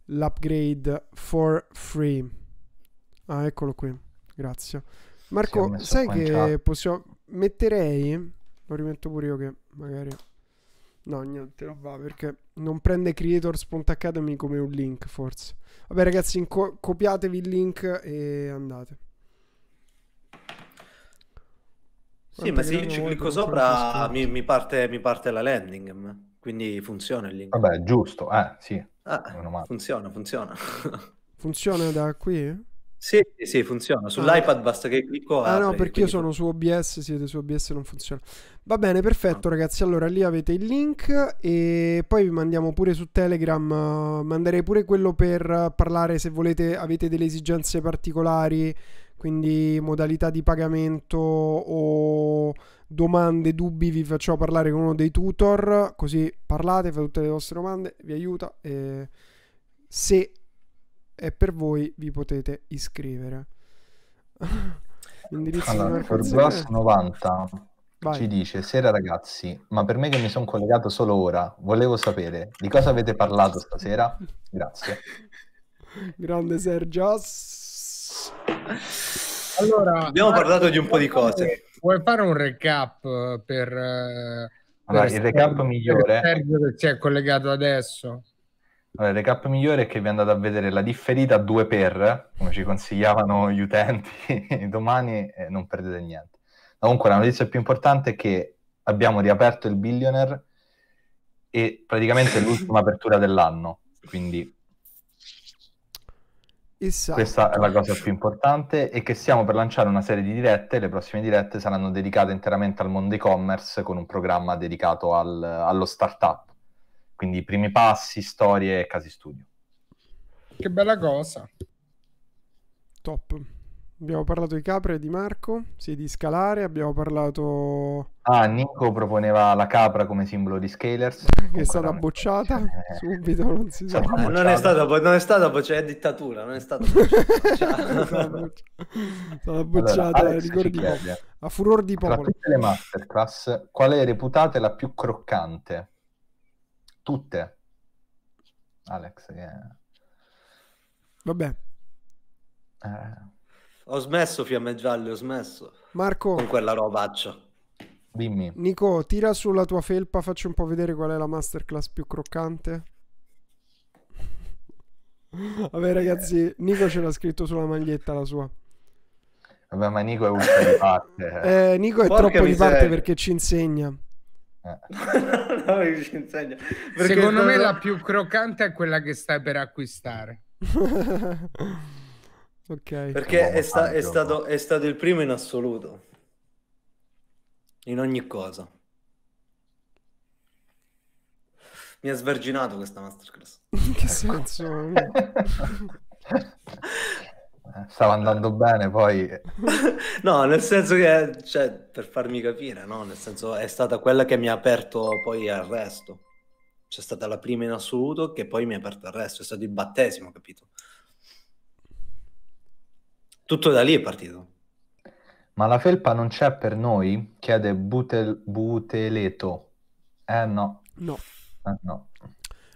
l'upgrade for free. Ah, eccolo qui. Grazie. Marco, sai che possiamo... metterei... Lo rimetto pure io che magari... No, niente, non va perché non prende creators.academy come un link, forse. Vabbè, ragazzi, co- copiatevi il link e andate. Sì, ma se io ci clicco sopra mi, mi, parte, mi, parte, la landing, quindi funziona il link. Vabbè, giusto, eh, sì. Ah, funziona, funziona. funziona da qui? Sì, sì, funziona. Ah. Sull'iPad ah, basta che clicco. Ah, apre, no, perché io sono su OBS, siete su OBS e non funziona. Va bene, perfetto, no. Ah. ragazzi. Allora lì avete il link e poi vi mandiamo pure su Telegram. Eh, manderei pure quello per parlare se volete, avete delle esigenze particolari, quindi modalità di pagamento o domande, dubbi, vi faccio parlare con uno dei tutor. Così parlate, fate tutte le vostre domande, vi aiuta. E se e per voi vi potete iscrivere. Indirizzo allora, Forbes 90 ci dice Sera ragazzi, ma per me che mi sono collegato solo ora, volevo sapere di cosa avete parlato stasera? Grazie. Grande Sergio. Allora, abbiamo parlato di un po' di cose. Vuoi fare un recap per... Eh, allora, per il recap migliore... Sergio che si è collegato adesso. Allora, il recap migliore è che vi andate a vedere la differita a 2 per, come ci consigliavano gli utenti domani, e non perdete niente. Comunque la notizia più importante è che abbiamo riaperto il Billionaire e praticamente è l'ultima apertura dell'anno, quindi esatto. questa è la cosa più importante e che stiamo per lanciare una serie di dirette, le prossime dirette saranno dedicate interamente al mondo e-commerce con un programma dedicato al, allo startup quindi primi passi, storie e casi studio. Che bella cosa. Top. Abbiamo parlato di capre di Marco, sì, di scalare, abbiamo parlato... Ah, Nico proponeva la capra come simbolo di Scalers. che è stata bocciata eh... subito, non si sa. Non, non è stata, cioè, è dittatura, non è stata bocciata. è stata bocciata, allora, eh, ricordi a furor di popolo. Tra tutte le masterclass, quale è reputata la più croccante? tutte. Alex, yeah. vabbè. Eh. Ho smesso fiamme gialle, ho smesso. Marco. Con quella robaccia. Dimmi. Nico, tira sulla tua felpa, facci un po' vedere qual è la masterclass più croccante. Vabbè ragazzi, Nico ce l'ha scritto sulla maglietta la sua. Vabbè, ma Nico è un po' di parte. Eh, Nico è Porca troppo miseria. di parte perché ci insegna. Eh. no, Secondo me la più croccante è quella che stai per acquistare. ok. Perché è, sta è, stato, è stato il primo in assoluto. In ogni cosa. mi ha sverginato questa masterclass. che senso? Stava andando bene, poi... no, nel senso che, cioè, per farmi capire, no? Nel senso, è stata quella che mi ha aperto poi al resto. C'è stata la prima in assoluto che poi mi ha aperto al resto. È stato il battesimo, capito? Tutto da lì è partito. Ma la felpa non c'è per noi? Chiede Butel... Buteleto. Eh no. No. Eh, no.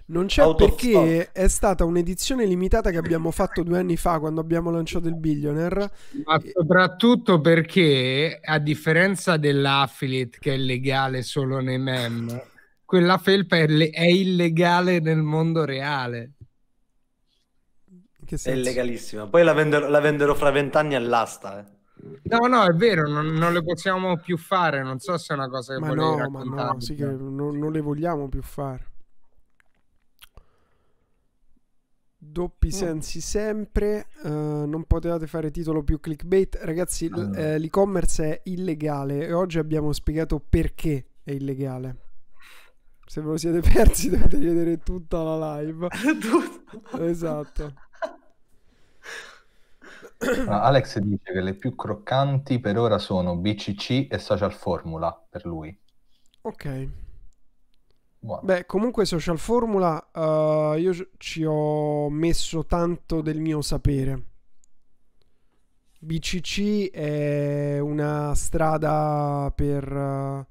Non c'è Out perché è stata un'edizione limitata che abbiamo fatto due anni fa quando abbiamo lanciato il Billionaire. Ma soprattutto perché, a differenza dell'affiliate che è legale solo nei mem, quella felpa è, le- è illegale nel mondo reale. È illegalissima. Poi la, vender- la venderò fra vent'anni all'asta. Eh. No, no, è vero, non, non, le possiamo più fare. Non so se è una cosa che ma no, raccontare. Ma no, sì che non, non le vogliamo più fare. Doppi mm. sensi sempre, uh, non potevate fare titolo più clickbait. Ragazzi, l- eh, l'e-commerce è illegale e oggi abbiamo spiegato perché è illegale. Se ve lo siete persi dovete vedere tutta la live. esatto. Ah, Alex dice che le più croccanti per ora sono BCC e Social Formula per lui. Ok. Buono. Beh, comunque Social Formula uh, io ci ho messo tanto del mio sapere. BCC è una strada per,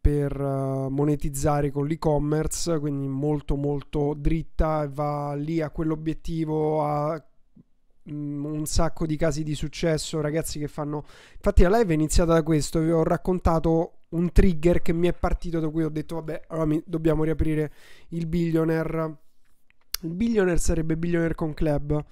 per eh, monetizzare con l'e-commerce, quindi molto molto dritta e va lì a quell'obiettivo, a mm, un sacco di casi di successo, ragazzi che fanno... Infatti la live è iniziata da questo, vi ho raccontato un trigger che mi è partito da cui ho detto vabbè allora mi, dobbiamo riaprire il billionaire il billionaire sarebbe billionaire con club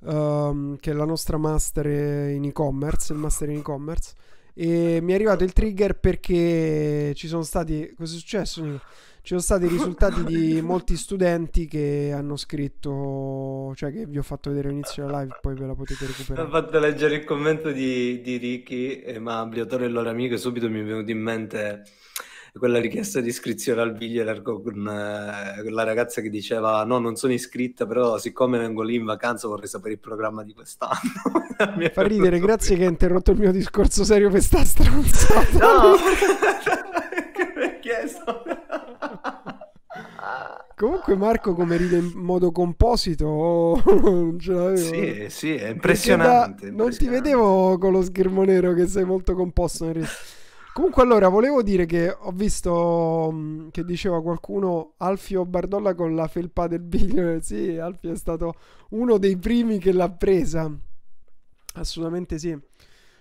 um, che è la nostra master in e-commerce il master in e-commerce e mi è arrivato il trigger perché ci sono stati cosa è successo? ci sono stati i risultati di molti studenti che hanno scritto, cioè che vi ho fatto vedere all'inizio della live, poi ve la potete recuperare. Ho fatto leggere il commento di, di Ricky e eh, Mablio, Tore e loro amiche, subito mi è venuto in mente quella richiesta di iscrizione al Viglialer con quella eh, ragazza che diceva no non sono iscritta però siccome vengo lì in vacanza vorrei sapere il programma di quest'anno mi fa ridere grazie più. che hai interrotto il mio discorso serio per sta stronzata no perché mi hai chiesto Comunque Marco come ride in modo composito non ce l'avevo. Sì, sì, è impressionante, da, impressionante. Non ti vedevo con lo schermo nero che sei molto composto Comunque allora volevo dire che ho visto mm, che diceva qualcuno Alfio Bardolla con la felpa del biglio. Sì, Alfio è stato uno dei primi che l'ha presa. Assolutamente sì.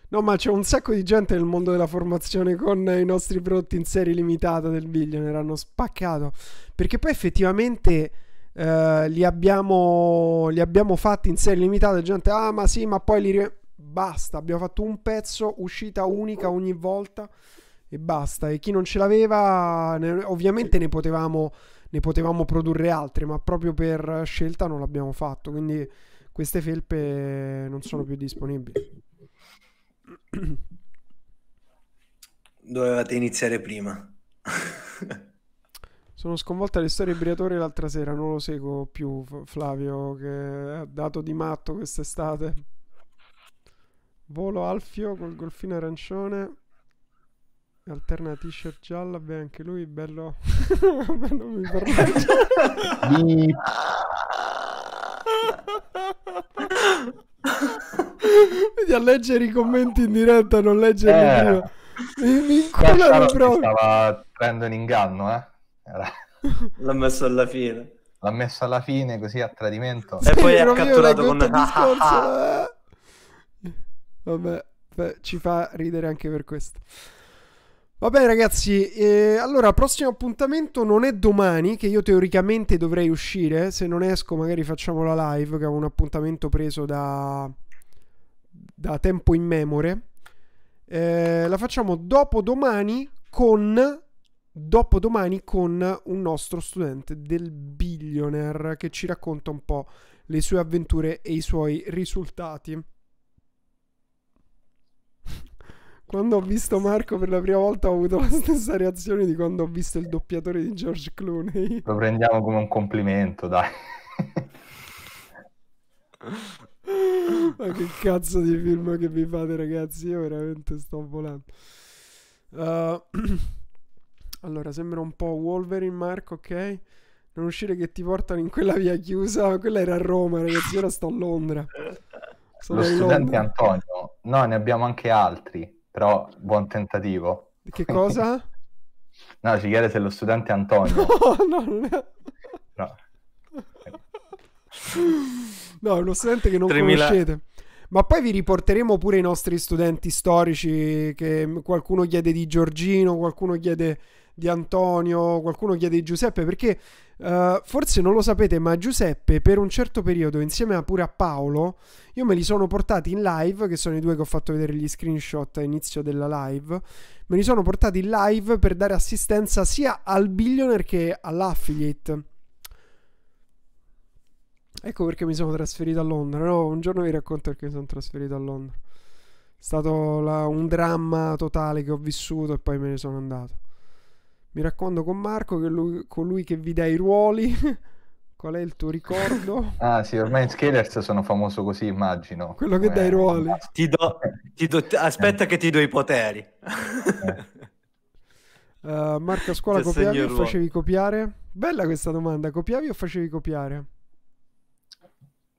No, ma c'è un sacco di gente nel mondo della formazione con i nostri prodotti in serie limitata del Billioner, hanno spaccato. Perché poi effettivamente eh, li, abbiamo, li abbiamo fatti in serie limitata, gente, ah ma sì, ma poi li... Basta, abbiamo fatto un pezzo, uscita unica ogni volta e basta. E chi non ce l'aveva, ne, ovviamente ne potevamo, ne potevamo produrre altre, ma proprio per scelta non l'abbiamo fatto. Quindi queste felpe non sono più disponibili. Dovevate iniziare prima. Sono sconvolta le storie Briatore l'altra sera, non lo seguo più Flavio che ha dato di matto quest'estate. Volo Alfio col golfino arancione. Alterna t-shirt gialla, beh anche lui bello... bello mi parla. Vedi a leggere i commenti in diretta, non leggere eh, prima. Mi, mi inculano proprio. Stava prendendo in inganno, eh. Era... L'ha messo alla fine. L'ha messo alla fine così a tradimento. Sì, e poi ha catturato con... Discorso, eh. Vabbè, beh, ci fa ridere anche per questo. Vabbè ragazzi, eh, allora prossimo appuntamento non è domani, che io teoricamente dovrei uscire, se non esco magari facciamo la live, che è un appuntamento preso da, da tempo in memore. Eh, la facciamo dopo domani con, dopodomani con un nostro studente del Billionaire che ci racconta un po' le sue avventure e i suoi risultati. Quando ho visto Marco per la prima volta ho avuto la stessa reazione di quando ho visto il doppiatore di George Clooney. Lo prendiamo come un complimento, dai. Ma che cazzo di film che vi fate, ragazzi? Io veramente sto volando. Uh, allora, sembra un po' Wolverine, Marco, ok? Non uscire che ti portano in quella via chiusa. Quella era a Roma, ragazzi. Ora sto a Londra. Sono Lo studente Londra. Antonio. No, ne abbiamo anche altri però buon tentativo. Che cosa? no, ci chiede se lo studente è Antonio. No, no, è... no. no, è uno studente che non 3000... conoscete. Ma poi vi riporteremo pure i nostri studenti storici, che qualcuno chiede di Giorgino, qualcuno chiede di Antonio, qualcuno chiede di Giuseppe, perché eh, forse non lo sapete, ma Giuseppe per un certo periodo, insieme a pure a Paolo, io me li sono portati in live, che sono i due che ho fatto vedere gli screenshot all'inizio della live. Me li sono portati in live per dare assistenza sia al billionaire che all'affiliate. Ecco perché mi sono trasferito a Londra. No, un giorno vi racconto perché mi sono trasferito a Londra. È stato la, un dramma totale che ho vissuto e poi me ne sono andato. Mi raccomando con Marco, che lui, colui che vi dà i ruoli. Qual è il tuo ricordo? ah sì, ormai in Scalers sono famoso così, immagino. Quello che Beh, dà i ruoli. Ti do, ti do, aspetta eh. che ti do i poteri. uh, Marco a scuola ti cioè, copiavi o facevi copiare? Bella questa domanda, copiavi o facevi copiare?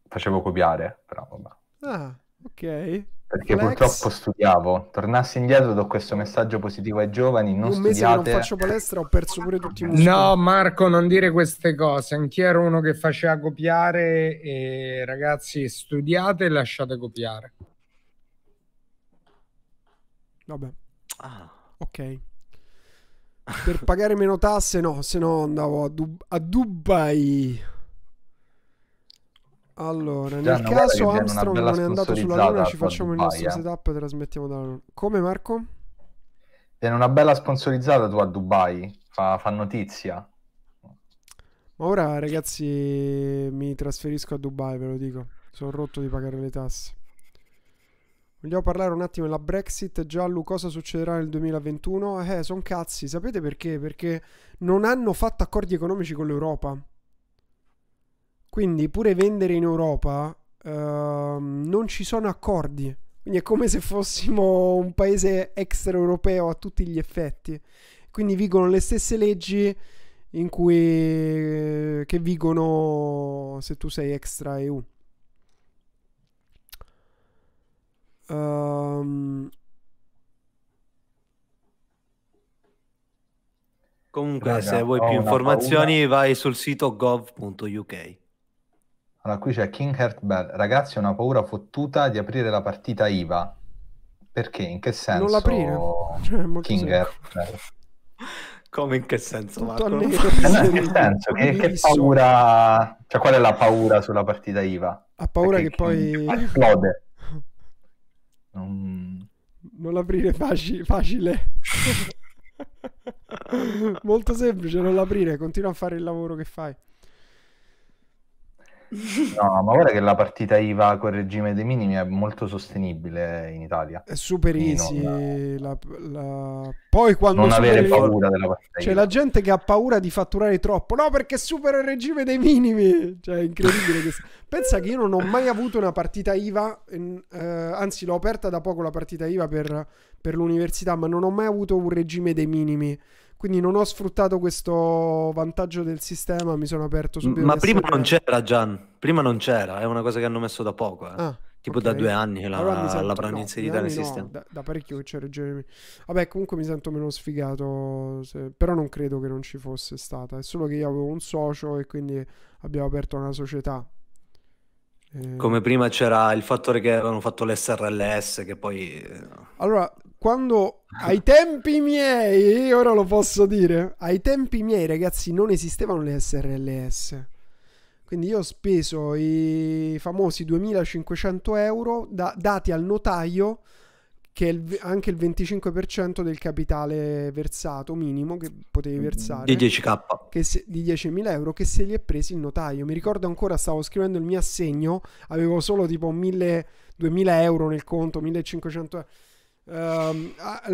Facevo copiare, però vabbè. Ah, ok. Perché Flex. purtroppo studiavo. Tornassi indietro do questo messaggio positivo ai giovani. Non un mese studiate... che non faccio palestra, ho perso pure tutti i muscoli. No, Marco, non dire queste cose. Anch'io ero uno che faceva copiare. E ragazzi, studiate e lasciate copiare. Vabbè. Ah. Ok. Per pagare meno tasse, no, se no andavo a, Dub a Dubai. Allora, Già, nel caso Armstrong non è andato sulla Luna, ci facciamo Dubai, il nostro eh. setup e trasmettiamo da Luna. Come Marco? Viene una bella sponsorizzata tu a Dubai, fa, fa notizia. Ma ora ragazzi mi trasferisco a Dubai, ve lo dico. Sono rotto di pagare le tasse. Vogliamo parlare un attimo della Brexit. Giallo, cosa succederà nel 2021? Eh, sono cazzi. Sapete perché? Perché non hanno fatto accordi economici con l'Europa. Quindi pure vendere in Europa uh, non ci sono accordi. Quindi è come se fossimo un paese extraeuropeo a tutti gli effetti. Quindi vigono le stesse leggi in cui, eh, che vigono se tu sei extra EU. Um, ehm, Comunque, Raga, se vuoi più informazioni, paura. vai sul sito gov.uk. Allora, qui c'è King Heart Ragazzi, ho una paura fottuta di aprire la partita IVA. Perché? In che senso? Non l'aprire. Cioè, King Heart Bell. Come in che senso, Marco? Tutto Marco? All'era. Eh, che senso? Che, che, paura... Cioè, qual è la paura sulla partita IVA? Ha paura Perché che poi... Esplode. Non, non l'aprire faci... facile. Molto semplice, non l'aprire. Continua a fare il lavoro che fai. No, ma guarda che la partita IVA col regime dei minimi è molto sostenibile in Italia. È super easy. Non... La, la... Poi quando non avere il... della partita. C'è la gente che ha paura di fatturare troppo. No, perché supera il regime dei minimi. Cioè, è incredibile. che... Pensa che io non ho mai avuto una partita IVA, eh, anzi l'ho aperta da poco la partita IVA per, per l'università, ma non ho mai avuto un regime dei minimi. Quindi non ho sfruttato questo vantaggio del sistema, mi sono aperto subito. Ma prima non c'era Gian, prima non c'era, è una cosa che hanno messo da poco. Eh. Ah, tipo okay. da due anni la, allora l'avranno no, inserita nel no, sistema. Da, da parecchio che c'era Jeremy. Vabbè, comunque mi sento meno sfigato, se... però non credo che non ci fosse stata. È solo che io avevo un socio e quindi abbiamo aperto una società. Eh. Come prima c'era il fattore che avevano fatto l'SRLS, che poi... Eh, allora, quando ai tempi miei, ora lo posso dire, ai tempi miei ragazzi non esistevano le SRLS. Quindi io ho speso i famosi 2500 euro da, dati al notaio, che è il, anche il 25% del capitale versato minimo che potevi versare. Di 10k. Se, di 10.000 euro che se li è presi il notaio. Mi ricordo ancora, stavo scrivendo il mio assegno, avevo solo tipo 1000, 2000 euro nel conto, 1500 euro Ehm,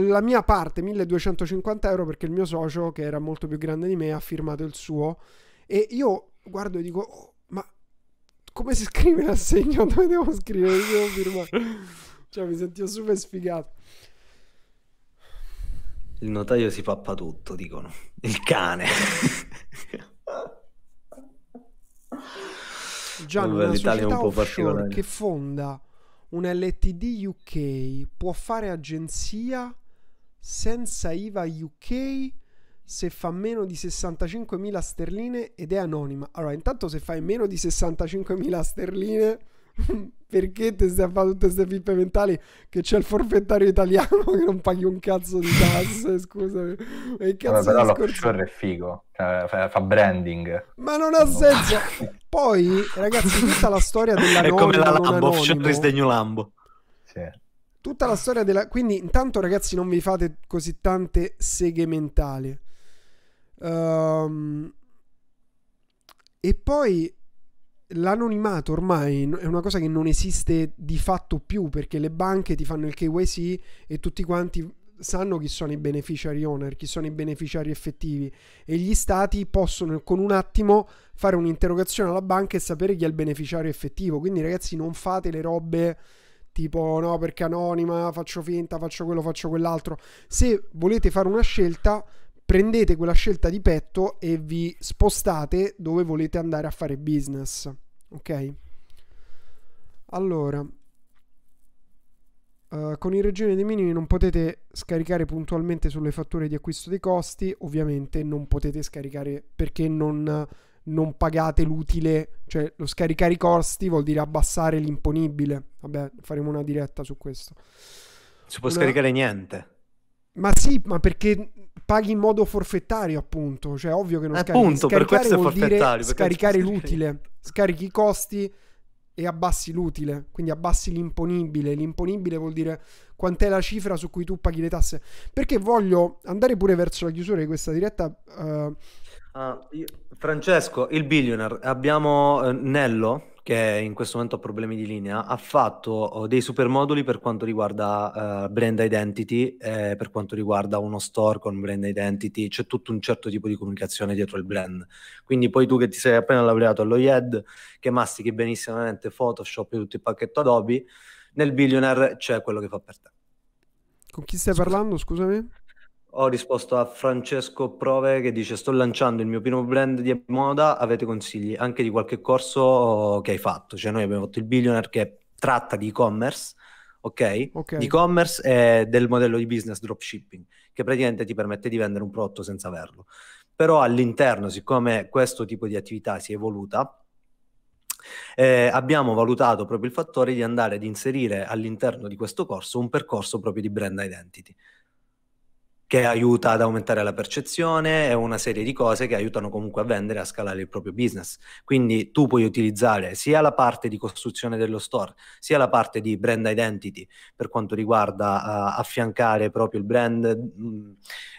la mia parte 1250 euro perché il mio socio che era molto più grande di me ha firmato il suo e io guardo e dico oh, ma come si scrive l'assegno dove devo scrivere devo firmare cioè mi sentivo super sfigato il notaio si pappa tutto dicono il cane Già, una è un po offshore che fonda un LTD UK può fare agenzia senza IVA UK se fa meno di 65.000 sterline ed è anonima. Allora, intanto se fai meno di 65.000 sterline perché ti stai a fare tutte queste pippe mentali che c'è il forfettario italiano che non paghi un cazzo di tasse, scusami. e che cazzo Vabbè, però l'offshore è figo, cioè, fa, branding. Ma non ha senso. Poi, ragazzi, tutta la storia della È come la Lambo, offshore disdegno Lambo. Sì. Tutta la storia della... Quindi intanto ragazzi non vi fate così tante seghe mentali. Um... E poi l'anonimato ormai è una cosa che non esiste di fatto più perché le banche ti fanno il KYC e tutti quanti sanno chi sono i beneficiary owner, chi sono i beneficiari effettivi e gli stati possono con un attimo fare un'interrogazione alla banca e sapere chi è il beneficiario effettivo. Quindi ragazzi non fate le robe tipo no perché anonima, faccio finta, faccio quello, faccio quell'altro. Se volete fare una scelta prendete quella scelta di petto e vi spostate dove volete andare a fare business ok allora uh, con il regime dei minimi non potete scaricare puntualmente sulle fatture di acquisto dei costi ovviamente non potete scaricare perché non, non pagate l'utile cioè lo scaricare i costi vuol dire abbassare l'imponibile vabbè faremo una diretta su questo si può una... scaricare niente ma sì, ma perché paghi in modo forfettario, appunto. Cioè, ovvio che non scarichi. Appunto, per questo è forfettario. Scaricare l'utile. Scarichi i costi e abbassi l'utile, quindi abbassi l'imponibile. L'imponibile vuol dire quant'è la cifra su cui tu paghi le tasse. Perché voglio andare pure verso la chiusura di questa diretta. Uh... Uh, Francesco, il billionaire, abbiamo uh, Nello che in questo momento ha problemi di linea, ha fatto oh, dei supermoduli per quanto riguarda uh, brand identity, eh, per quanto riguarda uno store con brand identity, c'è tutto un certo tipo di comunicazione dietro il brand. Quindi poi tu che ti sei appena laureato all'OIED, che mastichi benissimamente Photoshop e tutto il pacchetto Adobe, nel billionaire c'è quello che fa per te. Con chi stai Scusa. parlando, scusami? Ho risposto a Francesco Prove che dice sto lanciando il mio primo brand di moda, avete consigli anche di qualche corso che hai fatto? Cioè noi abbiamo fatto il Billionaire che tratta di e-commerce, ok? okay. Di e-commerce e del modello di business dropshipping, che praticamente ti permette di vendere un prodotto senza averlo. Però all'interno, siccome questo tipo di attività si è evoluta, eh, abbiamo valutato proprio il fattore di andare ad inserire all'interno di questo corso un percorso proprio di brand identity che aiuta ad aumentare la percezione e una serie di cose che aiutano comunque a vendere, a scalare il proprio business. Quindi tu puoi utilizzare sia la parte di costruzione dello store, sia la parte di brand identity per quanto riguarda uh, affiancare proprio il brand, mh, mm,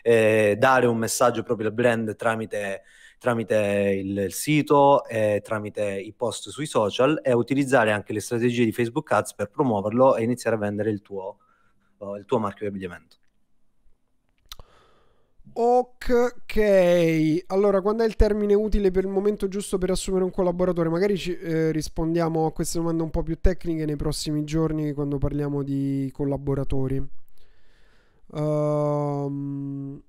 eh, dare un messaggio proprio al brand tramite tramite il, il sito, eh, tramite i post sui social e utilizzare anche le strategie di Facebook Ads per promuoverlo e iniziare a vendere il tuo, uh, il tuo marchio di abbigliamento. Ok, allora quando è il termine utile per il momento giusto per assumere un collaboratore? Magari ci, eh, rispondiamo a queste domande un po' più tecniche nei prossimi giorni quando parliamo di collaboratori. Um...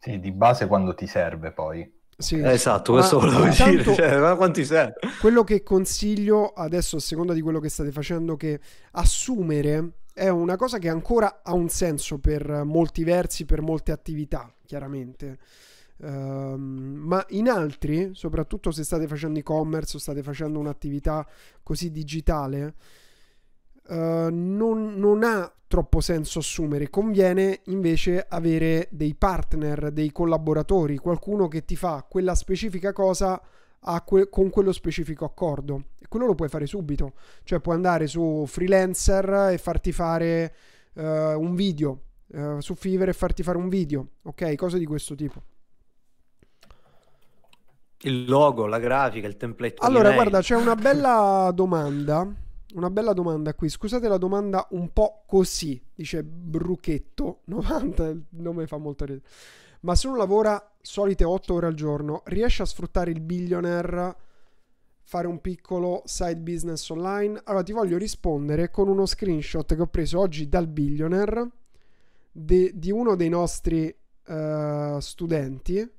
Sì, di base quando ti serve poi. Sì. Eh, esatto, questo ma volevo dire. Cioè, ma quanti serve? Quello che consiglio adesso, a seconda di quello che state facendo, che assumere è una cosa che ancora ha un senso per molti versi, per molte attività, chiaramente. Uh, ma in altri, soprattutto se state facendo e-commerce o state facendo un'attività così digitale, uh, non, non, ha troppo senso assumere. Conviene invece avere dei partner, dei collaboratori, qualcuno che ti fa quella specifica cosa que- con quello specifico accordo. E quello lo puoi fare subito, cioè puoi andare su freelancer e farti fare uh, un video, uh, su Fiverr e farti fare un video, ok? Cose di questo tipo. Il logo, la grafica, il template. Allora, guarda, c'è una bella domanda. Una bella domanda qui. Scusate la domanda un po' così. Dice Bruchetto 90. Il nome fa molto ridere. Ma se uno lavora solite 8 ore al giorno, riesce a sfruttare il billionaire, fare un piccolo side business online? Allora ti voglio rispondere con uno screenshot che ho preso oggi dal billionaire de, di uno dei nostri uh, studenti,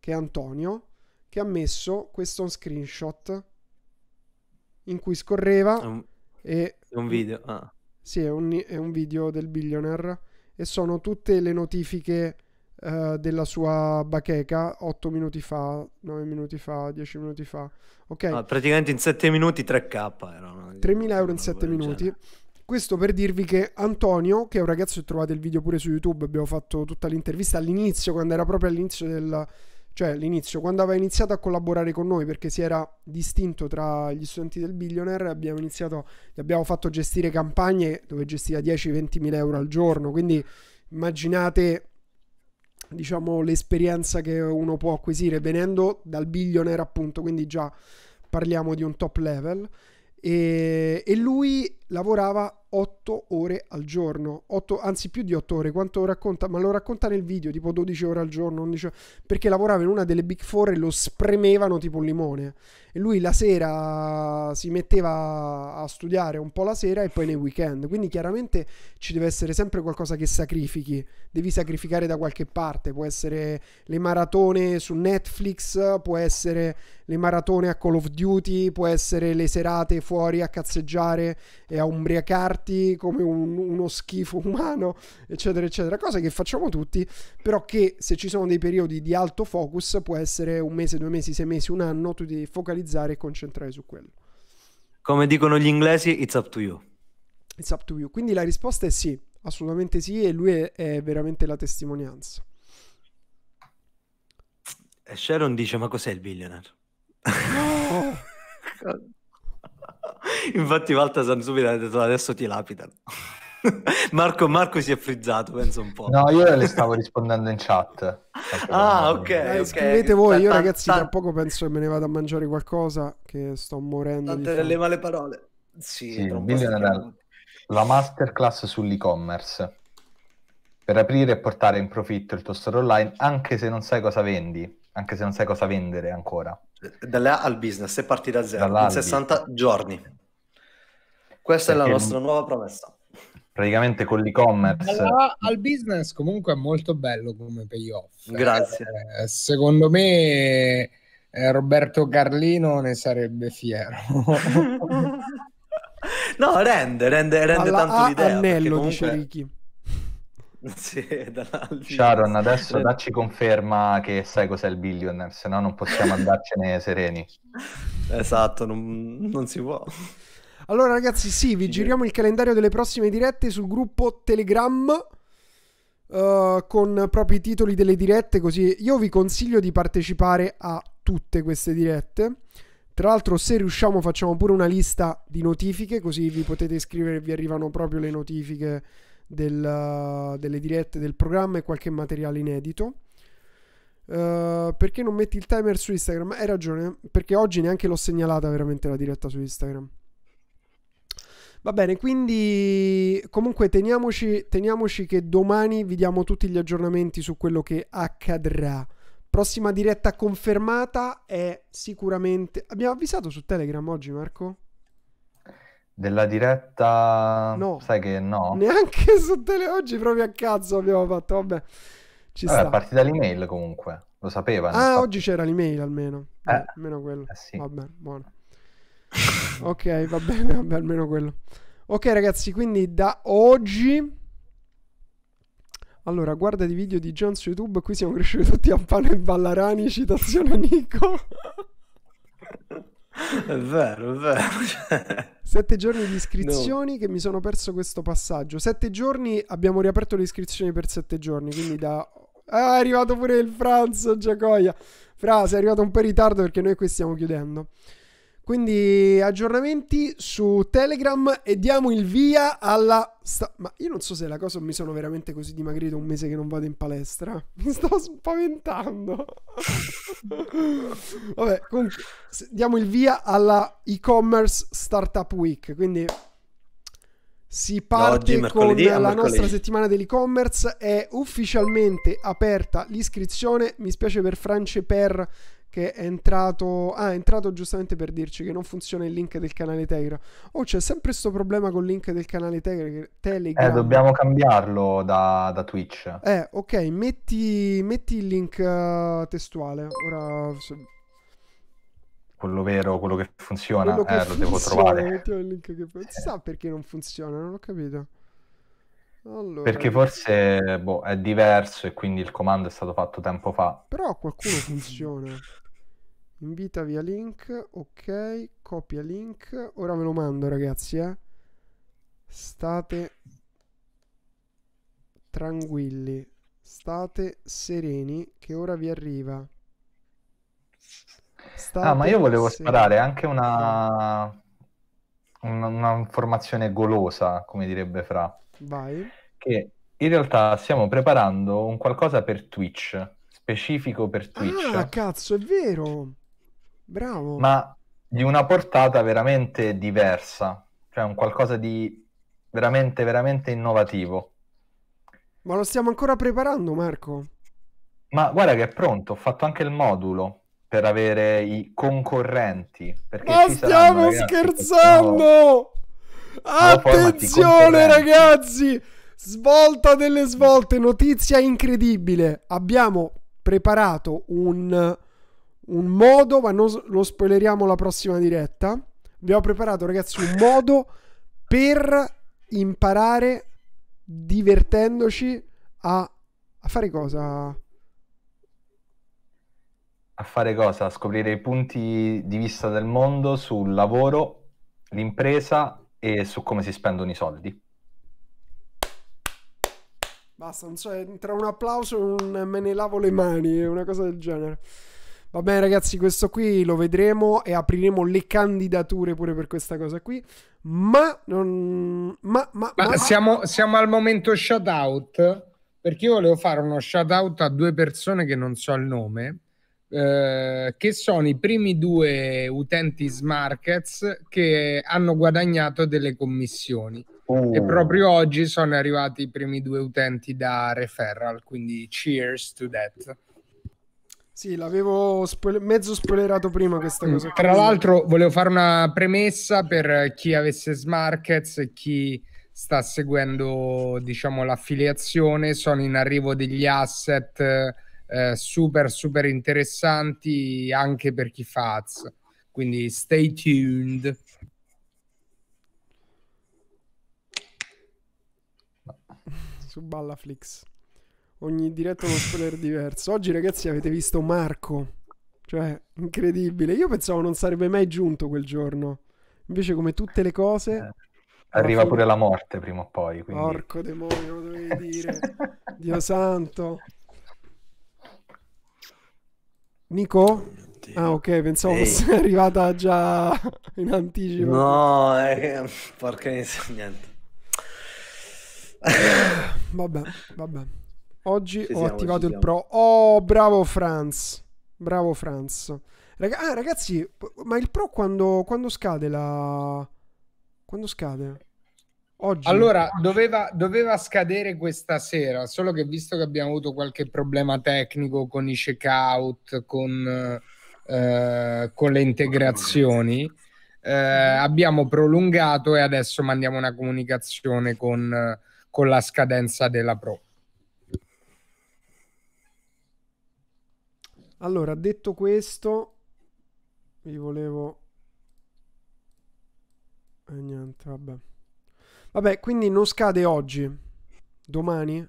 che è Antonio, che ha messo questo screenshot in cui scorreva un, e... un video. Ah. Sì, è un, è un video del billionaire e sono tutte le notifiche eh, della sua bacheca 8 minuti fa, 9 minuti fa, 10 minuti fa. Ok. Ah, praticamente in 7 minuti 3K erano. 3.000 euro in 7 minuti. Questo per dirvi che Antonio, che è un ragazzo che trovate il video pure su YouTube, abbiamo fatto tutta l'intervista all'inizio, quando era proprio all'inizio del... cioè all'inizio, quando aveva iniziato a collaborare con noi perché si era distinto tra gli studenti del Billionaire, abbiamo iniziato, gli abbiamo fatto gestire campagne dove gestiva 10-20 mila euro al giorno, quindi immaginate diciamo, l'esperienza che uno può acquisire venendo dal billionaire appunto, quindi già parliamo di un top level. E, e lui lavorava 8 ore al giorno, 8, anzi più di 8 ore, quanto racconta, ma lo racconta nel video, tipo 12 ore al giorno, 11 ore, perché lavorava in una delle Big Four e lo spremevano tipo un limone. E lui la sera si metteva a studiare un po' la sera e poi nei weekend, quindi chiaramente ci deve essere sempre qualcosa che sacrifichi, devi sacrificare da qualche parte, può essere le maratone su Netflix, può essere le maratone a Call of Duty, può essere le serate fuori a cazzeggiare e a umbriacarti come un, uno schifo umano, eccetera, eccetera, cose che facciamo tutti, però che se ci sono dei periodi di alto focus può essere un mese, due mesi, sei mesi, un anno, tu devi focalizzare e concentrare su quello. Come dicono gli inglesi, it's up to you. It's up to you. Quindi la risposta è sì, assolutamente sì, e lui è, è veramente la testimonianza. E Sharon dice: Ma cos'è il billionaire? No! Infatti Valtasan subito ha detto adesso ti lapidano. Marco, Marco si è frizzato, penso un po'. No, io le stavo rispondendo in chat. Ah, ok. Eh, okay. Scrivete voi, io ragazzi tra poco penso che me ne vado a mangiare qualcosa, che sto morendo. Tante delle male parole. Sì, sì la masterclass sull'e-commerce. Per aprire e portare in profitto il tuo store online, anche se non sai cosa vendi, anche se non sai cosa vendere ancora. Dall'A al business e parti da zero Dall'albi. in 60 giorni. Questa Perché è la nostra nuova promessa. Praticamente con l'e-commerce. Dall'A al business comunque è molto bello come payoff. Grazie. Eh, secondo me eh, Roberto Carlino ne sarebbe fiero. no, rende, rende, rende tanto A l'idea. Annello, comunque... dice Ricky. Sì, Sharon, adesso eh. dacci conferma che sai cos'è il billionaire, se no non possiamo andarcene sereni. Esatto, non, non si può. Allora ragazzi, sì, vi giriamo il calendario delle prossime dirette sul gruppo Telegram. Uh, con proprio i titoli delle dirette, così io vi consiglio di partecipare a tutte queste dirette. Tra l'altro, se riusciamo, facciamo pure una lista di notifiche, così vi potete iscrivere e vi arrivano proprio le notifiche del, delle dirette del programma e qualche materiale inedito. Uh, perché non metti il timer su Instagram? Hai ragione, perché oggi neanche l'ho segnalata veramente la diretta su Instagram. Va bene, quindi comunque teniamoci, teniamoci che domani vi diamo tutti gli aggiornamenti su quello che accadrà. Prossima diretta confermata è sicuramente... Abbiamo avvisato su Telegram oggi Marco? Della diretta... No. Sai che no. Neanche su tele... Oggi proprio a cazzo abbiamo fatto, vabbè. Ci Vabbè, sta. partita l'email comunque, lo sapeva. Ah, oggi c'era l'email almeno. Eh, eh, almeno quello. Eh sì. Vabbè, buono. ok, va bene, vabbè, almeno quello. Ok ragazzi, quindi da oggi... Allora, guarda i video di John su YouTube, qui siamo cresciuti tutti a pane e ballarani, citazione Nico. È vero, è vero. Cioè. Sette giorni di iscrizioni no. che mi sono perso questo passaggio. Sette giorni, abbiamo riaperto le iscrizioni per sette giorni, quindi da... Ah, è arrivato pure il Franz Giacoia. Fra, sei arrivato un po' in ritardo perché noi qui stiamo chiudendo. Quindi aggiornamenti su Telegram e diamo il via alla... Sta- Ma io non so se la cosa mi sono veramente così dimagrito un mese che non vado in palestra. Mi sto spaventando. Vabbè, comunque diamo il via alla e-commerce Startup Week. Quindi si parte no, con la nostra settimana dell'e-commerce. È ufficialmente aperta l'iscrizione. Mi spiace per France Per che è entrato, ah, è entrato giustamente per dirci che non funziona il link del canale Telegram. Oh, c'è sempre questo problema col link del canale Telegram. Eh, dobbiamo cambiarlo da, da Twitch. Eh, ok, metti, metti il link uh, testuale. Ora... Quello vero, quello che funziona, quello che eh, funziona, lo devo trovare. Che... Eh. Sa perché non funziona, non ho capito. Allora... Perché forse boh, è diverso e quindi il comando è stato fatto tempo fa. Però qualcuno funziona. invita via link ok copia link ora ve lo mando ragazzi eh. state tranquilli state sereni che ora vi arriva state ah ma io volevo sereni. sparare anche una una informazione golosa come direbbe Fra vai che in realtà stiamo preparando un qualcosa per Twitch specifico per Twitch ah cazzo è vero Bravo. Ma di una portata veramente diversa, cioè un qualcosa di veramente, veramente innovativo. Ma lo stiamo ancora preparando, Marco? Ma guarda che è pronto, ho fatto anche il modulo per avere i concorrenti. Ma eh, stiamo saranno, scherzando! Attenzione ragazzi! Svolta delle svolte, notizia incredibile. Abbiamo preparato un un modo, ma non lo spoileriamo la prossima diretta. Vi ho preparato, ragazzi, un modo per imparare divertendoci a, a fare cosa? A fare cosa? A scoprire i punti di vista del mondo sul lavoro, l'impresa e su come si spendono i soldi. Basta, non so, tra un applauso e un me ne lavo le mani, una cosa del genere. Va bene ragazzi, questo qui lo vedremo e apriremo le candidature pure per questa cosa qui. Ma, non, ma, ma, ma, ma siamo, siamo, al momento shout out perché io volevo fare uno shout out a due persone che non so il nome, eh, che sono i primi due utenti Smarkets che hanno guadagnato delle commissioni. Oh. E proprio oggi sono arrivati i primi due utenti da referral, quindi cheers to that. Sì, l'avevo spoil- mezzo spoilerato prima questa cosa. Mm, tra l'altro volevo fare una premessa per chi avesse Smarkets e chi sta seguendo diciamo, l'affiliazione, sono in arrivo degli asset eh, super super interessanti anche per chi fa Az. Quindi stay tuned. Su Ballaflix. Ogni diretta uno spoiler diverso. Oggi, ragazzi, avete visto Marco. Cioè, incredibile. Io pensavo non sarebbe mai giunto quel giorno. Invece, come tutte le cose. Eh, arriva pure la morte prima o poi. Quindi... Porco demonio, lo dovevi dire. Dio santo. Nico? Ah, ok, pensavo Ehi. fosse arrivata già in anticipo. No, eh, porca niente. vabbè, vabbè. Oggi ci ho siamo, attivato il Pro. Oh, bravo Franz. Bravo Franz. Rag- ah, ragazzi, ma il Pro quando, quando scade la... Quando scade? Oggi. Allora, doveva, doveva, scadere questa sera, solo che visto che abbiamo avuto qualche problema tecnico con i checkout, con, eh, con le integrazioni, eh, abbiamo prolungato e adesso mandiamo una comunicazione con, con la scadenza della Pro. Allora, detto questo, vi volevo... E eh, niente, vabbè. Vabbè, quindi non scade oggi. Domani?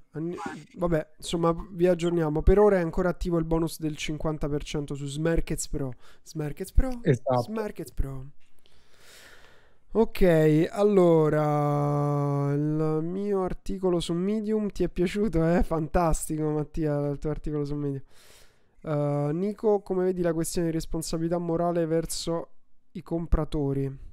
Vabbè, insomma, vi aggiorniamo. Per ora è ancora attivo il bonus del 50% su Smerkets Pro. Smerkets Pro? Esatto. Smerkets Pro. Ok, allora il mio articolo su Medium ti è piaciuto? eh? fantastico, Mattia, il tuo articolo su Medium. Uh, Nico, come vedi la questione di responsabilità morale verso i compratori?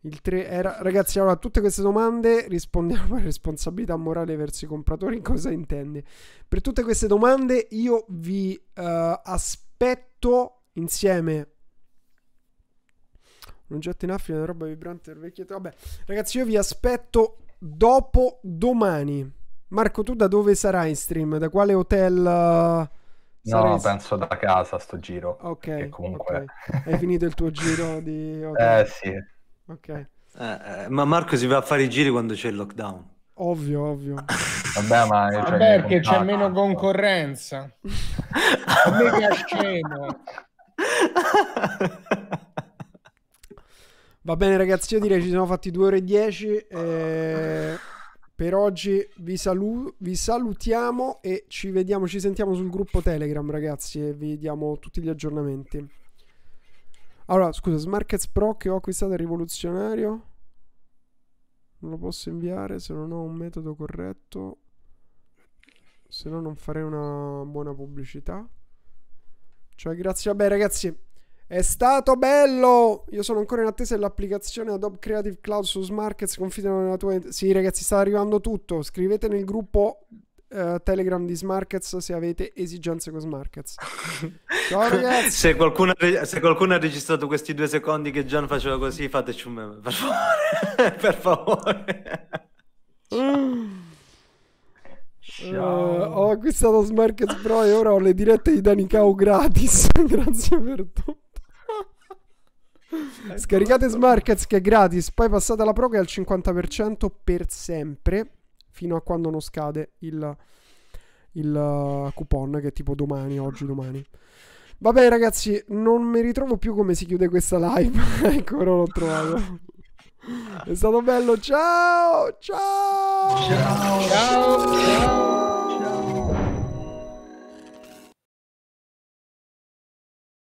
Il 3 era... Eh, ragazzi, allora, tutte queste domande rispondiamo a responsabilità morale verso i compratori. Cosa intende? Per tutte queste domande io vi uh, aspetto insieme un oggetto in affine, una roba vibrante il vecchietto. Vabbè, ragazzi, io vi aspetto dopo domani. Marco, tu da dove sarai in stream? Da quale hotel? Uh... No, sarei... penso da casa sto giro. Ok. Comunque... okay. Hai finito il tuo giro di... Eh, okay. Eh sì. Ok. Eh, ma Marco si va a fare i giri quando c'è il lockdown. Ovvio, ovvio. Vabbè, ma Vabbè, perché c'è meno concorrenza. Mega scemo. Va bene ragazzi, io direi ci siamo fatti 2 ore e 10. E... Eh, per oggi vi, salu- vi salutiamo e ci vediamo, ci sentiamo sul gruppo Telegram ragazzi e vi diamo tutti gli aggiornamenti. Allora, scusa, Smarkets Pro che ho acquistato è rivoluzionario. Non lo posso inviare se non ho un metodo corretto. Se no non farei una buona pubblicità. Cioè, grazie. Vabbè, ragazzi, è stato bello! Io sono ancora in attesa dell'applicazione Adobe Creative Cloud su Smarkets. Confidano nella tua. Sì, ragazzi, sta arrivando tutto. Scrivete nel gruppo Uh, Telegram di Smarkets se avete esigenze con Smarkets. Ciao ragazzi. se, qualcuno, se qualcuno ha registrato questi due secondi che Gian faceva così, fateci un meme, per favore. per favore. Mm. Uh, ho acquistato Smarkets Pro e ora ho le dirette di Danicao gratis. Grazie per tutto. Scaricate Smarkets che è gratis, poi passate la Pro è al 50% per sempre, fino a quando non scade il, il uh, coupon che è tipo domani, oggi, domani. Vabbè ragazzi, non mi ritrovo più come si chiude questa live, ecco non l'ho trovato. È stato bello, ciao! Ciao! Ciao! ciao. ciao.